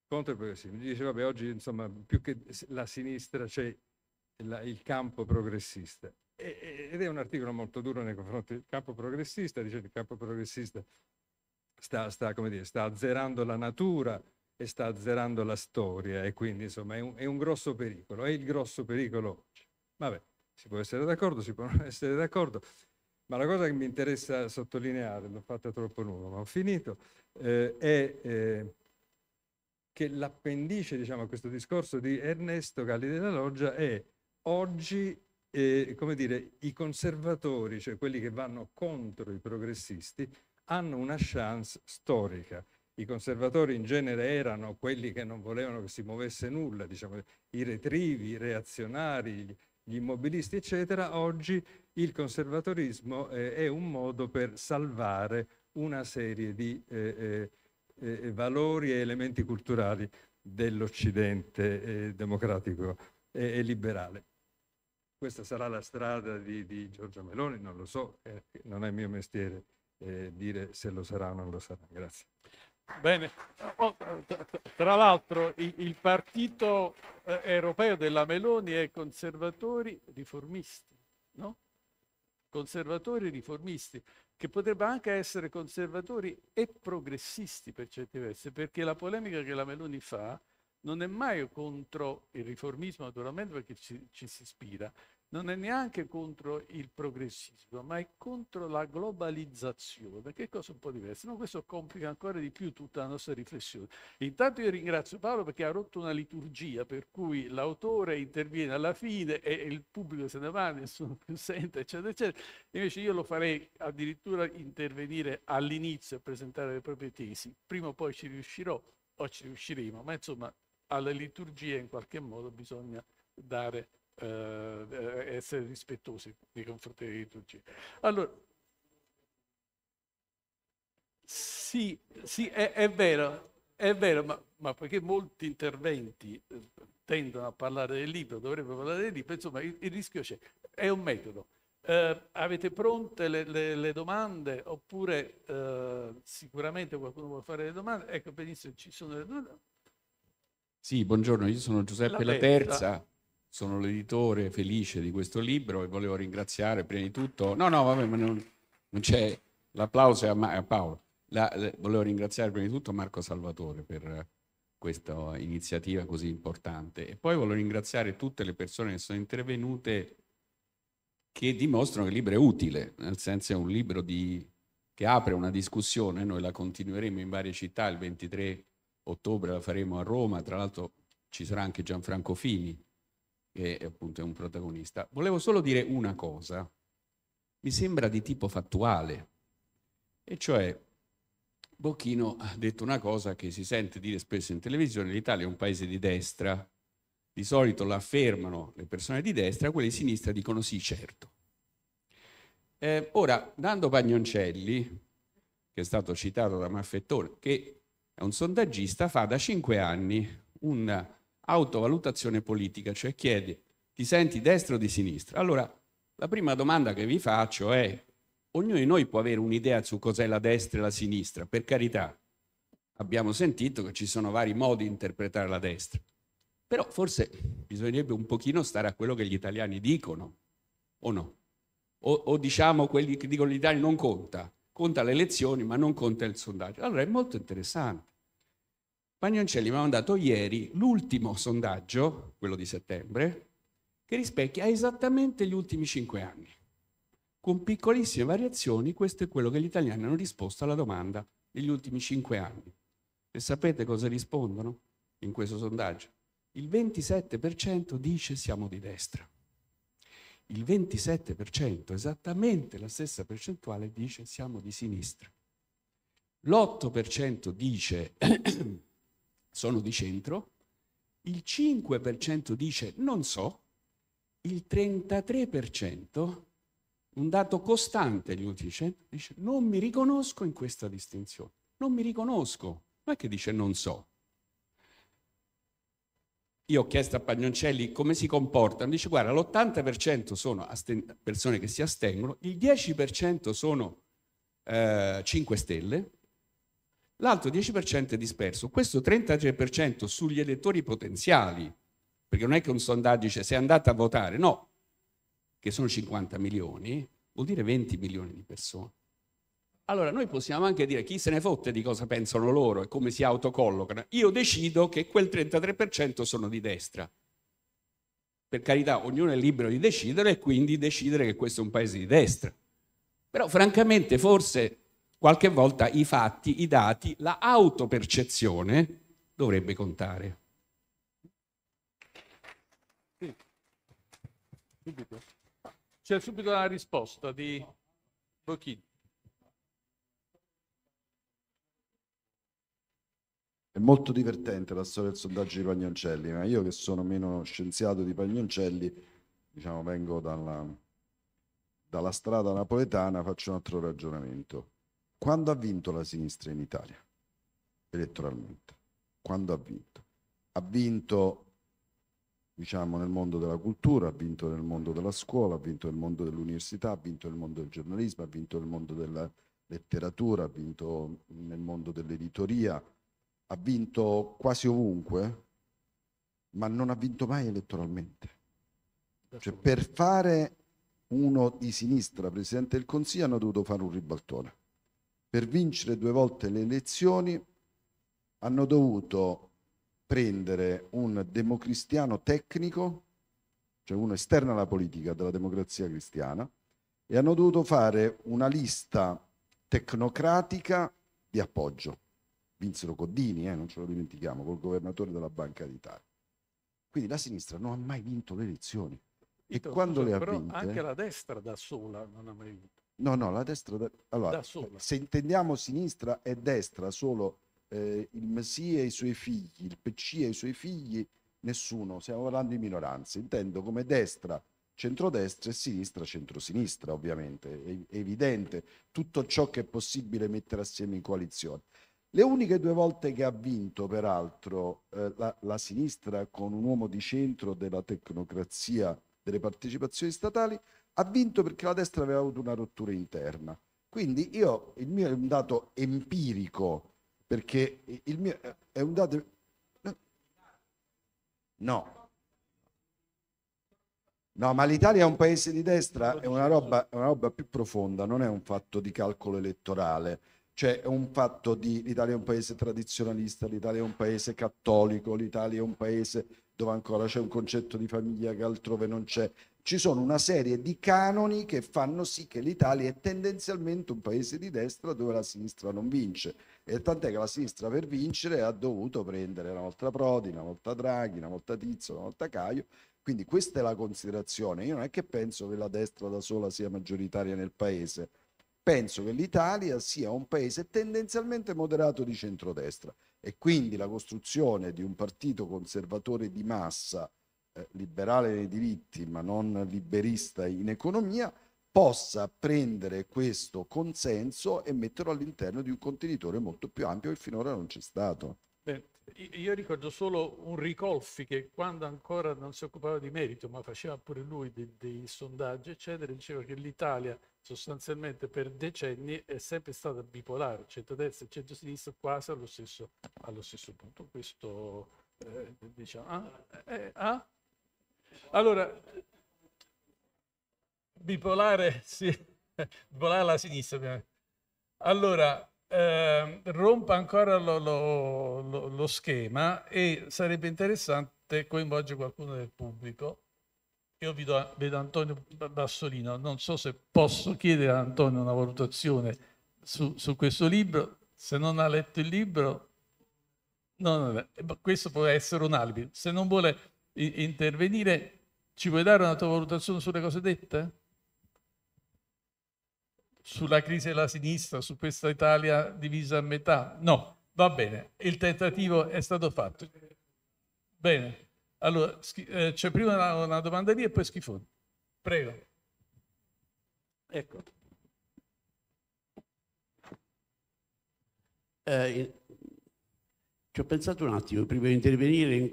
contro il progressismo. Dice, vabbè, oggi insomma, più che la sinistra c'è la, il campo progressista. E, ed è un articolo molto duro nei confronti del campo progressista, dice che il campo progressista sta, sta, dire, sta azzerando la natura e sta azzerando la storia e quindi insomma è un, è un grosso pericolo, è il grosso pericolo oggi. Vabbè, si può essere d'accordo, si può non [laughs] essere d'accordo, ma la cosa che mi interessa sottolineare, l'ho fatta troppo lungo ma ho finito, eh, è... Eh, che l'appendice diciamo, a questo discorso di Ernesto Galli della Loggia è oggi eh, come dire, i conservatori, cioè quelli che vanno contro i progressisti, hanno una chance storica. I conservatori in genere erano quelli che non volevano che si muovesse nulla, diciamo, i retrivi, i reazionari, gli immobilisti, eccetera. Oggi il conservatorismo eh, è un modo per salvare una serie di... Eh, eh eh, eh, valori e elementi culturali dell'Occidente eh, democratico e, e, liberale. Questa sarà la strada di, di Giorgio Meloni, non lo so, eh, non è mio mestiere eh, dire se lo sarà o non lo sarà. Grazie. Bene, oh, tra l'altro il, il partito eh, europeo della Meloni è conservatori riformisti, no? Conservatori riformisti, che potrebbero anche essere conservatori e progressisti per certi versi, perché la polemica che la Meloni fa non è mai contro il riformismo, naturalmente perché ci, ci si ispira, non è neanche contro il progressismo, ma è contro la globalizzazione, che è cosa un po' diversa. No, questo complica ancora di più tutta la nostra riflessione. Intanto io ringrazio Paolo perché ha rotto una liturgia per cui l'autore interviene alla fine e il pubblico se ne va, nessuno [laughs] più sente, eccetera, eccetera. Invece io lo farei addirittura intervenire all'inizio a presentare le proprie tesi. Prima o poi ci riuscirò o ci riusciremo, ma insomma alla liturgia in qualche modo bisogna dare eh, eh, essere rispettosi nei confronti di tutti. Allora, sì, sì è, è, vero, è vero, ma, ma perché molti interventi eh, tendono a parlare del libro, dovrebbero parlare del libro, insomma il, il rischio c'è, è un metodo. Eh, avete pronte le, le, le domande oppure eh, sicuramente qualcuno vuole fare le domande? Ecco, benissimo, ci sono le domande. Sì, buongiorno, io sono Giuseppe La, La Terza sono l'editore felice di questo libro e volevo ringraziare prima di tutto, no no vabbè ma non, non c'è, l'applauso è a, Ma- a Paolo, La, le, volevo ringraziare prima di tutto Marco Salvatore per questa iniziativa così importante e poi volevo ringraziare tutte le persone che sono intervenute che dimostrano che il libro è utile, nel senso è un libro di, che apre una discussione, noi la continueremo in varie città, il 23 ottobre la faremo a Roma, tra l'altro ci sarà anche Gianfranco Fini che appunto è un protagonista. Volevo solo dire una cosa, mi sembra di tipo fattuale, e cioè Bocchino ha detto una cosa che si sente dire spesso in televisione, l'Italia è un paese di destra, di solito la affermano le persone di destra, quelle di sinistra dicono sì certo. Eh, ora, Dando Pagnoncelli, che è stato citato da Maffettone, che è un sondaggista, fa da cinque anni un autovalutazione politica, cioè chiedi ti senti destra o di sinistra? Allora, la prima domanda che vi faccio è, ognuno di noi può avere un'idea su cos'è la destra e la sinistra, per carità, abbiamo sentito che ci sono vari modi di interpretare la destra, però forse bisognerebbe un pochino stare a quello che gli italiani dicono, o no? O, o diciamo quelli che dicono gli italiani non conta, conta le elezioni ma non conta il sondaggio. Allora è molto interessante. Pagnoncelli mi ha mandato ieri l'ultimo sondaggio, quello di settembre, che rispecchia esattamente gli ultimi cinque anni. Con piccolissime variazioni, questo è quello che gli italiani hanno risposto alla domanda negli ultimi cinque anni. E sapete cosa rispondono in questo sondaggio? Il 27% dice siamo di destra. Il 27%, esattamente la stessa percentuale, dice siamo di sinistra. L'8% dice sono di centro, il 5% dice non so, il 33%, un dato costante degli ultimi 100, dice non mi riconosco in questa distinzione, non mi riconosco, non è che dice non so. Io ho chiesto a Pagnoncelli come si comportano, dice guarda l'80% sono asten- persone che si astengono, il 10% sono eh, 5 stelle, l'altro 10% è disperso. Questo 33% sugli elettori potenziali, perché non è che un sondaggio dice se è andata a votare, no, che sono 50 milioni, vuol dire 20 milioni di persone. Allora noi possiamo anche dire chi se ne fotte di cosa pensano loro e come si autocollocano. Io decido che quel 33% sono di destra. Per carità, ognuno è libero di decidere e quindi decidere che questo è un paese di destra. Però francamente forse qualche volta i fatti, i dati, la autopercezione dovrebbe contare. Sì. Subito. C'è subito la risposta di Bocchini. È molto divertente la storia del sondaggio di Pagnoncelli, ma io che sono meno scienziato di Pagnoncelli, diciamo, vengo dalla, dalla strada napoletana, faccio un altro ragionamento. Quando ha vinto la sinistra in Italia? Elettoralmente. Quando ha vinto? Ha vinto diciamo, nel mondo della cultura, ha vinto nel mondo della scuola, ha vinto nel mondo dell'università, ha vinto nel mondo del giornalismo, ha vinto nel mondo della letteratura, ha vinto nel mondo dell'editoria, ha vinto quasi ovunque, ma non ha vinto mai elettoralmente. Cioè, per fare uno di sinistra presidente del Consiglio hanno dovuto fare un ribaltone per vincere due volte le elezioni hanno dovuto prendere un democristiano tecnico, cioè uno esterno alla politica della democrazia cristiana, e hanno dovuto fare una lista tecnocratica di appoggio. Vinsero Coddini, eh, non ce lo dimentichiamo, col governatore della Banca d'Italia. Quindi la sinistra non ha mai vinto le elezioni. E Ito, quando so, le ha però vinte... Anche la destra da sola non ha mai vinto. No, no, la destra... Da... Allora, da se intendiamo sinistra e destra solo eh, il Messia e i suoi figli, il PC e i suoi figli, nessuno, stiamo parlando di minoranze. Intendo come destra, centrodestra e sinistra, centrosinistra, ovviamente. È, è evidente tutto ciò che è possibile mettere assieme in coalizione. Le uniche due volte che ha vinto, peraltro, eh, la, la sinistra con un uomo di centro della tecnocrazia delle partecipazioni statali ha vinto perché la destra aveva avuto una rottura interna. Quindi io, il mio è un dato empirico, perché il mio è un dato... No. No, ma l'Italia è un paese di destra, è una roba, è una roba più profonda, non è un fatto di calcolo elettorale cioè è un fatto di l'Italia è un paese tradizionalista, l'Italia è un paese cattolico, l'Italia è un paese dove ancora c'è un concetto di famiglia che altrove non c'è, ci sono una serie di canoni che fanno sì che l'Italia è tendenzialmente un paese di destra dove la sinistra non vince. E tant'è che la sinistra per vincere ha dovuto prendere una volta Prodi, una volta Draghi, una volta Tizio, una volta Caio. Quindi questa è la considerazione. Io non è che penso che la destra da sola sia maggioritaria nel paese. Penso che l'Italia sia un paese tendenzialmente moderato di centrodestra e quindi la costruzione di un partito conservatore di massa eh, liberale nei diritti ma non liberista in economia, possa prendere questo consenso e metterlo all'interno di un contenitore molto più ampio che finora non c'è stato. Beh, io ricordo solo un Ricolfi che quando ancora non si occupava di merito, ma faceva pure lui dei, dei sondaggi, eccetera, diceva che l'Italia sostanzialmente per decenni è sempre stata bipolare, centrodestra e centrosinistra quasi allo stesso, allo stesso punto. Questo eh, diciamo, ah, eh, ah, allora, bipolare, sì, bipolare alla sinistra. Allora, eh, rompa ancora lo, lo, lo, lo, schema e sarebbe interessante coinvolgere qualcuno del pubblico. Io do, vedo Antonio Bassolino, non so se posso chiedere a Antonio una valutazione su, su questo libro, se non ha letto il libro, no, no, no, questo può essere un alibi, se non vuole intervenire, ci puoi dare una tua valutazione sulle cose dette? Sulla crisi della sinistra, su questa Italia divisa a metà? No, va bene, il tentativo è stato fatto. Bene, allora eh, c'è prima una, una domanda lì e poi schifone. Prego. Ecco. Eh, ci ho pensato un attimo prima di intervenire in,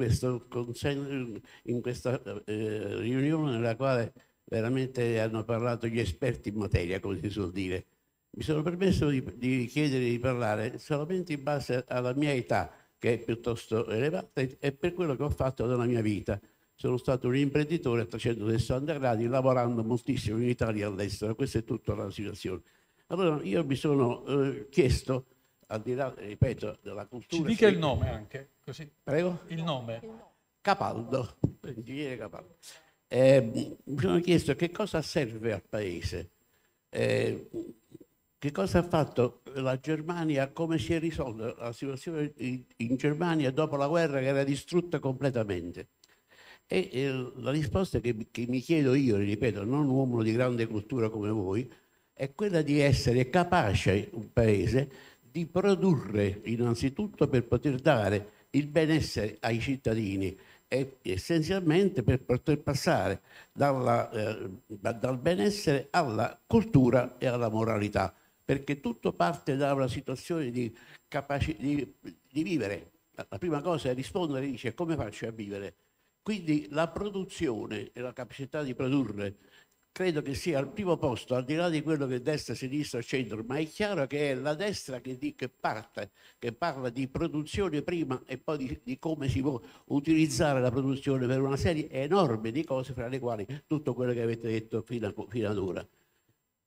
consen- in questa eh, riunione nella quale veramente hanno parlato gli esperti in materia, come si suol dire. Mi sono permesso di, di chiedere di parlare solamente in base alla mia età, che è piuttosto elevata, e per quello che ho fatto nella mia vita sono stato un imprenditore a 360 gradi, lavorando moltissimo in Italia e all'estero. Questa è tutta la situazione. Allora io mi sono eh, chiesto al di là, ripeto, della cultura... Ci dica il nome anche, così. Prego? Il nome. Capaldo, ingegnere Capaldo. Eh, mi sono chiesto che cosa serve al paese, eh, che cosa ha fatto la Germania, come si è risolta la situazione in Germania dopo la guerra che era distrutta completamente. E, la risposta che, che mi chiedo io, ripeto, non uomo di grande cultura come voi, è quella di essere capace un paese di produrre innanzitutto per poter dare il benessere ai cittadini e essenzialmente per poter passare dalla, eh, dal benessere alla cultura e alla moralità, perché tutto parte da una situazione di, capaci- di, di vivere. La prima cosa è rispondere, dice come faccio a vivere? Quindi la produzione e la capacità di produrre credo che sia al primo posto, al di là di quello che destra, sinistra, centro, ma è chiaro che è la destra che, di, che, parte, che parla di produzione prima e poi di, di, come si può utilizzare la produzione per una serie enorme di cose, fra le quali tutto quello che avete detto fino, a, fino ad ora.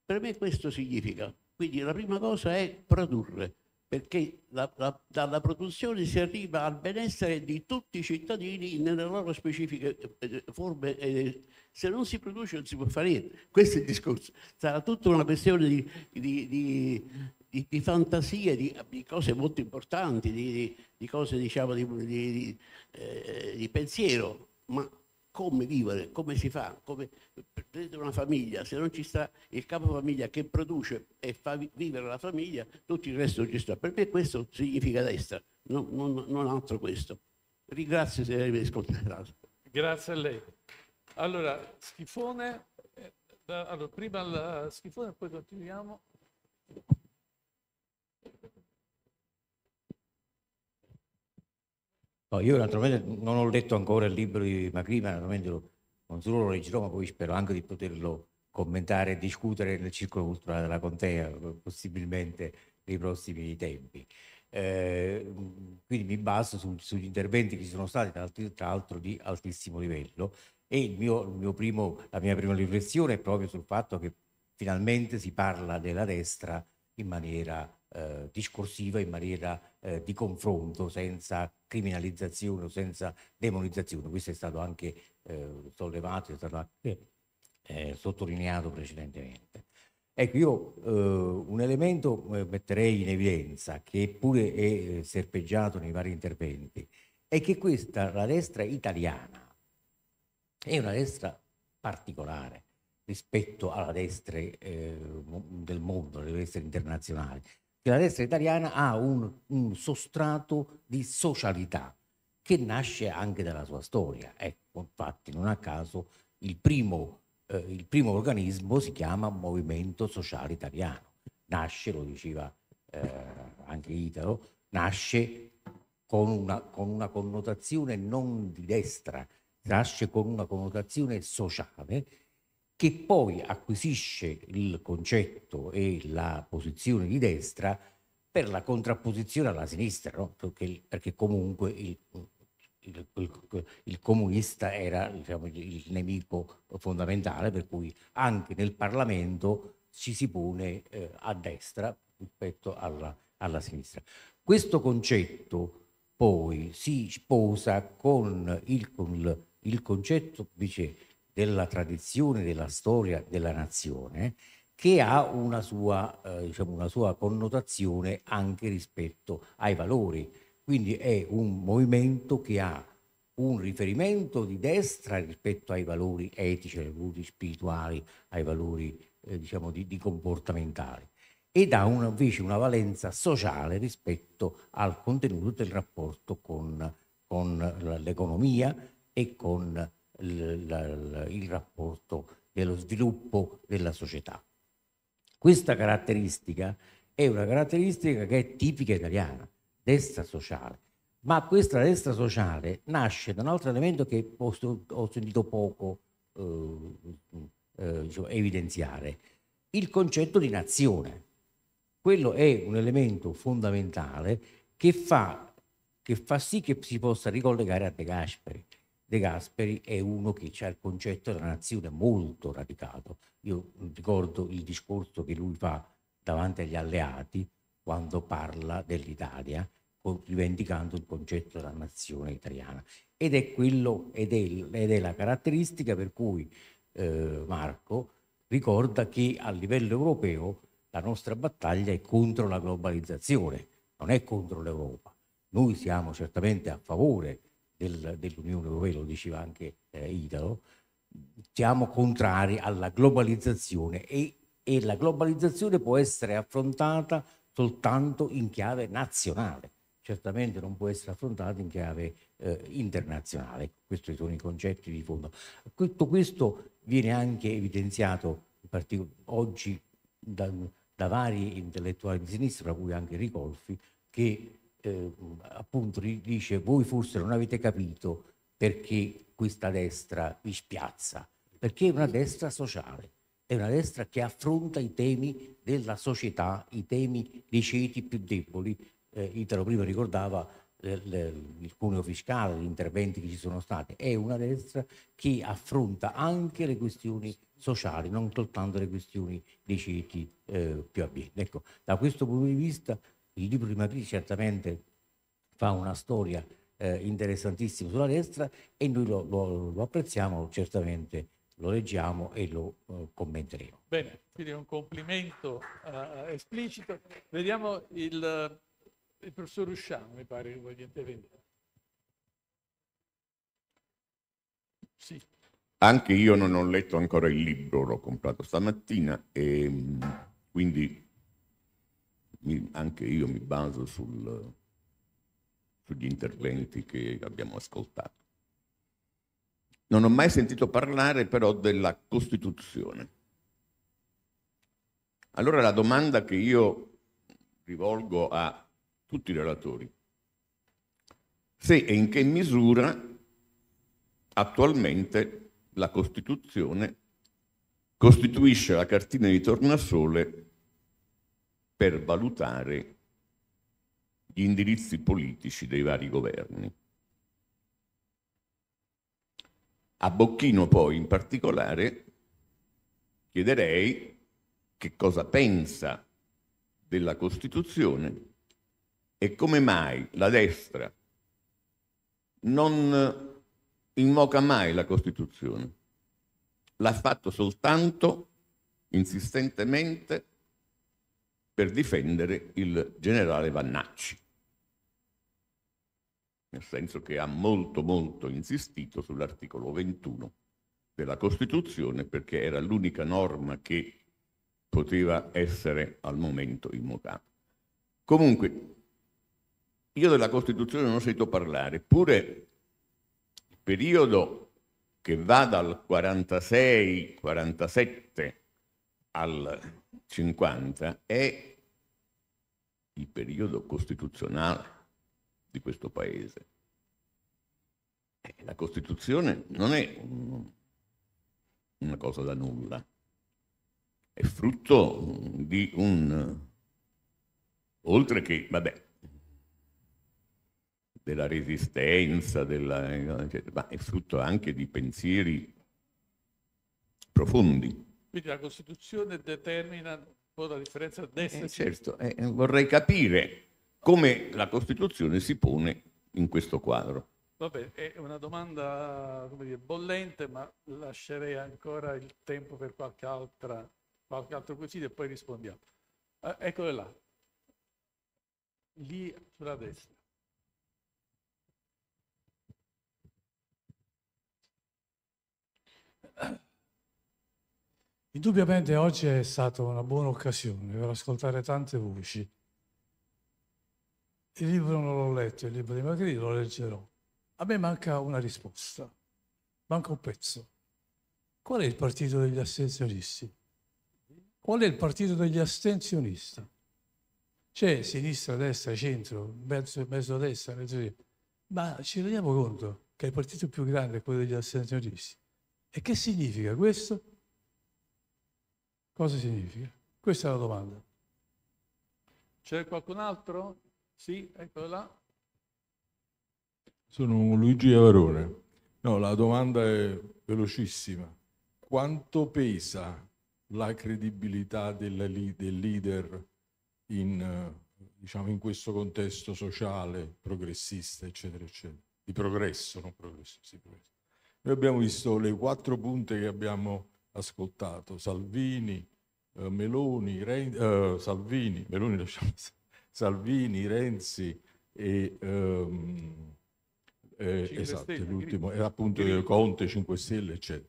Per me questo significa, quindi la prima cosa è produrre, perché la, la, dalla produzione si arriva al benessere di tutti i cittadini nelle loro specifiche eh, forme. Eh, se non si produce non si può fare niente. Questo è il discorso. Sarà tutta una questione di, di, di, di, di fantasie, di, cose molto importanti, di, cose diciamo di, eh, pensiero, ma come vivere, come si fa, come prendete una famiglia, se non ci sta il capo famiglia che produce e fa vivere la famiglia, tutto il resto non ci sta. Per me questo significa destra, non, non, non altro questo. Ringrazio se mi ascoltato. Grazie a lei. Allora, schifone, eh, allora, prima il schifone e poi continuiamo. No, io naturalmente non ho letto ancora il libro di Macrima, naturalmente lo, non solo lo leggerò, ma poi spero anche di poterlo commentare e discutere nel circolo culturale della Contea, possibilmente nei prossimi tempi. Eh, quindi mi baso su, sugli interventi che ci sono stati, tra l'altro di altissimo livello, e mio, mio primo, la mia prima riflessione è proprio sul fatto che finalmente si parla della destra in maniera eh, discorsiva, in maniera eh, di confronto, senza criminalizzazione o senza demonizzazione. Questo è stato anche eh, sollevato, è stato anche eh, sottolineato precedentemente. Ecco, io eh, un elemento eh, metterei in evidenza, che pure è serpeggiato nei vari interventi, è che questa, la destra italiana, è una destra particolare rispetto alla destra eh, del mondo, alle destre internazionali. Che la destra italiana ha un, un, sostrato di socialità che nasce anche dalla sua storia. Ecco, infatti, non a caso il primo, eh, il primo organismo si chiama Movimento Sociale Italiano. Nasce, lo diceva eh, anche Italo, nasce con una, con una connotazione non di destra, nasce con una connotazione sociale che poi acquisisce il concetto e la posizione di destra per la contrapposizione alla sinistra, no? perché, perché, comunque il, il, il, il comunista era diciamo, il nemico fondamentale, per cui anche nel Parlamento ci si pone eh, a destra rispetto alla, alla sinistra. Questo concetto poi si sposa con il, con il il concetto dice, della tradizione, della storia della nazione, che ha una sua, eh, diciamo una sua connotazione anche rispetto ai valori. Quindi è un movimento che ha un riferimento di destra rispetto ai valori etici, ai valori spirituali, ai valori eh, diciamo di, di comportamentali ed ha una, invece una valenza sociale rispetto al contenuto del rapporto con, con l'economia, e con il rapporto dello sviluppo della società. Questa caratteristica è una caratteristica che è tipica italiana, destra sociale, ma questa destra sociale nasce da un altro elemento che ho sentito poco eh, diciamo, evidenziare, il concetto di nazione. Quello è un elemento fondamentale che fa, che fa sì che si possa ricollegare a De Gasperi De Gasperi è uno che ha il concetto della nazione molto radicato. Io ricordo il discorso che lui fa davanti agli alleati quando parla dell'Italia, rivendicando il concetto della nazione italiana. Ed è quello, ed è, ed è la caratteristica per cui eh, Marco ricorda che a livello europeo la nostra battaglia è contro la globalizzazione, non è contro l'Europa. Noi siamo certamente a favore del, dell'Unione Europea, lo diceva anche eh, Italo, siamo contrari alla globalizzazione e, e la globalizzazione può essere affrontata soltanto in chiave nazionale, certamente non può essere affrontata in chiave eh, internazionale. Questi sono i concetti di fondo. Tutto questo viene anche evidenziato oggi da, da vari intellettuali di sinistra, tra cui anche Ricolfi, che eh, appunto dice voi forse non avete capito perché questa destra vi spiazza, perché è una destra sociale, è una destra che affronta i temi della società, i temi dei ceti più deboli. Eh, Italo prima ricordava eh, il cuneo fiscale, gli interventi che ci sono stati, è una destra che affronta anche le questioni sociali, non soltanto le questioni dei ceti eh, più abbienti. Ecco, da questo punto di vista il libro di Mapì certamente fa una storia eh, interessantissima sulla destra e noi lo, lo, lo, apprezziamo certamente, lo leggiamo e lo eh, commenteremo. Bene, quindi un complimento eh, esplicito. Vediamo il, il professor Rusciano, mi pare che voglia intervenire. Sì. Anche io non ho letto ancora il libro, l'ho comprato stamattina e mm, quindi mi, anche io mi baso sul, sugli interventi che abbiamo ascoltato. Non ho mai sentito parlare però della Costituzione. Allora la domanda che io rivolgo a tutti i relatori, se e in che misura attualmente la Costituzione costituisce la cartina di tornasole per valutare gli indirizzi politici dei vari governi. A Bocchino poi in particolare chiederei che cosa pensa della Costituzione e come mai la destra non invoca mai la Costituzione. L'ha fatto soltanto insistentemente per difendere il generale Vannacci, nel senso che ha molto molto insistito sull'articolo 21 della Costituzione perché era l'unica norma che poteva essere al momento immutata. Comunque, io della Costituzione non ho sentito parlare, pure il periodo che va dal 46-47 al 50 è il periodo costituzionale di questo paese. Eh, la Costituzione non è una cosa da nulla, è frutto di un, oltre che, vabbè, della resistenza, della, eh, cioè, ma è frutto anche di pensieri profondi quindi la Costituzione determina la differenza destra eh, Certo, eh, vorrei capire come la Costituzione si pone in questo quadro. Vabbè, è una domanda dire, bollente, ma lascerei ancora il tempo per qualche, altra, qualche altro quesito e poi rispondiamo. Eh, eccolo là, lì sulla destra. Indubbiamente oggi è stata una buona occasione per ascoltare tante voci. Il libro non l'ho letto, il libro di Magri lo leggerò. A me manca una risposta, manca un pezzo. Qual è il partito degli astensionisti? Qual è il partito degli astensionisti? C'è sinistra, destra, centro, mezzo, mezzo destra, mezzo destra. Ma ci rendiamo conto che il partito più grande è quello degli astensionisti. E che significa questo? Cosa significa? Questa è la domanda. C'è qualcun altro? Sì, eccolo là. Sono Luigi Avarone. No, la domanda è velocissima. Quanto pesa la credibilità del leader in, eh, diciamo, in questo contesto sociale progressista, eccetera, eccetera? Di progresso, non progressista. Sì, progresso. Noi abbiamo visto le quattro punte che abbiamo ascoltato Salvini, eh, Meloni, Ren- eh, Salvini, Meloni [laughs] lasciamo, Salvini, Renzi e... Ehm, eh, esatto, Stelle, l'ultimo, era appunto Grillo. Eh, Conte, 5 Stelle, eccetera.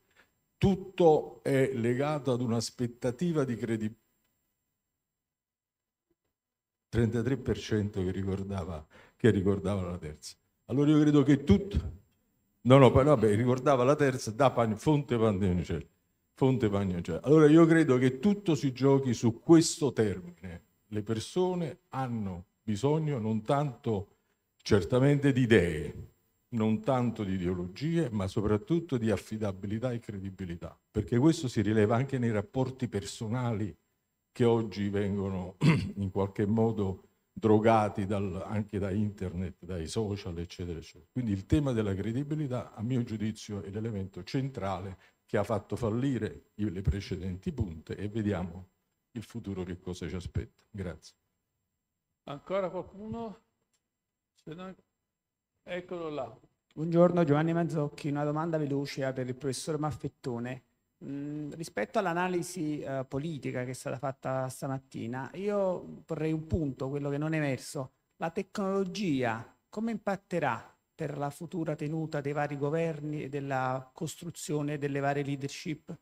Tutto è legato ad un'aspettativa di credibilità. 33% che ricordava, che ricordava la terza. Allora io credo che tutto... No, no, vabbè, ricordava la terza da pan, fonte Pandemicelli. Fonte Bagnaggia. Allora io credo che tutto si giochi su questo termine. Le persone hanno bisogno non tanto certamente di idee, non tanto di ideologie, ma soprattutto di affidabilità e credibilità, perché questo si rileva anche nei rapporti personali che oggi vengono [clears throat] in qualche modo drogati dal, anche da internet, dai social, eccetera, eccetera. Quindi il tema della credibilità, a mio giudizio, è l'elemento centrale che ha fatto fallire le precedenti punte e vediamo il futuro che cosa ci aspetta. Grazie. Ancora qualcuno? No... Eccolo là. Buongiorno Giovanni Mazzocchi, una domanda veloce eh, per il professor Maffettone. Mm, rispetto all'analisi eh, politica che è stata fatta stamattina, io vorrei un punto, quello che non è emerso. La tecnologia come impatterà per la futura tenuta dei vari governi e della costruzione delle varie leadership?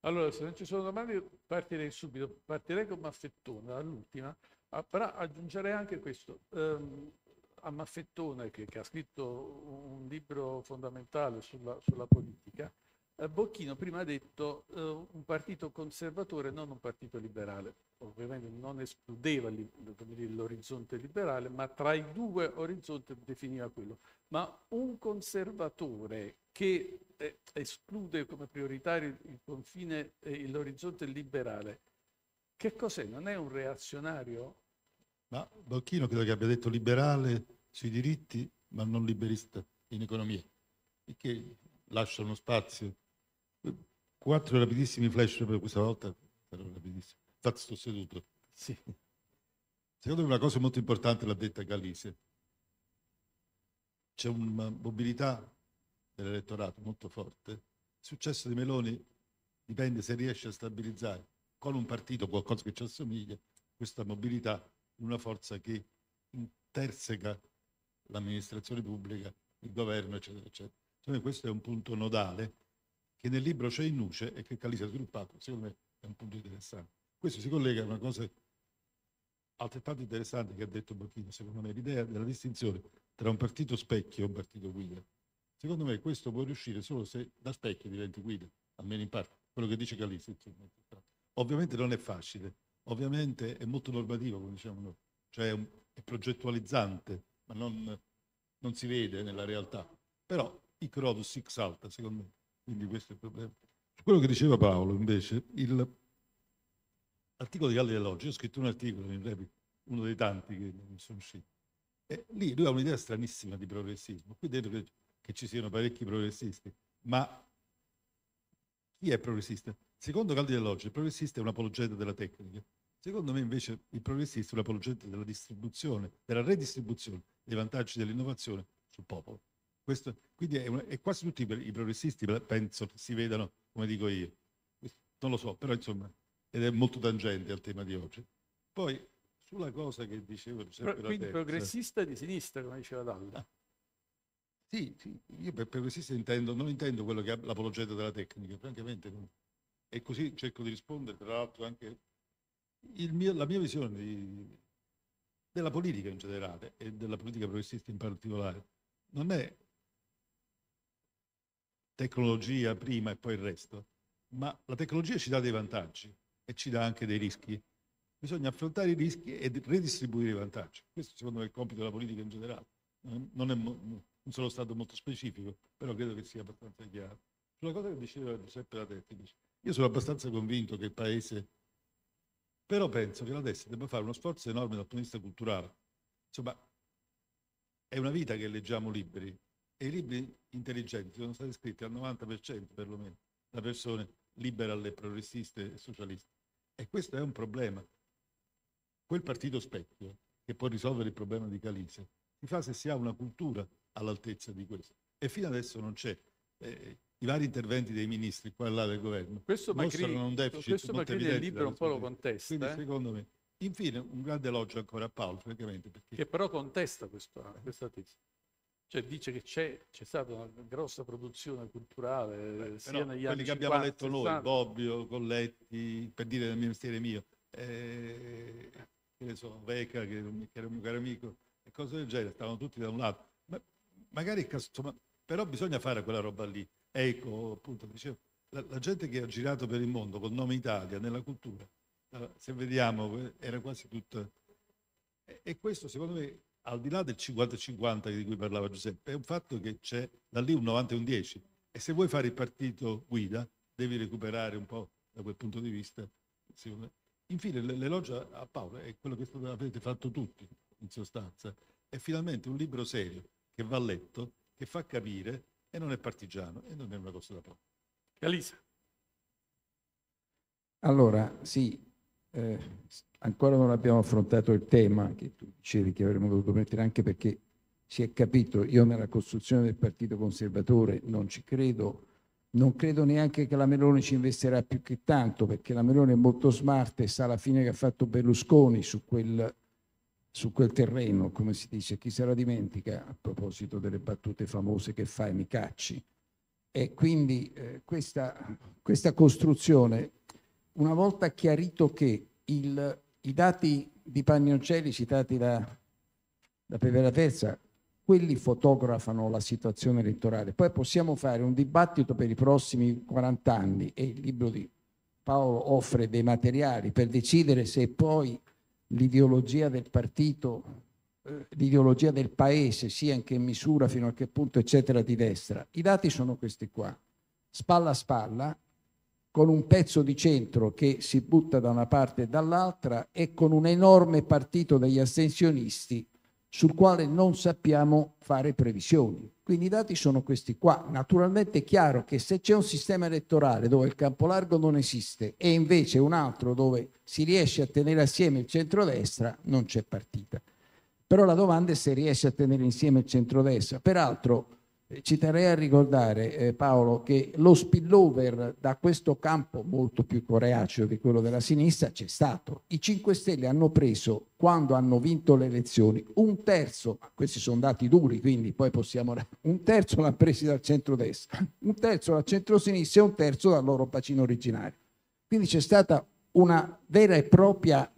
Allora, se non ci sono domande, partirei subito. Partirei con Maffettone, dall'ultima, ah, però aggiungerei anche questo. Um, a Maffettone, che, che, ha scritto un libro fondamentale sulla, sulla politica, eh, Bocchino prima ha detto eh, un partito conservatore, non un partito liberale. Ovviamente non escludeva l'orizzonte liberale, ma tra i due orizzonti definiva quello. Ma un conservatore che eh, esclude come prioritario il confine eh, l'orizzonte liberale, che cos'è? Non è un reazionario? Ma Bocchino credo che abbia detto liberale sui diritti, ma non liberista in economia, il che lascia uno spazio Quattro rapidissimi flash per questa volta. Infatti sto seduto. Sì. Secondo me una cosa molto importante l'ha detta Galise. C'è una mobilità dell'elettorato molto forte. Il successo di Meloni dipende se riesce a stabilizzare con un partito qualcosa che ci assomiglia, questa mobilità una forza che interseca l'amministrazione pubblica, il governo, eccetera, eccetera. Secondo me questo è un punto nodale che nel libro c'è in nuce e che Calisi ha sviluppato, secondo me è un punto interessante. Questo si collega a una cosa altrettanto interessante che ha detto Bocchino, secondo me, l'idea della distinzione tra un partito specchio e un partito guida. Secondo me questo può riuscire solo se da specchio diventi guida, almeno in parte, quello che dice Calisi. Ovviamente non è facile, ovviamente è molto normativo, come diciamo noi, cioè è, progettualizzante, ma non, non si vede nella realtà. Però i Crodus X alta, secondo me, quindi questo è il problema. Quello che diceva Paolo, invece, l'articolo di Galli dell'Oggi, ho scritto un articolo in Repic, uno dei tanti che mi sono usciti, e lì lui ha un'idea stranissima di progressismo. Qui dentro che, che ci siano parecchi progressisti, ma chi è progressista? Secondo Galli dell'Oggi, il progressista è un apologeta della tecnica. Secondo me invece il progressista è un apologeta della distribuzione, della redistribuzione dei vantaggi dell'innovazione sul popolo. Questo, quindi è, è, quasi tutti i progressisti penso si vedano come dico io. Non lo so, però insomma, ed è molto tangente al tema di oggi. Poi sulla cosa che dicevo... Pro, quindi terza, progressista di sinistra, come diceva Dalla. Ah. sì, sì, io per progressista intendo, non intendo quello che è l'apologeta della tecnica, francamente E così cerco di rispondere, tra l'altro, anche mio, la mia visione di, della politica in generale e della politica progressista in particolare non è tecnologia prima e poi il resto, ma la tecnologia ci dà dei vantaggi e ci dà anche dei rischi. Bisogna affrontare i rischi e redistribuire i vantaggi. Questo secondo me è il compito della politica in generale. Non, è, non sono stato molto specifico, però credo che sia abbastanza chiaro. Sulla cosa che diceva Giuseppe Latetti, io sono abbastanza convinto che il Paese, però penso che la destra debba fare uno sforzo enorme dal punto di vista culturale. Insomma, è una vita che leggiamo libri, e i libri intelligenti sono stati scritti al 90% perlomeno da persone liberal progressiste e socialiste. E questo è un problema. Quel partito specchio che può risolvere il problema di Calise si fa se si ha una cultura all'altezza di questo. E fino adesso non c'è. Eh, I vari interventi dei ministri qua e là del governo questo mostrano Macri, un deficit questo molto Macri evidente. libro un po' lo contesta. Quindi, eh? secondo me, infine un grande elogio ancora a Paolo, perché, perché... che però contesta questo, eh, questa tesi. Cioè, dice che c'è, c'è, stata una grossa produzione culturale Beh, eh, sia negli anni quelli che abbiamo letto noi, Bobbio, Colletti, per dire del mio mestiere mio, eh, che ne so, Veca, che, era un mio caro amico, e cose del genere, stavano tutti da un lato. Ma magari, insomma, però bisogna fare quella roba lì. Ecco, appunto, dicevo, la, la gente che ha girato per il mondo col nome Italia nella cultura, eh, se vediamo, eh, era quasi tutta... E, e questo, secondo me, al di là del 50-50 di cui parlava Giuseppe, è un fatto che c'è da lì un 90 e un 10. E se vuoi fare il partito guida, devi recuperare un po' da quel punto di vista. Infine, l'elogio a Paolo è quello che avete fatto tutti, in sostanza. È finalmente un libro serio che va letto, che fa capire e non è partigiano e non è una cosa da poco. Elisa. Allora, sì, eh, ancora non abbiamo affrontato il tema che tu dicevi che avremmo dovuto mettere anche perché si è capito, io nella costruzione del Partito Conservatore non ci credo, non credo neanche che la Meloni ci investirà più che tanto perché la Meloni è molto smart e sa la fine che ha fatto Berlusconi su quel, su quel terreno, come si dice, chi se la dimentica a proposito delle battute famose che fai, mi cacci. E quindi eh, questa, questa costruzione una volta chiarito che il, i dati di Pagnoncelli citati da, da Pevera Terza, quelli fotografano la situazione elettorale. Poi possiamo fare un dibattito per i prossimi 40 anni e il libro di Paolo offre dei materiali per decidere se poi l'ideologia del partito, eh, l'ideologia del paese sia in che misura, fino a che punto, eccetera, di destra. I dati sono questi qua. Spalla a spalla, con un pezzo di centro che si butta da una parte e dall'altra e con un enorme partito degli astensionisti sul quale non sappiamo fare previsioni. Quindi i dati sono questi qua. Naturalmente è chiaro che se c'è un sistema elettorale dove il campo largo non esiste e invece un altro dove si riesce a tenere assieme il centrodestra, non c'è partita. Però la domanda è se riesce a tenere insieme il centrodestra. Peraltro eh, ci terrei a ricordare eh, Paolo che lo spillover da questo campo molto più coreaceo che quello della sinistra c'è stato. I 5 Stelle hanno preso quando hanno vinto le elezioni un terzo, questi sono dati duri quindi poi possiamo, un terzo l'ha preso dal centrodestra, un terzo dal centrosinistra e un terzo dal loro bacino originario. Quindi c'è stata una vera e propria,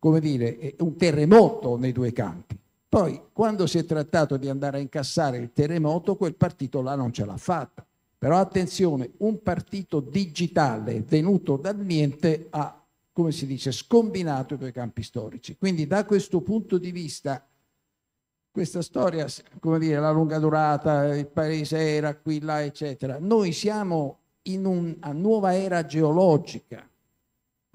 come dire, eh, un terremoto nei due campi. Poi, quando si è trattato di andare a incassare il terremoto, quel partito là non ce l'ha fatta. Però attenzione, un partito digitale venuto dal niente ha, come si dice, scombinato i due campi storici. Quindi da questo punto di vista questa storia, come dire, la lunga durata, il paese era qui, là, eccetera. Noi siamo in una nuova era geologica,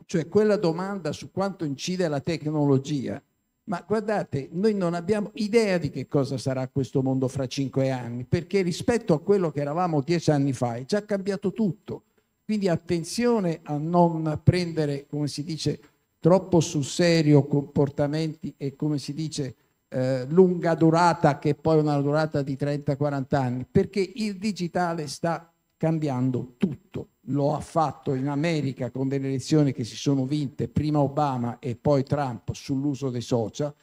cioè quella domanda su quanto incide la tecnologia ma guardate, noi non abbiamo idea di che cosa sarà questo mondo fra cinque anni, perché rispetto a quello che eravamo dieci anni fa è già cambiato tutto. Quindi attenzione a non prendere, come si dice, troppo sul serio comportamenti e, come si dice, eh, lunga durata, che poi una durata di 30-40 anni, perché il digitale sta cambiando tutto. Lo ha fatto in America con delle elezioni che si sono vinte prima Obama e poi Trump sull'uso dei social.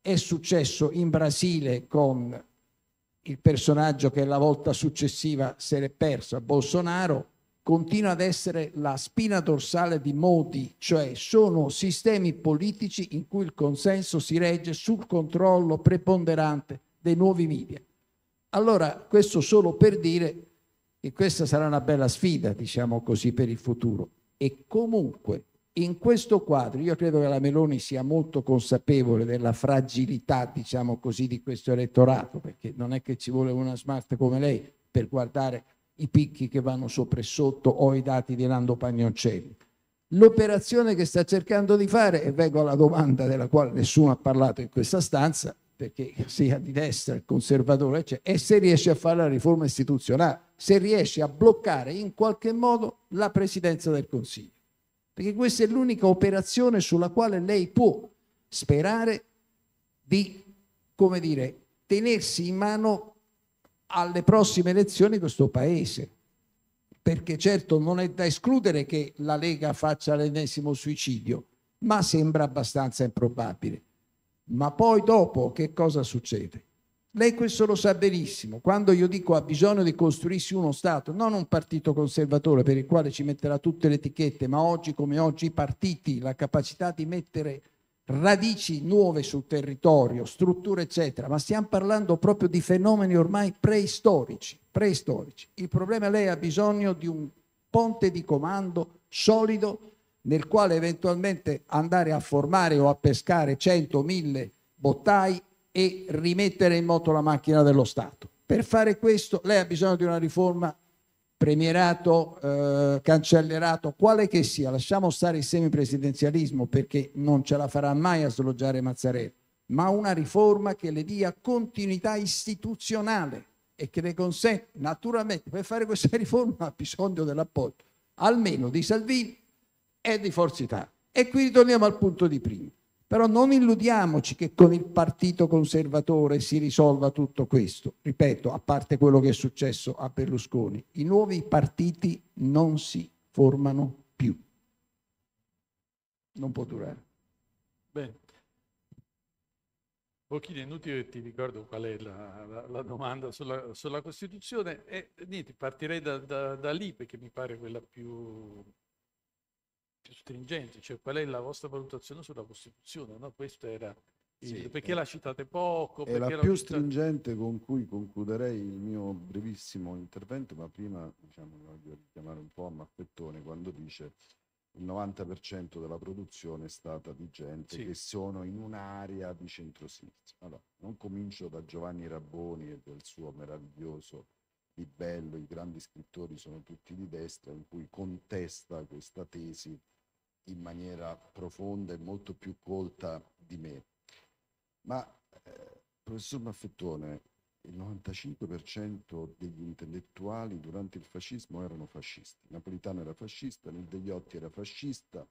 È successo in Brasile con il personaggio che la volta successiva se l'è perso, Bolsonaro, continua ad essere la spina dorsale di Modi, cioè sono sistemi politici in cui il consenso si regge sul controllo preponderante dei nuovi media. Allora, questo solo per dire e questa sarà una bella sfida, diciamo così, per il futuro. E comunque, in questo quadro, io credo che la Meloni sia molto consapevole della fragilità, diciamo così, di questo elettorato, perché non è che ci vuole una smart come lei per guardare i picchi che vanno sopra e sotto o i dati di Lando Pagnoncelli. L'operazione che sta cercando di fare, e vengo alla domanda della quale nessuno ha parlato in questa stanza, perché sia di destra, il conservatore, cioè, è se riesce a fare la riforma istituzionale se riesce a bloccare in qualche modo la presidenza del Consiglio. Perché questa è l'unica operazione sulla quale lei può sperare di, come dire, tenersi in mano alle prossime elezioni questo Paese. Perché certo non è da escludere che la Lega faccia l'ennesimo suicidio, ma sembra abbastanza improbabile. Ma poi dopo che cosa succede? Lei questo lo sa benissimo. Quando io dico ha bisogno di costruirsi uno Stato, non un partito conservatore per il quale ci metterà tutte le etichette, ma oggi come oggi i partiti, la capacità di mettere radici nuove sul territorio, strutture eccetera, ma stiamo parlando proprio di fenomeni ormai preistorici, preistorici. Il problema è che lei ha bisogno di un ponte di comando solido nel quale eventualmente andare a formare o a pescare 100, 1000 bottai e rimettere in moto la macchina dello Stato. Per fare questo lei ha bisogno di una riforma premierato, eh, cancellerato, quale che sia, lasciamo stare il semipresidenzialismo perché non ce la farà mai a sloggiare Mazzarella, ma una riforma che le dia continuità istituzionale e che le consenta, naturalmente, per fare questa [laughs] riforma ha bisogno dell'appoggio almeno di Salvini e di Forza Italia. E qui ritorniamo al punto di prima. Però non illudiamoci che con il partito conservatore si risolva tutto questo. Ripeto, a parte quello che è successo a Berlusconi, i nuovi partiti non si formano più. Non può durare. Bene. Pochino inutile, ti ricordo qual è la, la, la domanda sulla, sulla, Costituzione e niente, partirei da, da, da lì perché mi pare quella più, più stringenti, cioè qual è la vostra valutazione sulla Costituzione? No? Questo era il, sì, perché eh, la citate poco? È la più citate... stringente con cui concluderei il mio brevissimo intervento, ma prima diciamo, voglio richiamare un po' a Mappettone quando dice il 90% della produzione è stata di gente sì. che sono in un'area di centrosinistra. Allora, non comincio da Giovanni Rabboni e del suo meraviglioso Di Bello, i grandi scrittori sono tutti di destra, in cui contesta questa tesi in maniera profonda e molto più colta di me. Ma, eh, professor Maffettone, il 95% degli intellettuali durante il fascismo erano fascisti. Napolitano era fascista, Nildegliotti era fascista,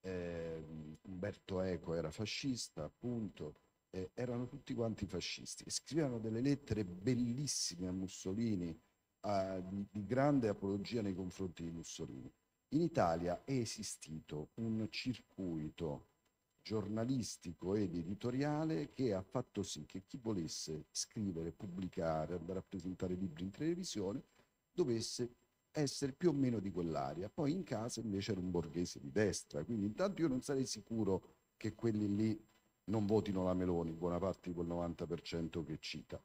eh, Umberto Eco era fascista, appunto, eh, erano tutti quanti fascisti. Scrivevano delle lettere bellissime a Mussolini, a, di, di grande apologia nei confronti di Mussolini. In Italia è esistito un circuito giornalistico ed editoriale che ha fatto sì che chi volesse scrivere, pubblicare, andare a presentare libri in televisione dovesse essere più o meno di quell'area. Poi in casa invece era un borghese di destra, quindi intanto io non sarei sicuro che quelli lì non votino la Meloni, buona parte di quel 90% che cita.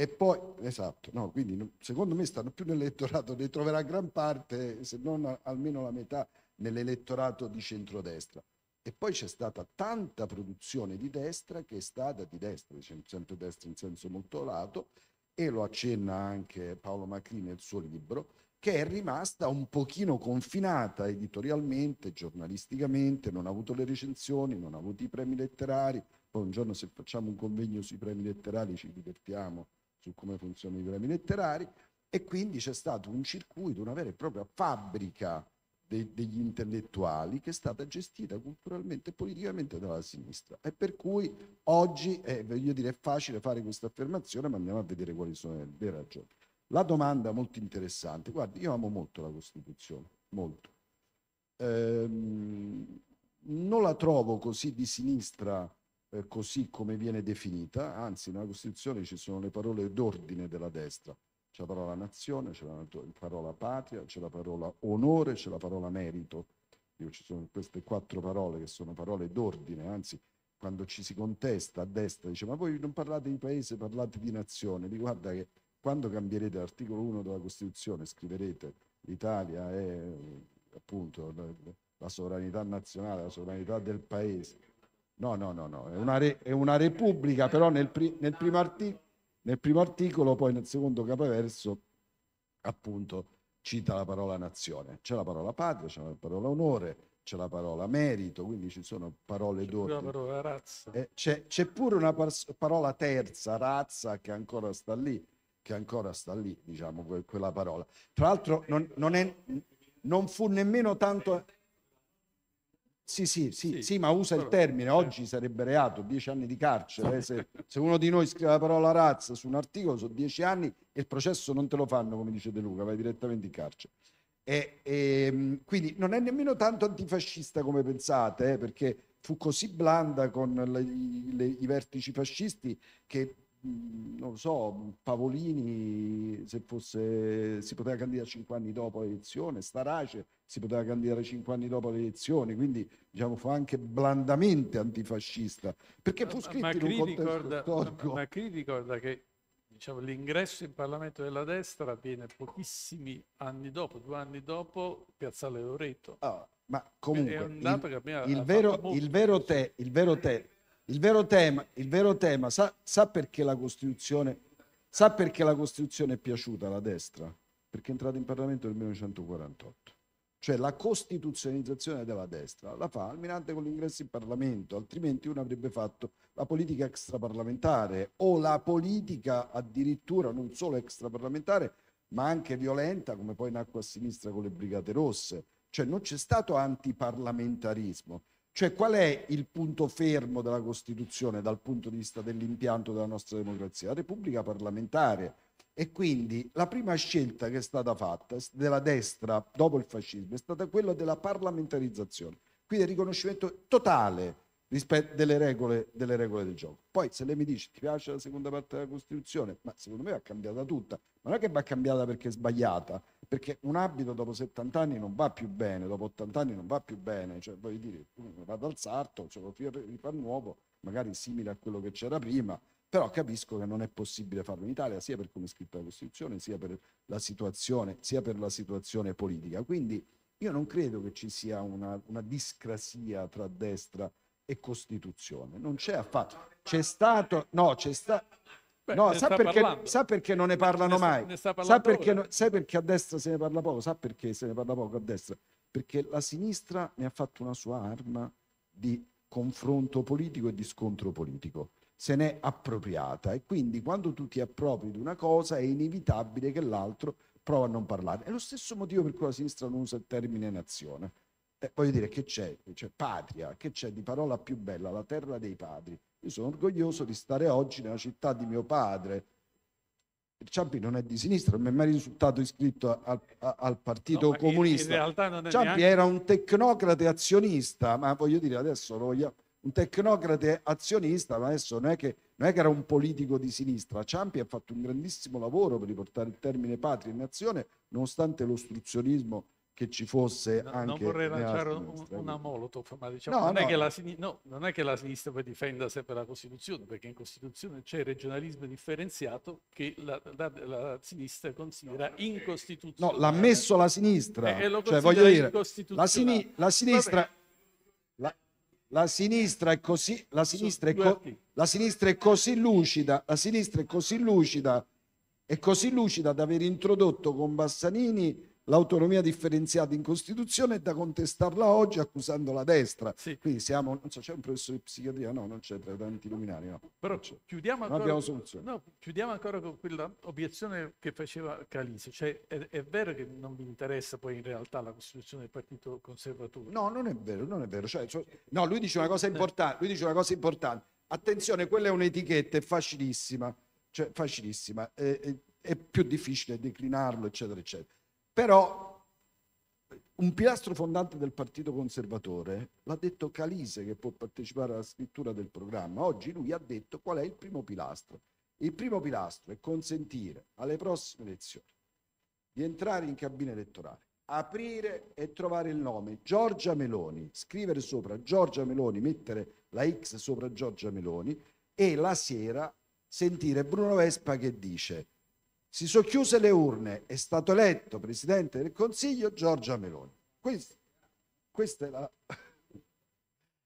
E poi, esatto, no, quindi secondo me stanno più nell'elettorato, ne troverà gran parte, se non almeno la metà, nell'elettorato di centrodestra. E poi c'è stata tanta produzione di destra che è stata di destra, diciamo centrodestra in senso molto lato, e lo accenna anche Paolo Macri nel suo libro, che è rimasta un pochino confinata editorialmente, giornalisticamente, non ha avuto le recensioni, non ha avuto i premi letterari, poi un giorno se facciamo un convegno sui premi letterari ci divertiamo su come funzionano i premi letterari e quindi c'è stato un circuito, una vera e propria fabbrica de- degli intellettuali che è stata gestita culturalmente e politicamente dalla sinistra e per cui oggi eh, voglio dire, è facile fare questa affermazione ma andiamo a vedere quali sono le ragioni. La domanda molto interessante, guardi io amo molto la Costituzione, molto. Ehm, non la trovo così di sinistra eh, così come viene definita, anzi nella Costituzione ci sono le parole d'ordine della destra, c'è la parola nazione, c'è la parola patria, c'è la parola onore, c'è la parola merito. Io, ci sono queste quattro parole che sono parole d'ordine, anzi quando ci si contesta a destra dice ma voi non parlate di paese, parlate di nazione, di guarda che quando cambierete l'articolo 1 della Costituzione scriverete l'Italia è appunto la, la sovranità nazionale, la sovranità del paese, No, no, no, no. È, una re, è una repubblica, però nel, pri, nel, primo articolo, nel primo articolo, poi nel secondo capoverso, appunto, cita la parola nazione. C'è la parola patria, c'è la parola onore, c'è la parola merito, quindi ci sono parole d'ordine. C'è parola razza. Eh, c'è, c'è, pure una par- parola terza, razza, che ancora sta lì, che ancora sta lì, diciamo, que- quella parola. Tra l'altro non, non, è, non fu nemmeno tanto sì, sì, sì, sì, sì, ma usa però, il termine, eh. oggi sarebbe reato, dieci anni di carcere. Eh, se, [laughs] se, uno di noi scrive la parola razza su un articolo, sono dieci anni e il processo non te lo fanno, come dice De Luca, vai direttamente in carcere. E, e, ehm, quindi non è nemmeno tanto antifascista come pensate, eh, perché fu così blanda con le, le, i vertici fascisti che, non lo so, Pavolini, se fosse, si poteva candidare cinque anni dopo l'elezione, Starace si poteva candidare cinque anni dopo le elezioni, quindi diciamo fu anche blandamente antifascista, perché fu scritto ma, ma in un ricorda, storico. Ma, ma ricorda che diciamo, l'ingresso in Parlamento della destra avviene pochissimi anni dopo, due anni dopo Piazzale Loreto. Ah, ma comunque, il, vero, te, il, vero, il vero tema, il vero tema sa, sa perché la Costituzione sa perché la Costituzione è piaciuta alla destra? Perché è entrata in Parlamento nel 1948. Cioè la costituzionalizzazione della destra la fa Almirante con l'ingresso in Parlamento, altrimenti uno avrebbe fatto la politica extraparlamentare o la politica addirittura non solo extraparlamentare, ma anche violenta, come poi nacque a sinistra con le Brigate Rosse. Cioè non c'è stato antiparlamentarismo. Cioè qual è il punto fermo della Costituzione dal punto di vista dell'impianto della nostra democrazia? La Repubblica parlamentare e quindi la prima scelta che è stata fatta della destra dopo il fascismo è stata quella della parlamentarizzazione, quindi il riconoscimento totale rispetto delle regole, delle regole, del gioco. Poi se lei mi dice ti piace la seconda parte della Costituzione, ma secondo me va cambiata tutta, ma non è che va cambiata perché è sbagliata, perché un abito dopo 70 anni non va più bene, dopo 80 anni non va più bene, cioè voglio dire, vado al sarto, ce lo rifà nuovo, magari simile a quello che c'era prima, però capisco che non è possibile farlo in Italia sia per come è scritta la Costituzione sia per la situazione, sia per la situazione politica. Quindi io non credo che ci sia una, una discrasia tra destra e Costituzione, non c'è affatto. C'è stato, no, c'è stato... Beh, no, sa perché, sa perché, non ne parlano ne mai. Ne sa perché, no, sai perché a destra se ne parla poco? Sa perché se ne parla poco a destra? Perché la sinistra ne ha fatto una sua arma di confronto politico e di scontro politico se n'è appropriata e quindi quando tu ti appropri di una cosa è inevitabile che l'altro prova a non parlare. È lo stesso motivo per cui la sinistra non usa il termine nazione. Eh, voglio dire, che c'è? C'è patria, che c'è di parola più bella? La terra dei padri. Io sono orgoglioso di stare oggi nella città di mio padre. Ciampi non è di sinistra, non mi è mai risultato iscritto al, al Partito no, Comunista. In, in Ciampi neanche... era un tecnocrate azionista, ma voglio dire, adesso lo vogliamo un tecnocrate azionista, ma adesso non è, che, non è che era un politico di sinistra. Ciampi ha fatto un grandissimo lavoro per riportare il termine patria in azione, nonostante l'ostruzionismo che ci fosse no, anche non vorrei lanciare un, una molotov ma diciamo no, non, no. È che la sinistra, non è che la sinistra poi difenda sempre la Costituzione perché in Costituzione c'è il regionalismo differenziato che la, la, la sinistra considera incostituzionale no l'ha messo la sinistra eh, eh cioè voglio dire la, sini- la sinistra la sinistra è così, la sinistra è, co- la sinistra è così lucida, la sinistra è così lucida, è così lucida da aver introdotto con Bassanini l'autonomia differenziata in Costituzione è da contestarla oggi accusando la destra. Sì. Quindi siamo, non so, c'è un professore di psichiatria? No, non c'è tra i tanti luminari. No. Però chiudiamo ancora, no, chiudiamo ancora, con quella obiezione che faceva Calisi, cioè è, è, vero che non vi interessa poi in realtà la Costituzione del Partito Conservatore? No, non è vero, non è vero. Cioè, cioè, no, lui dice una cosa eh. importante, lui dice una cosa importante. Attenzione, quella è un'etichetta, è facilissima, cioè facilissima, è, è, è più difficile declinarlo, eccetera, eccetera però un pilastro fondante del Partito Conservatore l'ha detto Calise che può partecipare alla scrittura del programma. Oggi lui ha detto qual è il primo pilastro. Il primo pilastro è consentire alle prossime elezioni di entrare in cabina elettorale aprire e trovare il nome Giorgia Meloni, scrivere sopra Giorgia Meloni, mettere la X sopra Giorgia Meloni e la sera sentire Bruno Vespa che dice si sono chiuse le urne, è stato eletto Presidente del Consiglio Giorgia Meloni. Questa, questa è la... [laughs]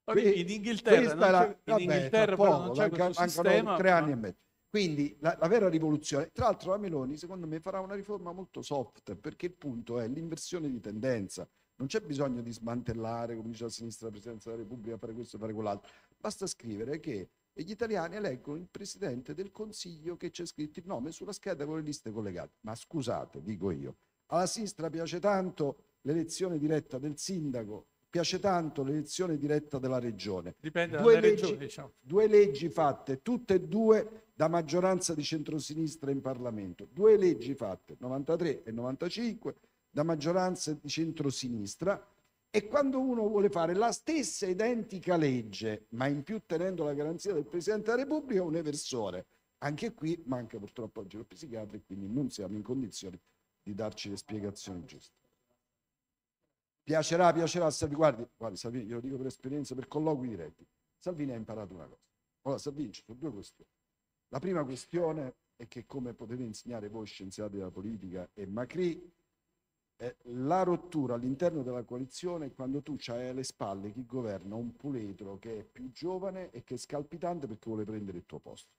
Vabbè, in Inghilterra, non la, in vabbè, Inghilterra poco, non c'è manca, questo sistema. Tre anni e mezzo. Quindi la, la, vera rivoluzione, tra l'altro la Meloni secondo me farà una riforma molto soft perché il punto è l'inversione di tendenza. Non c'è bisogno di smantellare, come dice la sinistra, la Presidenza della Repubblica, fare questo e fare quell'altro. Basta scrivere che e gli italiani eleggono il presidente del Consiglio che c'è scritto il nome sulla scheda con le liste collegate. Ma scusate, dico io, alla sinistra piace tanto l'elezione diretta del sindaco, piace tanto l'elezione diretta della regione. Dipende due leggi, regioni, diciamo. Due leggi fatte, tutte e due da maggioranza di centrosinistra in Parlamento. Due leggi fatte, 93 e 95, da maggioranza di centrosinistra e quando uno vuole fare la stessa identica legge, ma in più tenendo la garanzia del Presidente della Repubblica, è un eversore. Anche qui manca purtroppo il giro psichiatra e quindi non siamo in condizioni di darci le spiegazioni giuste. Piacerà, piacerà, Salvini. Guardi, guardi Salvini, glielo dico per esperienza, per colloqui diretti. Salvini ha imparato una cosa. Allora, Salvini, ci sono due questioni. La prima questione è che come potete insegnare voi scienziati della politica e Macri, la rottura all'interno della coalizione è quando tu hai alle spalle chi governa un puledro che è più giovane e che è scalpitante perché vuole prendere il tuo posto.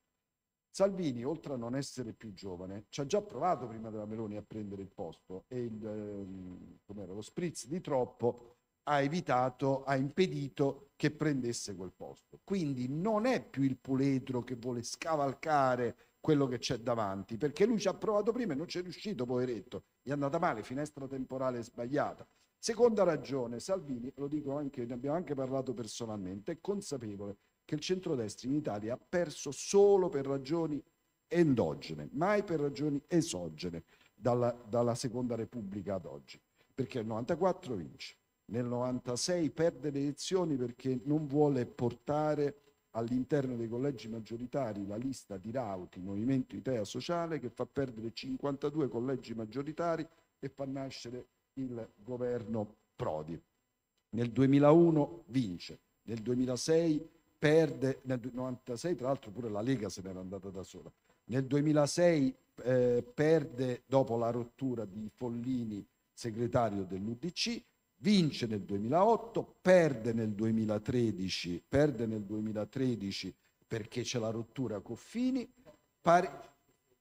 Salvini, oltre a non essere più giovane, ci ha già provato prima della Meloni a prendere il posto e il, ehm, lo spritz di troppo ha evitato, ha impedito che prendesse quel posto. Quindi non è più il puledro che vuole scavalcare quello che c'è davanti, perché lui ci ha provato prima e non c'è riuscito, poveretto, gli è andata male, finestra temporale sbagliata. Seconda ragione, Salvini, lo dico anche, ne abbiamo anche parlato personalmente, è consapevole che il centrodestra in Italia ha perso solo per ragioni endogene, mai per ragioni esogene dalla, dalla Seconda Repubblica ad oggi, perché nel 94 vince, nel 96 perde le elezioni perché non vuole portare all'interno dei collegi maggioritari la lista di Rauti, Movimento Idea Sociale, che fa perdere 52 collegi maggioritari e fa nascere il governo Prodi. Nel 2001 vince, nel 2006 perde, nel 1996 tra l'altro pure la Lega se n'era andata da sola, nel 2006 eh, perde dopo la rottura di Follini, segretario dell'UDC, vince nel 2008, perde nel 2013, perde nel 2013 perché c'è la rottura Coffini, pare...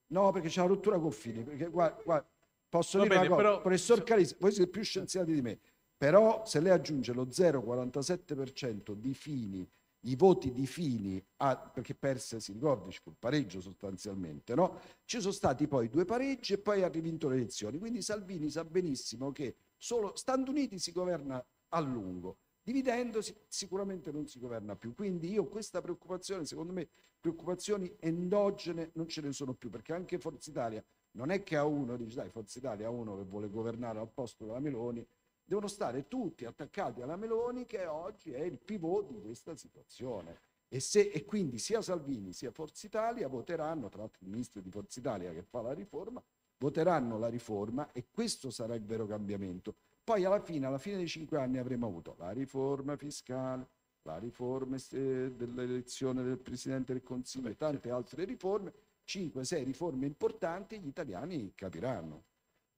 no perché c'è la rottura Coffini, perché guarda, guarda posso Va dire bene, però... professor Carisi, voi siete più scienziati di me, però se lei aggiunge lo 0,47% di Fini, i voti di Fini, a... perché perse, si ricordi, col pareggio sostanzialmente, no? Ci sono stati poi due pareggi e poi ha rivinto le elezioni, quindi Salvini sa benissimo che Solo stando uniti si governa a lungo, dividendosi sicuramente non si governa più. Quindi io questa preoccupazione, secondo me, preoccupazioni endogene non ce ne sono più, perché anche Forza Italia non è che ha uno, dici dai, Forza Italia ha uno che vuole governare al posto della Meloni, devono stare tutti attaccati alla Meloni che oggi è il pivot di questa situazione. E, se, e, quindi sia Salvini sia Forza Italia voteranno, tra l'altro il ministro di Forza Italia che fa la riforma, voteranno la riforma e questo sarà il vero cambiamento. Poi alla fine, alla fine dei cinque anni avremo avuto la riforma fiscale, la riforma eh, dell'elezione del Presidente del Consiglio e tante altre riforme, cinque, sei riforme importanti, gli italiani capiranno.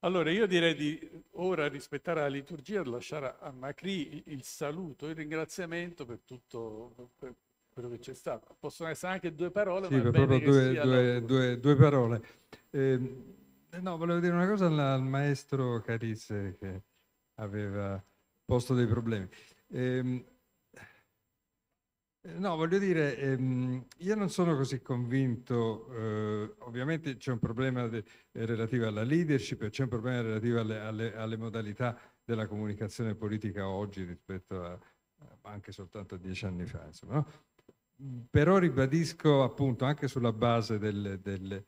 Allora io direi di ora rispettare la liturgia e lasciare a Macri il saluto, il ringraziamento per tutto per quello che c'è stato. Possono essere anche due parole, sì, ma proprio due, due, due, due parole. Eh, eh, no, volevo dire una cosa al maestro Carisse che aveva posto dei problemi. Ehm, eh, no, voglio dire, ehm, io non sono così convinto, eh, ovviamente c'è un problema de, eh, relativo alla leadership, c'è un problema relativo alle, alle, alle, modalità della comunicazione politica oggi rispetto a anche soltanto a dieci anni fa, insomma, no? però ribadisco appunto anche sulla base delle... del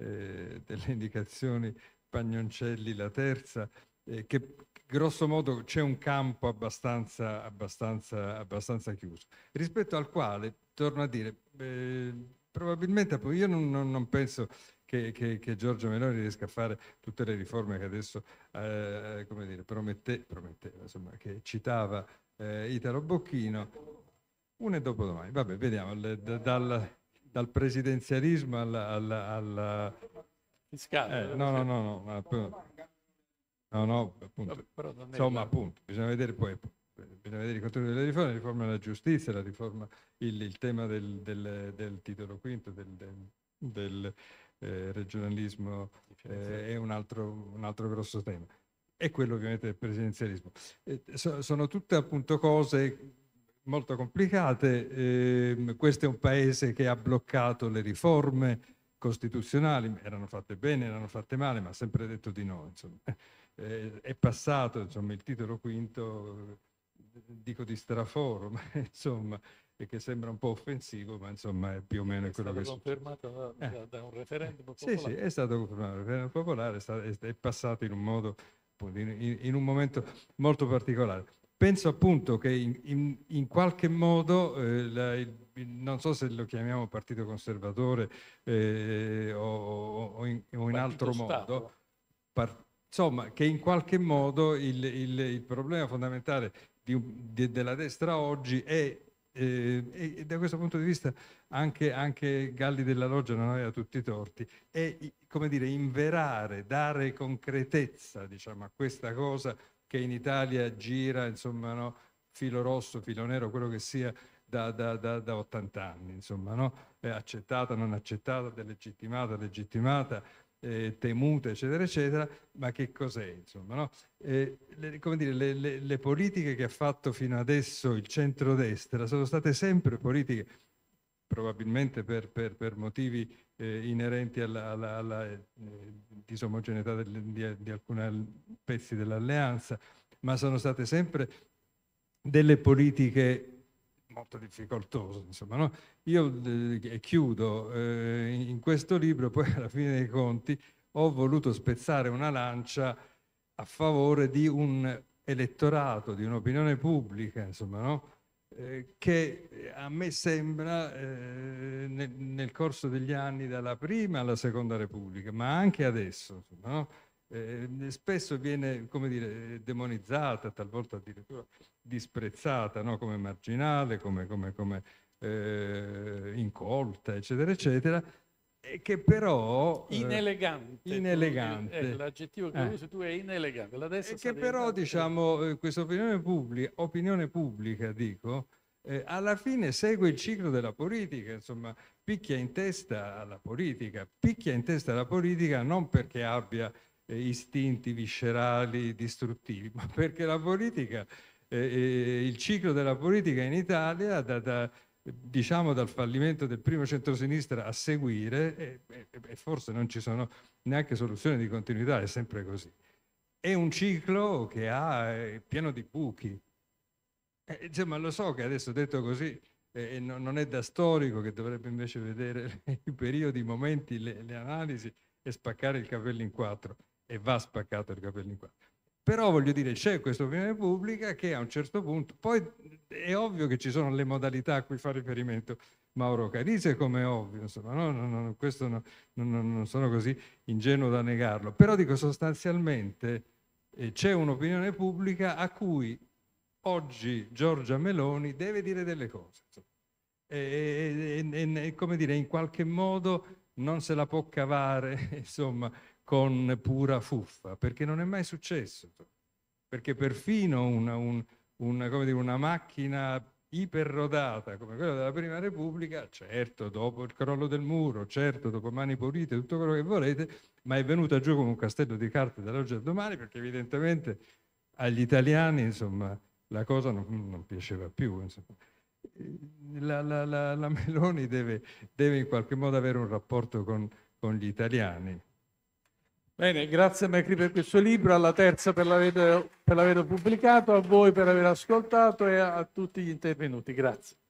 eh, delle [laughs] indicazioni Pagnoncelli la terza, eh, che grosso modo c'è un campo abbastanza, abbastanza, abbastanza chiuso, rispetto al quale, torno a dire, eh, probabilmente io non, non, non penso che, che, che, Giorgio Meloni riesca a fare tutte le riforme che adesso eh, come dire, promette, prometteva, insomma, che citava eh, Italo Bocchino, una e dopo domani. Vabbè, vediamo, le, d- dal, dal presidenzialismo al... al, al Fiscale. Eh, eh no, no, no, no, appunto, no, no, appunto. Vabbè, Insomma, appunto, bisogna vedere poi bisogna vedere i contenuti delle riforme, la riforma della giustizia, la riforma, il, il tema del, del, del, titolo quinto, del, del eh, regionalismo eh, è un altro, un altro, grosso tema. E quello ovviamente del presidenzialismo. Eh, so, sono tutte appunto cose molto complicate. Eh, questo è un paese che ha bloccato le riforme costituzionali, erano fatte bene, erano fatte male, ma ha sempre detto di no. [laughs] Eh, è passato insomma, il titolo quinto, eh, dico di straforo, [laughs] ma insomma, che sembra un po' offensivo, ma insomma è più o meno è quello che è stato confermato da, eh. da, un referendum popolare. Sì, sì, è stato confermato da un referendum popolare, è, stato, è, passato in un modo, in, in un momento molto particolare. Penso appunto che in, in, in qualche modo, eh, la, il, non so se lo chiamiamo partito conservatore eh, o, o, in, o in altro Stato. modo, par, insomma, che in qualche modo il, il, il problema fondamentale di, di, della destra oggi è eh, e da questo punto di vista anche, anche, Galli della Loggia non aveva tutti i torti, è come dire inverare, dare concretezza diciamo, a questa cosa che in Italia gira, insomma, no? filo rosso, filo nero, quello che sia, da, da, da, da 80 anni, insomma, no? È accettata, non accettata, delegittimata, legittimata, eh, temuta, eccetera, eccetera, ma che cos'è, insomma, no? eh, le, come dire, le, le, le, politiche che ha fatto fino adesso il centrodestra sono state sempre politiche, probabilmente per, per, per motivi eh, inerenti alla, alla, alla eh, disomogeneità del, di, di alcuni pezzi dell'alleanza, ma sono state sempre delle politiche molto difficoltose. Insomma, no? Io eh, chiudo eh, in questo libro, poi alla fine dei conti ho voluto spezzare una lancia a favore di un elettorato, di un'opinione pubblica, insomma, no? Eh, che eh, a me sembra eh, nel, nel, corso degli anni dalla prima alla seconda Repubblica, ma anche adesso, no? eh, spesso viene dire, demonizzata, talvolta addirittura disprezzata no? come marginale, come, come, come eh, incolta, eccetera, eccetera e che però inelegante, eh, inelegante. Tu, ecco, l'aggettivo che eh. usi tu è inelegante la destra che però inelegante. diciamo eh, questa opinione pubblica, opinione pubblica dico eh, alla fine segue il ciclo della politica insomma picchia in testa alla politica picchia in testa alla politica non perché abbia eh, istinti viscerali distruttivi [laughs] ma perché la politica il ciclo della politica in Italia da, da diciamo dal fallimento del primo centrosinistra a seguire e, e, e, forse non ci sono neanche soluzioni di continuità, è sempre così. È un ciclo che ha, è eh, pieno di buchi. E, eh, insomma, lo so che adesso detto così eh, no, non è da storico che dovrebbe invece vedere [laughs] i periodi, i momenti, le, le analisi e spaccare il capello in quattro. E va spaccato il capello in quattro. Però voglio dire, c'è questa opinione pubblica che a un certo punto, poi è ovvio che ci sono le modalità a cui fa riferimento Mauro Carise, come ovvio, insomma, no, no, no, questo non sono così ingenuo da negarlo, però dico sostanzialmente eh, c'è un'opinione pubblica a cui oggi Giorgia Meloni deve dire delle cose. E, e, e, e, come dire, in qualche modo non se la può cavare, [laughs] insomma, con pura fuffa, perché non è mai successo, perché perfino una, un, una, dire, una macchina iperrodata come quella della Prima Repubblica, certo dopo il crollo del muro, certo dopo mani pulite, tutto quello che volete, ma è venuta giù come un castello di carte dall'oggi al domani perché evidentemente agli italiani insomma, la cosa non, non piaceva più. La, la, la, la, Meloni deve, deve, in qualche modo avere un rapporto con, con gli italiani. Bene, grazie a Macri per questo libro, alla terza per l'averlo pubblicato, a voi per aver ascoltato e a tutti gli intervenuti. Grazie.